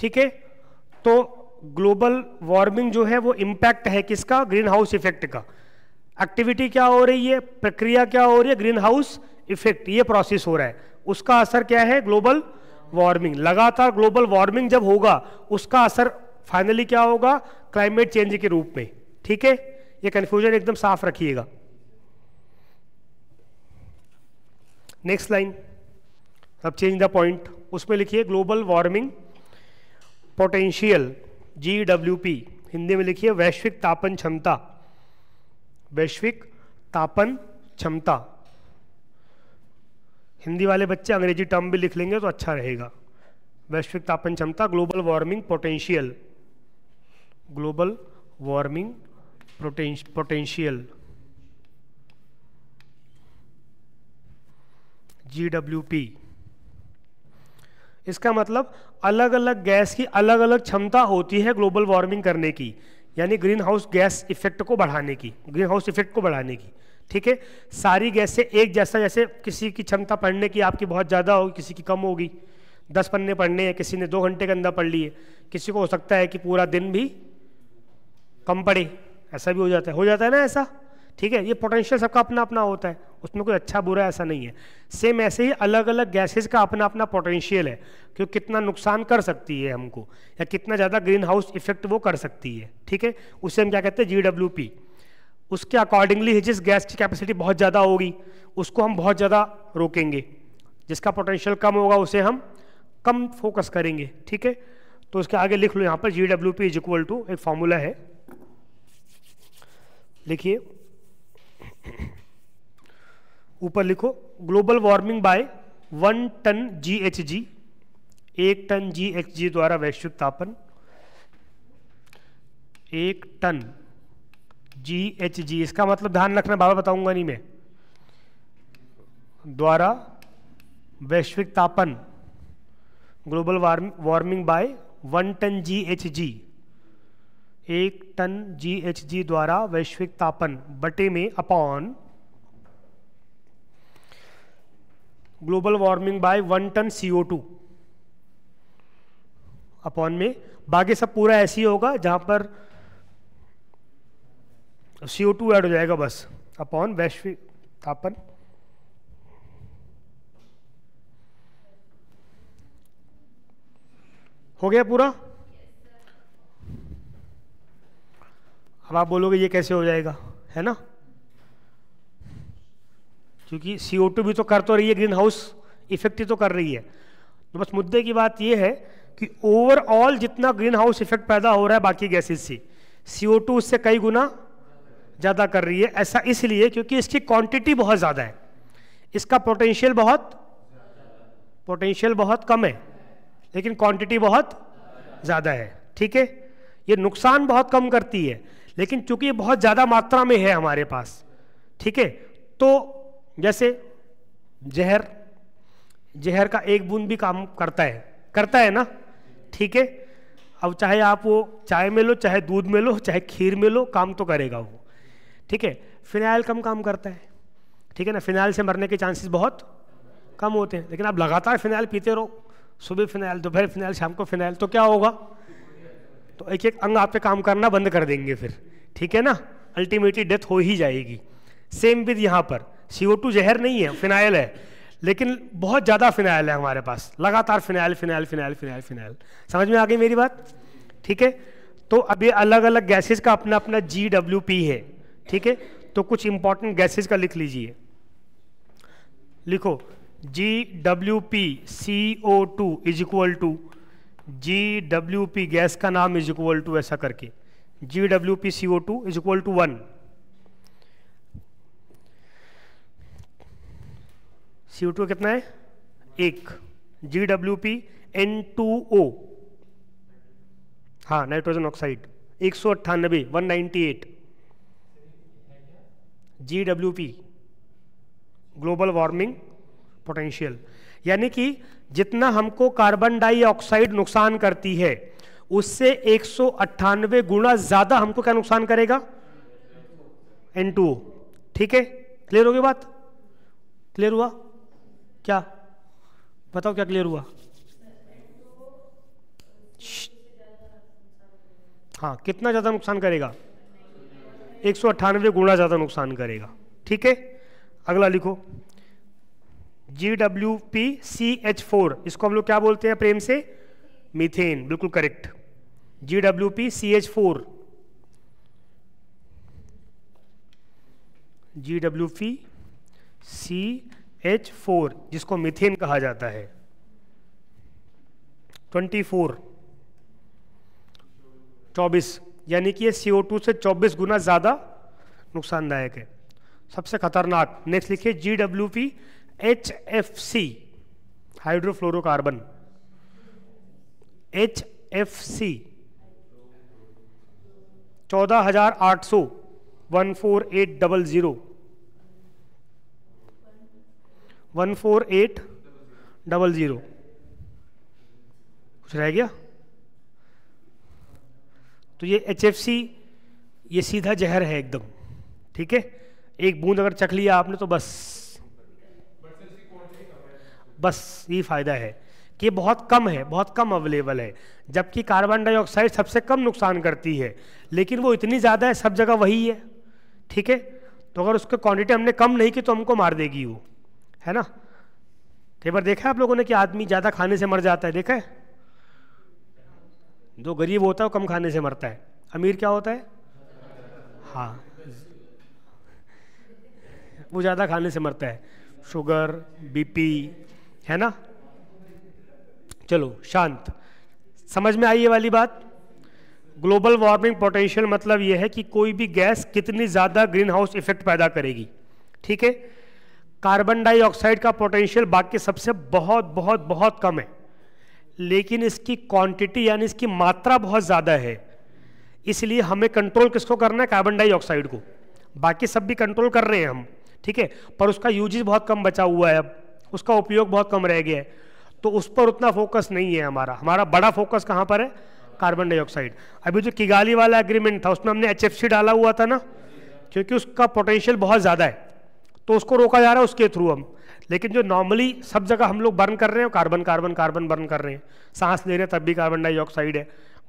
ठीक है तो ग्लोबल वार्मिंग जो है वो इम्पैक्ट है किसका ग्रीन हाउस इफेक्ट का एक्टिविटी क्या हो रही है प्रक्रिया क्या हो रही है ग्रीन हाउस इफेक्ट ये प्रोसेस हो रहा है उसका असर क्या है ग्लोबल वार्मिंग लगातार ग्लोबल वार्मिंग जब होगा उसका असर फाइनली क्या होगा क्लाइमेट चेंज के रूप में ठीक है ये कंफ्यूजन एकदम साफ रखिएगा नेक्स्ट लाइन अब चेंज द पॉइंट उसमें लिखिए global warming potential G W P Hindi में लिखिए वैश्विक तापन क्षमता वैश्विक तापन क्षमता हिंदी वाले बच्चे अंग्रेजी टर्म भी लिख लेंगे तो अच्छा रहेगा वैश्विक तापन क्षमता global warming potential global warming potential G W P इसका मतलब अलग अलग गैस की अलग अलग क्षमता होती है ग्लोबल वार्मिंग करने की यानी ग्रीन हाउस गैस इफेक्ट को बढ़ाने की ग्रीन हाउस इफेक्ट को बढ़ाने की ठीक है सारी गैसें एक जैसा जैसे किसी की क्षमता पढ़ने की आपकी बहुत ज़्यादा होगी किसी की कम होगी दस पन्ने पढ़ने हैं किसी ने दो घंटे के अंदर पढ़ लिए किसी को हो सकता है कि पूरा दिन भी कम पड़े ऐसा भी हो जाता है हो जाता है ना ऐसा ठीक है ये पोटेंशियल सबका अपना अपना होता है उसमें कोई अच्छा बुरा ऐसा नहीं है सेम ऐसे ही अलग अलग गैसेज का अपना अपना पोटेंशियल है कि कितना नुकसान कर सकती है हमको या कितना ज़्यादा ग्रीन हाउस इफेक्ट वो कर सकती है ठीक है उसे हम क्या कहते हैं जी डब्ल्यू पी उसके अकॉर्डिंगली जिस गैस की कैपेसिटी बहुत ज़्यादा होगी उसको हम बहुत ज़्यादा रोकेंगे जिसका पोटेंशियल कम होगा उसे हम कम फोकस करेंगे ठीक है तो उसके आगे लिख लो यहाँ पर G W P is equal to एक फॉर्मूला है लिखिए ऊपर लिखो global warming by one ton G एक टन जी द्वारा वैश्विक तापन एक टन जी एच जी इसका मतलब ध्यान रखना बाबा बताऊंगा नहीं मैं द्वारा वैश्विक तापन global warming by one ton G H G एक टन जीएचजी द्वारा वैश्विक तापन बटे में upon global warming by one ton CO two upon में बाकी सब पूरा ऐसे ही होगा जहां पर सीओ टू एड हो जाएगा बस अपॉन वैश्विक तापन हो गया पूरा अब आप बोलोगे ये कैसे हो जाएगा है ना क्योंकि सी ओ टू भी तो कर तो रही है ग्रीन हाउस इफेक्ट ही तो कर रही है तो बस मुद्दे की बात यह है कि ओवरऑल जितना ग्रीन हाउस इफेक्ट पैदा हो रहा है बाकी गैसेज से सी ओ टू उससे कई गुना ज़्यादा कर रही है ऐसा इसलिए क्योंकि इसकी क्वांटिटी बहुत ज़्यादा है इसका पोटेंशियल बहुत पोटेंशियल बहुत कम है लेकिन क्वांटिटी बहुत ज़्यादा है ठीक है ये नुकसान बहुत कम करती है लेकिन चूंकि ये बहुत ज़्यादा मात्रा में है हमारे पास ठीक है तो जैसे जहर जहर का एक बूंद भी काम करता है करता है ना ठीक है अब चाहे आप वो चाय में लो चाहे दूध में लो चाहे खीर में लो काम तो करेगा वो ठीक है फिनाइल कम काम करता है ठीक है ना फिनाइल से मरने के चांसेस बहुत कम होते हैं लेकिन आप लगातार फिनाइल पीते रहो सुबह फिनाइल दोपहर फिनाइल शाम को फिनाइल तो क्या होगा तो एक एक अंग आप पे काम करना बंद कर देंगे फिर ठीक है ना अल्टीमेटली डेथ हो ही जाएगी सेम विद यहाँ पर सी जहर नहीं है फिनाइल है लेकिन बहुत ज़्यादा फिनाइल है हमारे पास लगातार phenyl phenyl phenyl phenyl phenyl समझ में आ गई मेरी बात ठीक है तो अब ये अलग अलग गैसेज का अपना अपना जी डब्ल्यू पी है ठीक है तो कुछ इंपॉर्टेंट गैसेज का लिख लीजिए लिखो G W P C O two is equal to G W P gas का नाम इज इक्वल टू ऐसा करके G W P C O two is equal to one C O two कितना है एक G W P N two O हाँ nitrogen oxide एक सौ अट्ठानबे one ninety eight G W P global warming potential यानी कि जितना हमको कार्बन डाइऑक्साइड नुकसान करती है उससे एक गुना ज्यादा हमको क्या नुकसान करेगा एन ठीक है क्लियर होगी बात क्लियर हुआ क्या बताओ क्या क्लियर हुआ हाँ कितना ज़्यादा नुकसान करेगा एक गुना ज़्यादा नुकसान करेगा ठीक है अगला लिखो G W P C H four इसको हम लोग क्या बोलते हैं प्रेम से मीथेन बिल्कुल correct G W P C H four G W P C H four जिसको मिथेन कहा जाता है ट्वेंटी फोर चौबीस यानी कि ये सीओ टू से चौबीस गुना ज़्यादा नुकसानदायक है सबसे खतरनाक नेक्स्ट लिखिए G W P H F C hydrofluorocarbon H F C चौदह हजार आठ सौ one four eight double zero one four eight double zero कुछ रह गया तो ये एच एफ सी ये सीधा जहर है एकदम ठीक है एक बूंद अगर चख लिया आपने तो बस बस ये फायदा है कि बहुत कम है बहुत कम अवेलेबल है जबकि कार्बन डाइऑक्साइड सबसे कम नुकसान करती है लेकिन वो इतनी ज़्यादा है सब जगह वही है ठीक है तो अगर उसकी क्वांटिटी हमने कम नहीं की तो हमको मार देगी वो है ना कई बार देखा है आप लोगों ने कि आदमी ज़्यादा खाने से मर जाता है देखा है जो गरीब होता है वो कम खाने से मरता है अमीर क्या होता है हाँ वो ज़्यादा खाने से मरता है शुगर बीपी है ना चलो शांत समझ में आई ये वाली बात ग्लोबल वार्मिंग पोटेंशियल मतलब यह है कि कोई भी गैस कितनी ज़्यादा ग्रीन हाउस इफेक्ट पैदा करेगी ठीक है कार्बन डाइऑक्साइड का पोटेंशियल बाकी सबसे बहुत बहुत बहुत कम है लेकिन इसकी क्वांटिटी यानी इसकी मात्रा बहुत ज़्यादा है इसलिए हमें कंट्रोल किसको करना है कार्बन डाइऑक्साइड को बाकी सब भी कंट्रोल कर रहे हैं हम ठीक है पर उसका यूजेज बहुत कम बचा हुआ है अब उसका उपयोग बहुत कम रह गया है तो उस पर उतना फोकस नहीं है हमारा हमारा बड़ा फोकस कहाँ पर है कार्बन डाइऑक्साइड अभी जो किगाली वाला एग्रीमेंट था उसमें हमने एच डाला हुआ था ना क्योंकि उसका पोटेंशियल बहुत ज़्यादा है तो उसको रोका जा रहा है उसके थ्रू हम लेकिन जो नॉर्मली सब जगह हम लोग बर्न कर रहे हैं कार्बन कार्बन कार्बन बर्न कर रहे हैं सांस ले रहे हैं तब भी कार्बन डाइऑक्साइड है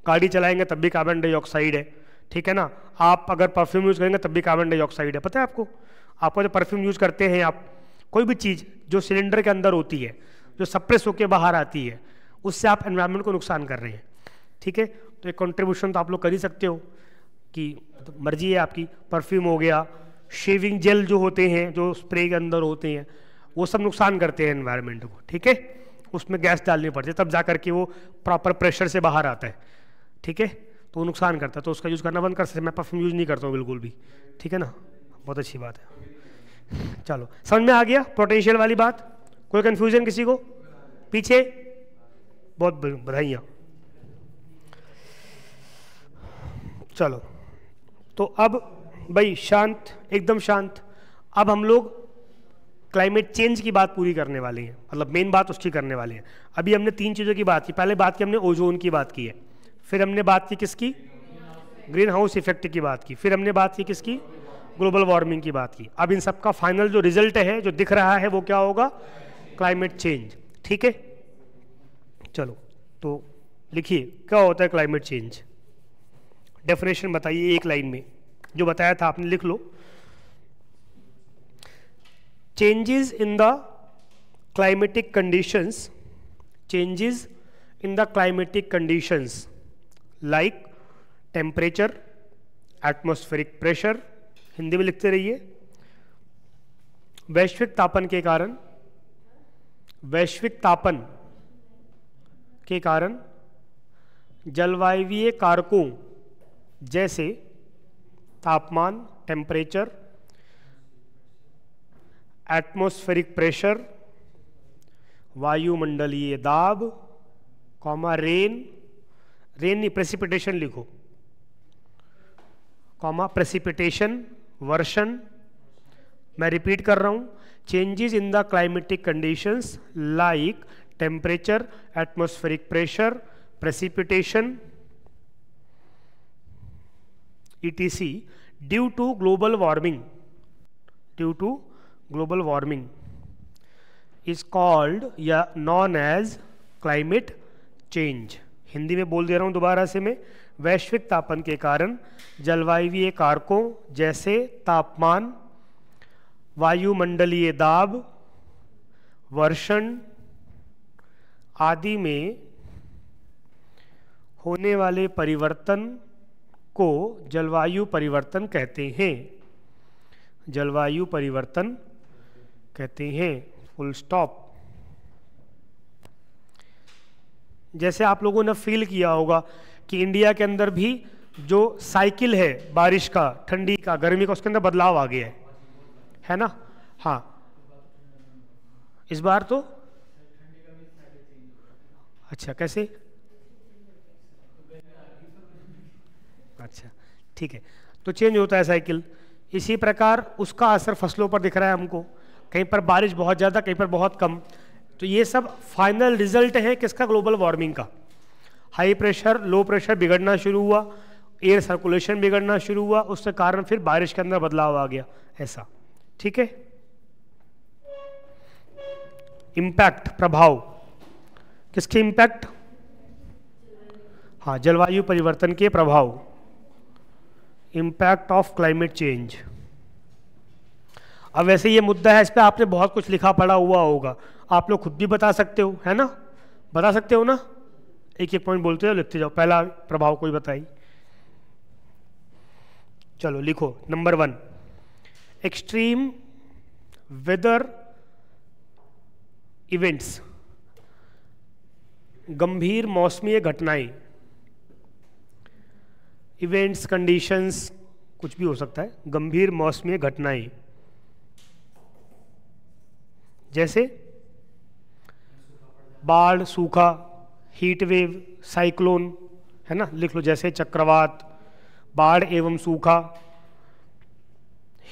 गाड़ी चलाएंगे तब भी कार्बन डाइऑक्साइड है ठीक है ना आप अगर परफ्यूम यूज़ करेंगे तब भी कार्बन डाइऑक्साइड है पता है आपको आपको जो परफ्यूम यूज़ करते हैं आप कोई भी चीज़ जो सिलेंडर के अंदर होती है जो सप्रेस होकर बाहर आती है उससे आप एनवायरमेंट को नुकसान कर रहे हैं ठीक है तो एक कंट्रीब्यूशन तो आप लोग कर ही सकते हो कि तो मर्जी है आपकी परफ्यूम हो गया शेविंग जेल जो होते हैं जो स्प्रे के अंदर होते हैं वो सब नुकसान करते हैं एनवायरमेंट को ठीक है उसमें गैस डालनी पड़ती है तब जा करके वो प्रॉपर प्रेशर से बाहर आता है ठीक है तो वो नुकसान करता है तो उसका यूज़ करना बंद कर सकते मैं परफ्यूम यूज़ नहीं करता हूँ बिल्कुल भी ठीक है ना बहुत अच्छी बात है चलो समझ में आ गया पोटेंशियल वाली बात कोई कंफ्यूजन किसी को पीछे बहुत बधाइया चलो तो अब भाई शांत एकदम शांत अब हम लोग क्लाइमेट चेंज की बात पूरी करने वाले हैं मतलब मेन बात उसकी करने वाले हैं अभी हमने तीन चीज़ों की बात की पहले बात की हमने ओजोन की बात की है फिर हमने बात की किसकी ग्रीन हाउस इफेक्ट की बात की फिर हमने बात की किसकी ग्लोबल वार्मिंग की बात की अब इन सब का फाइनल जो रिजल्ट है जो दिख रहा है वो क्या होगा क्लाइमेट चेंज ठीक है चलो तो लिखिए क्या होता है क्लाइमेट चेंज डेफिनेशन बताइए एक लाइन में जो बताया था आपने लिख लो changes in the climatic conditions changes in the climatic conditions like temperature atmospheric pressure Hindi में लिखते रहिए वैश्विक तापन के कारण वैश्विक तापन के कारण जलवायवीय कारकों जैसे तापमान टेम्परेचर एटमोस्फेरिक प्रेशर वायुमंडलीय दाब कॉमा रेन रेन नहीं प्रेसिपिटेशन लिखो कॉमा प्रेसिपिटेशन वर्षन मैं रिपीट कर रहा हूं changes in the climatic condition like temperature atmospheric pressure precipitation see due to global warming due to global warming is called या known as climate change Hindi में बोल दे रहा हूं दोबारा से मैं वैश्विक तापन के कारण जलवायवीय कारकों जैसे तापमान वायुमंडलीय दाब वर्षण आदि में होने वाले परिवर्तन को जलवायु परिवर्तन कहते हैं जलवायु परिवर्तन कहते हैं फुल स्टॉप जैसे आप लोगों ने फील किया होगा कि इंडिया के अंदर भी जो साइकिल है बारिश का ठंडी का गर्मी का उसके अंदर बदलाव आ गया है है ना हाँ इस बार तो अच्छा कैसे अच्छा ठीक है तो चेंज होता है साइकिल इसी प्रकार उसका असर फसलों पर दिख रहा है हमको कहीं पर बारिश बहुत ज़्यादा कहीं पर बहुत कम तो ये सब फाइनल रिजल्ट है किसका ग्लोबल वार्मिंग का हाई प्रेशर लो प्रेशर बिगड़ना शुरू हुआ एयर सर्कुलेशन बिगड़ना शुरू हुआ उसके कारण फिर बारिश के अंदर बदलाव आ गया ऐसा ठीक है इम्पैक्ट प्रभाव किसके इम्पैक्ट हाँ जलवायु परिवर्तन के प्रभाव इम्पैक्ट ऑफ क्लाइमेट चेंज अब वैसे ये मुद्दा है इस पर आपने बहुत कुछ लिखा पड़ा हुआ होगा आप लोग खुद भी बता सकते हो है ना बता सकते हो ना एक एक पॉइंट बोलते हो लिखते जाओ पहला प्रभाव कोई बताइए चलो लिखो number one extreme weather events गंभीर मौसमीय घटनाएं इवेंट्स कंडीशंस कुछ भी हो सकता है गंभीर मौसमीय घटनाएं जैसे बाढ़ सूखा हीट वेव साइक्लोन है ना लिख लो जैसे चक्रवात बाढ़ एवं सूखा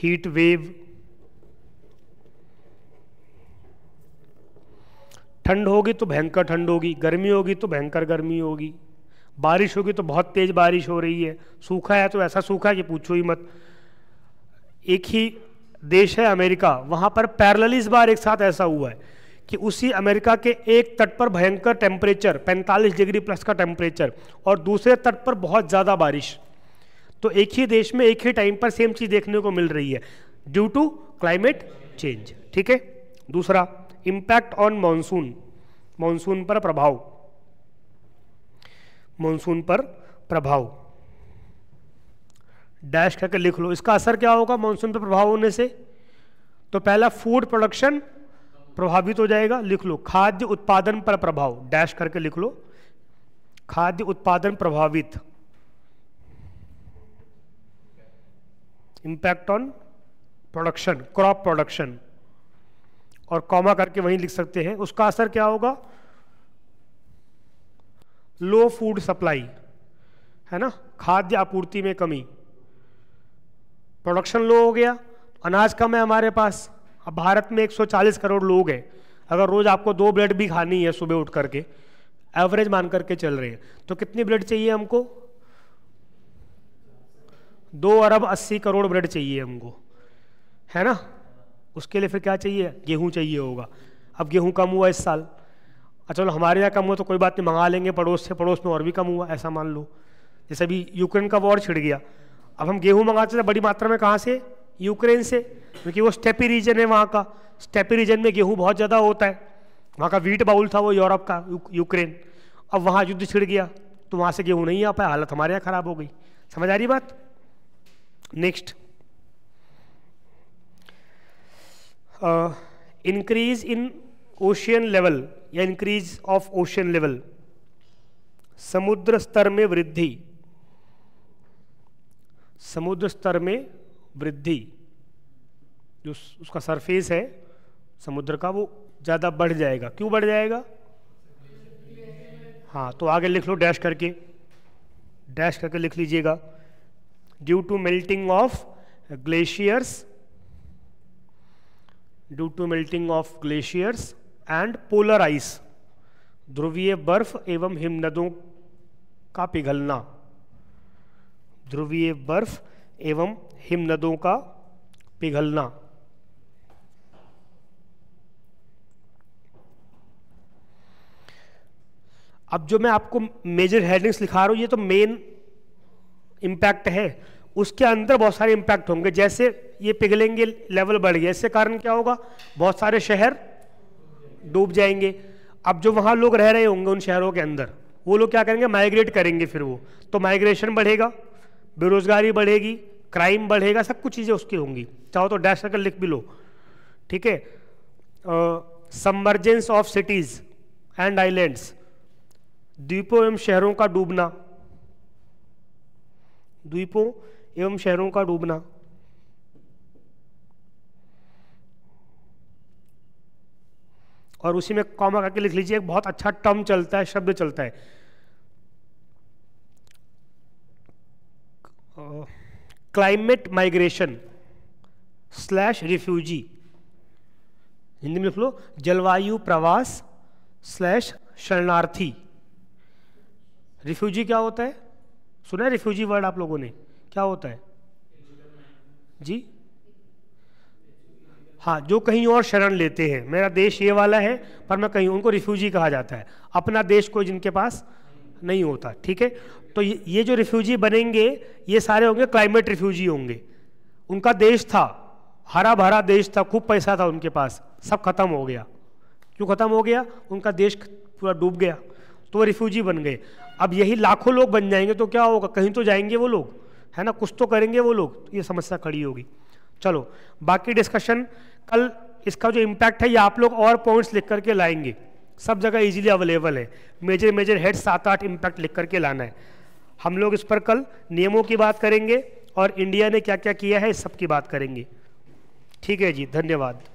हीट वेव ठंड होगी तो भयंकर ठंड होगी गर्मी होगी तो भयंकर गर्मी होगी बारिश होगी तो बहुत तेज़ बारिश हो रही है सूखा है तो ऐसा सूखा है कि पूछो ही मत एक ही देश है अमेरिका वहां पर पैरल इस बार एक साथ ऐसा हुआ है कि उसी अमेरिका के एक तट पर भयंकर टेम्परेचर 45 डिग्री प्लस का टेम्परेचर और दूसरे तट पर बहुत ज़्यादा बारिश तो एक ही देश में एक ही टाइम पर सेम चीज़ देखने को मिल रही है ड्यू टू क्लाइमेट चेंज ठीक है दूसरा इंपैक्ट ऑन मॉनसून मानसून पर प्रभाव मॉनसून पर प्रभाव डैश करके लिख लो इसका असर क्या होगा मानसून पर प्रभाव होने से तो पहला फूड प्रोडक्शन प्रभावित हो जाएगा लिख लो खाद्य उत्पादन पर प्रभाव डैश करके लिख लो खाद्य उत्पादन प्रभावित impact on production crop production और कॉमा करके वहीं लिख सकते हैं उसका असर क्या होगा लो फूड सप्लाई है ना खाद्य आपूर्ति में कमी प्रोडक्शन लो हो गया अनाज कम है हमारे पास अब भारत में 140 करोड़ लोग हैं अगर रोज़ आपको दो ब्रेड भी खानी है सुबह उठ करके एवरेज मान करके चल रहे हैं तो कितनी ब्रेड चाहिए हमको दो अरब अस्सी करोड़ ब्रेड चाहिए हमको है ना उसके लिए फिर क्या चाहिए गेहूँ चाहिए होगा अब गेहूँ कम हुआ इस साल अच्छा चलो हमारे यहाँ कम हुआ तो कोई बात नहीं मंगा लेंगे पड़ोस से पड़ोस में और भी कम हुआ ऐसा मान लो जैसे अभी यूक्रेन का वॉर छिड़ गया अब हम गेहूँ मंगाते थे बड़ी मात्रा में कहाँ से यूक्रेन से क्योंकि वो स्टेपी रीजन है वहाँ का स्टेपी रीजन में गेहूँ बहुत ज़्यादा होता है वहाँ का वीट बाउल था वो यूरोप का यूक्रेन अब वहाँ युद्ध छिड़ गया तो वहाँ से गेहूँ नहीं आ पाया हालत हमारे यहाँ ख़राब हो गई समझ आ रही बात next increase in ocean level या इंक्रीज ऑफ ओशियन लेवल समुद्र स्तर में वृद्धि समुद्र स्तर में वृद्धि जो उसका सरफेस है समुद्र का वो ज़्यादा बढ़ जाएगा क्यों बढ़ जाएगा हाँ तो आगे लिख लो डैश करके डैश करके लिख लीजिएगा due to melting of glaciers due to melting of glaciers and polar ice ध्रुवीय बर्फ एवं हिमनदों का पिघलना ध्रुवीय बर्फ एवं हिमनदों का पिघलना अब जो मैं आपको मेजर हेडिंग्स लिखा रहा हूं ये तो मेन इम्पैक्ट है उसके अंदर बहुत सारे इम्पैक्ट होंगे जैसे ये पिघलेंगे लेवल बढ़ गया इससे कारण क्या होगा बहुत सारे शहर डूब जाएंगे अब जो वहाँ लोग रह रहे होंगे उन शहरों के अंदर वो लोग क्या करेंगे माइग्रेट करेंगे फिर वो तो माइग्रेशन बढ़ेगा बेरोजगारी बढ़ेगी क्राइम बढ़ेगा सब कुछ चीज़ें उसकी होंगी चाहो तो डैश कर लिख भी लो ठीक है submergence of cities and islands द्वीपों एवं शहरों का डूबना द्वीपों एवं शहरों का डूबना और उसी में कॉमा करके लिख लीजिए एक बहुत अच्छा टर्म चलता है शब्द चलता है climate migration slash refugee Hindi में लिख लो जलवायु प्रवास स्लैश शरणार्थी रिफ्यूजी क्या होता है सुना है रिफ्यूजी वर्ड आप लोगों ने क्या होता है जी हाँ जो कहीं और शरण लेते हैं मेरा देश ये वाला है पर मैं कहीं उनको रिफ्यूजी कहा जाता है अपना देश कोई जिनके पास नहीं होता ठीक है तो ये, ये जो रिफ्यूजी बनेंगे ये सारे होंगे क्लाइमेट रिफ्यूजी होंगे उनका देश था हरा भरा देश था खूब पैसा था उनके पास सब खत्म हो गया क्यों खत्म हो गया उनका देश पूरा डूब गया तो वो रिफ्यूजी बन गए अब यही लाखों लोग बन जाएंगे तो क्या होगा कहीं तो जाएंगे वो लोग है ना कुछ तो करेंगे वो लोग तो ये समस्या खड़ी होगी चलो बाकी डिस्कशन कल इसका जो इम्पैक्ट है ये आप लोग और पॉइंट्स लिख करके लाएंगे सब जगह इजीली अवेलेबल है मेजर मेजर हेड सात आठ इम्पैक्ट लिख करके लाना है हम लोग इस पर कल नियमों की बात करेंगे और इंडिया ने क्या क्या किया है इस सब की बात करेंगे ठीक है जी धन्यवाद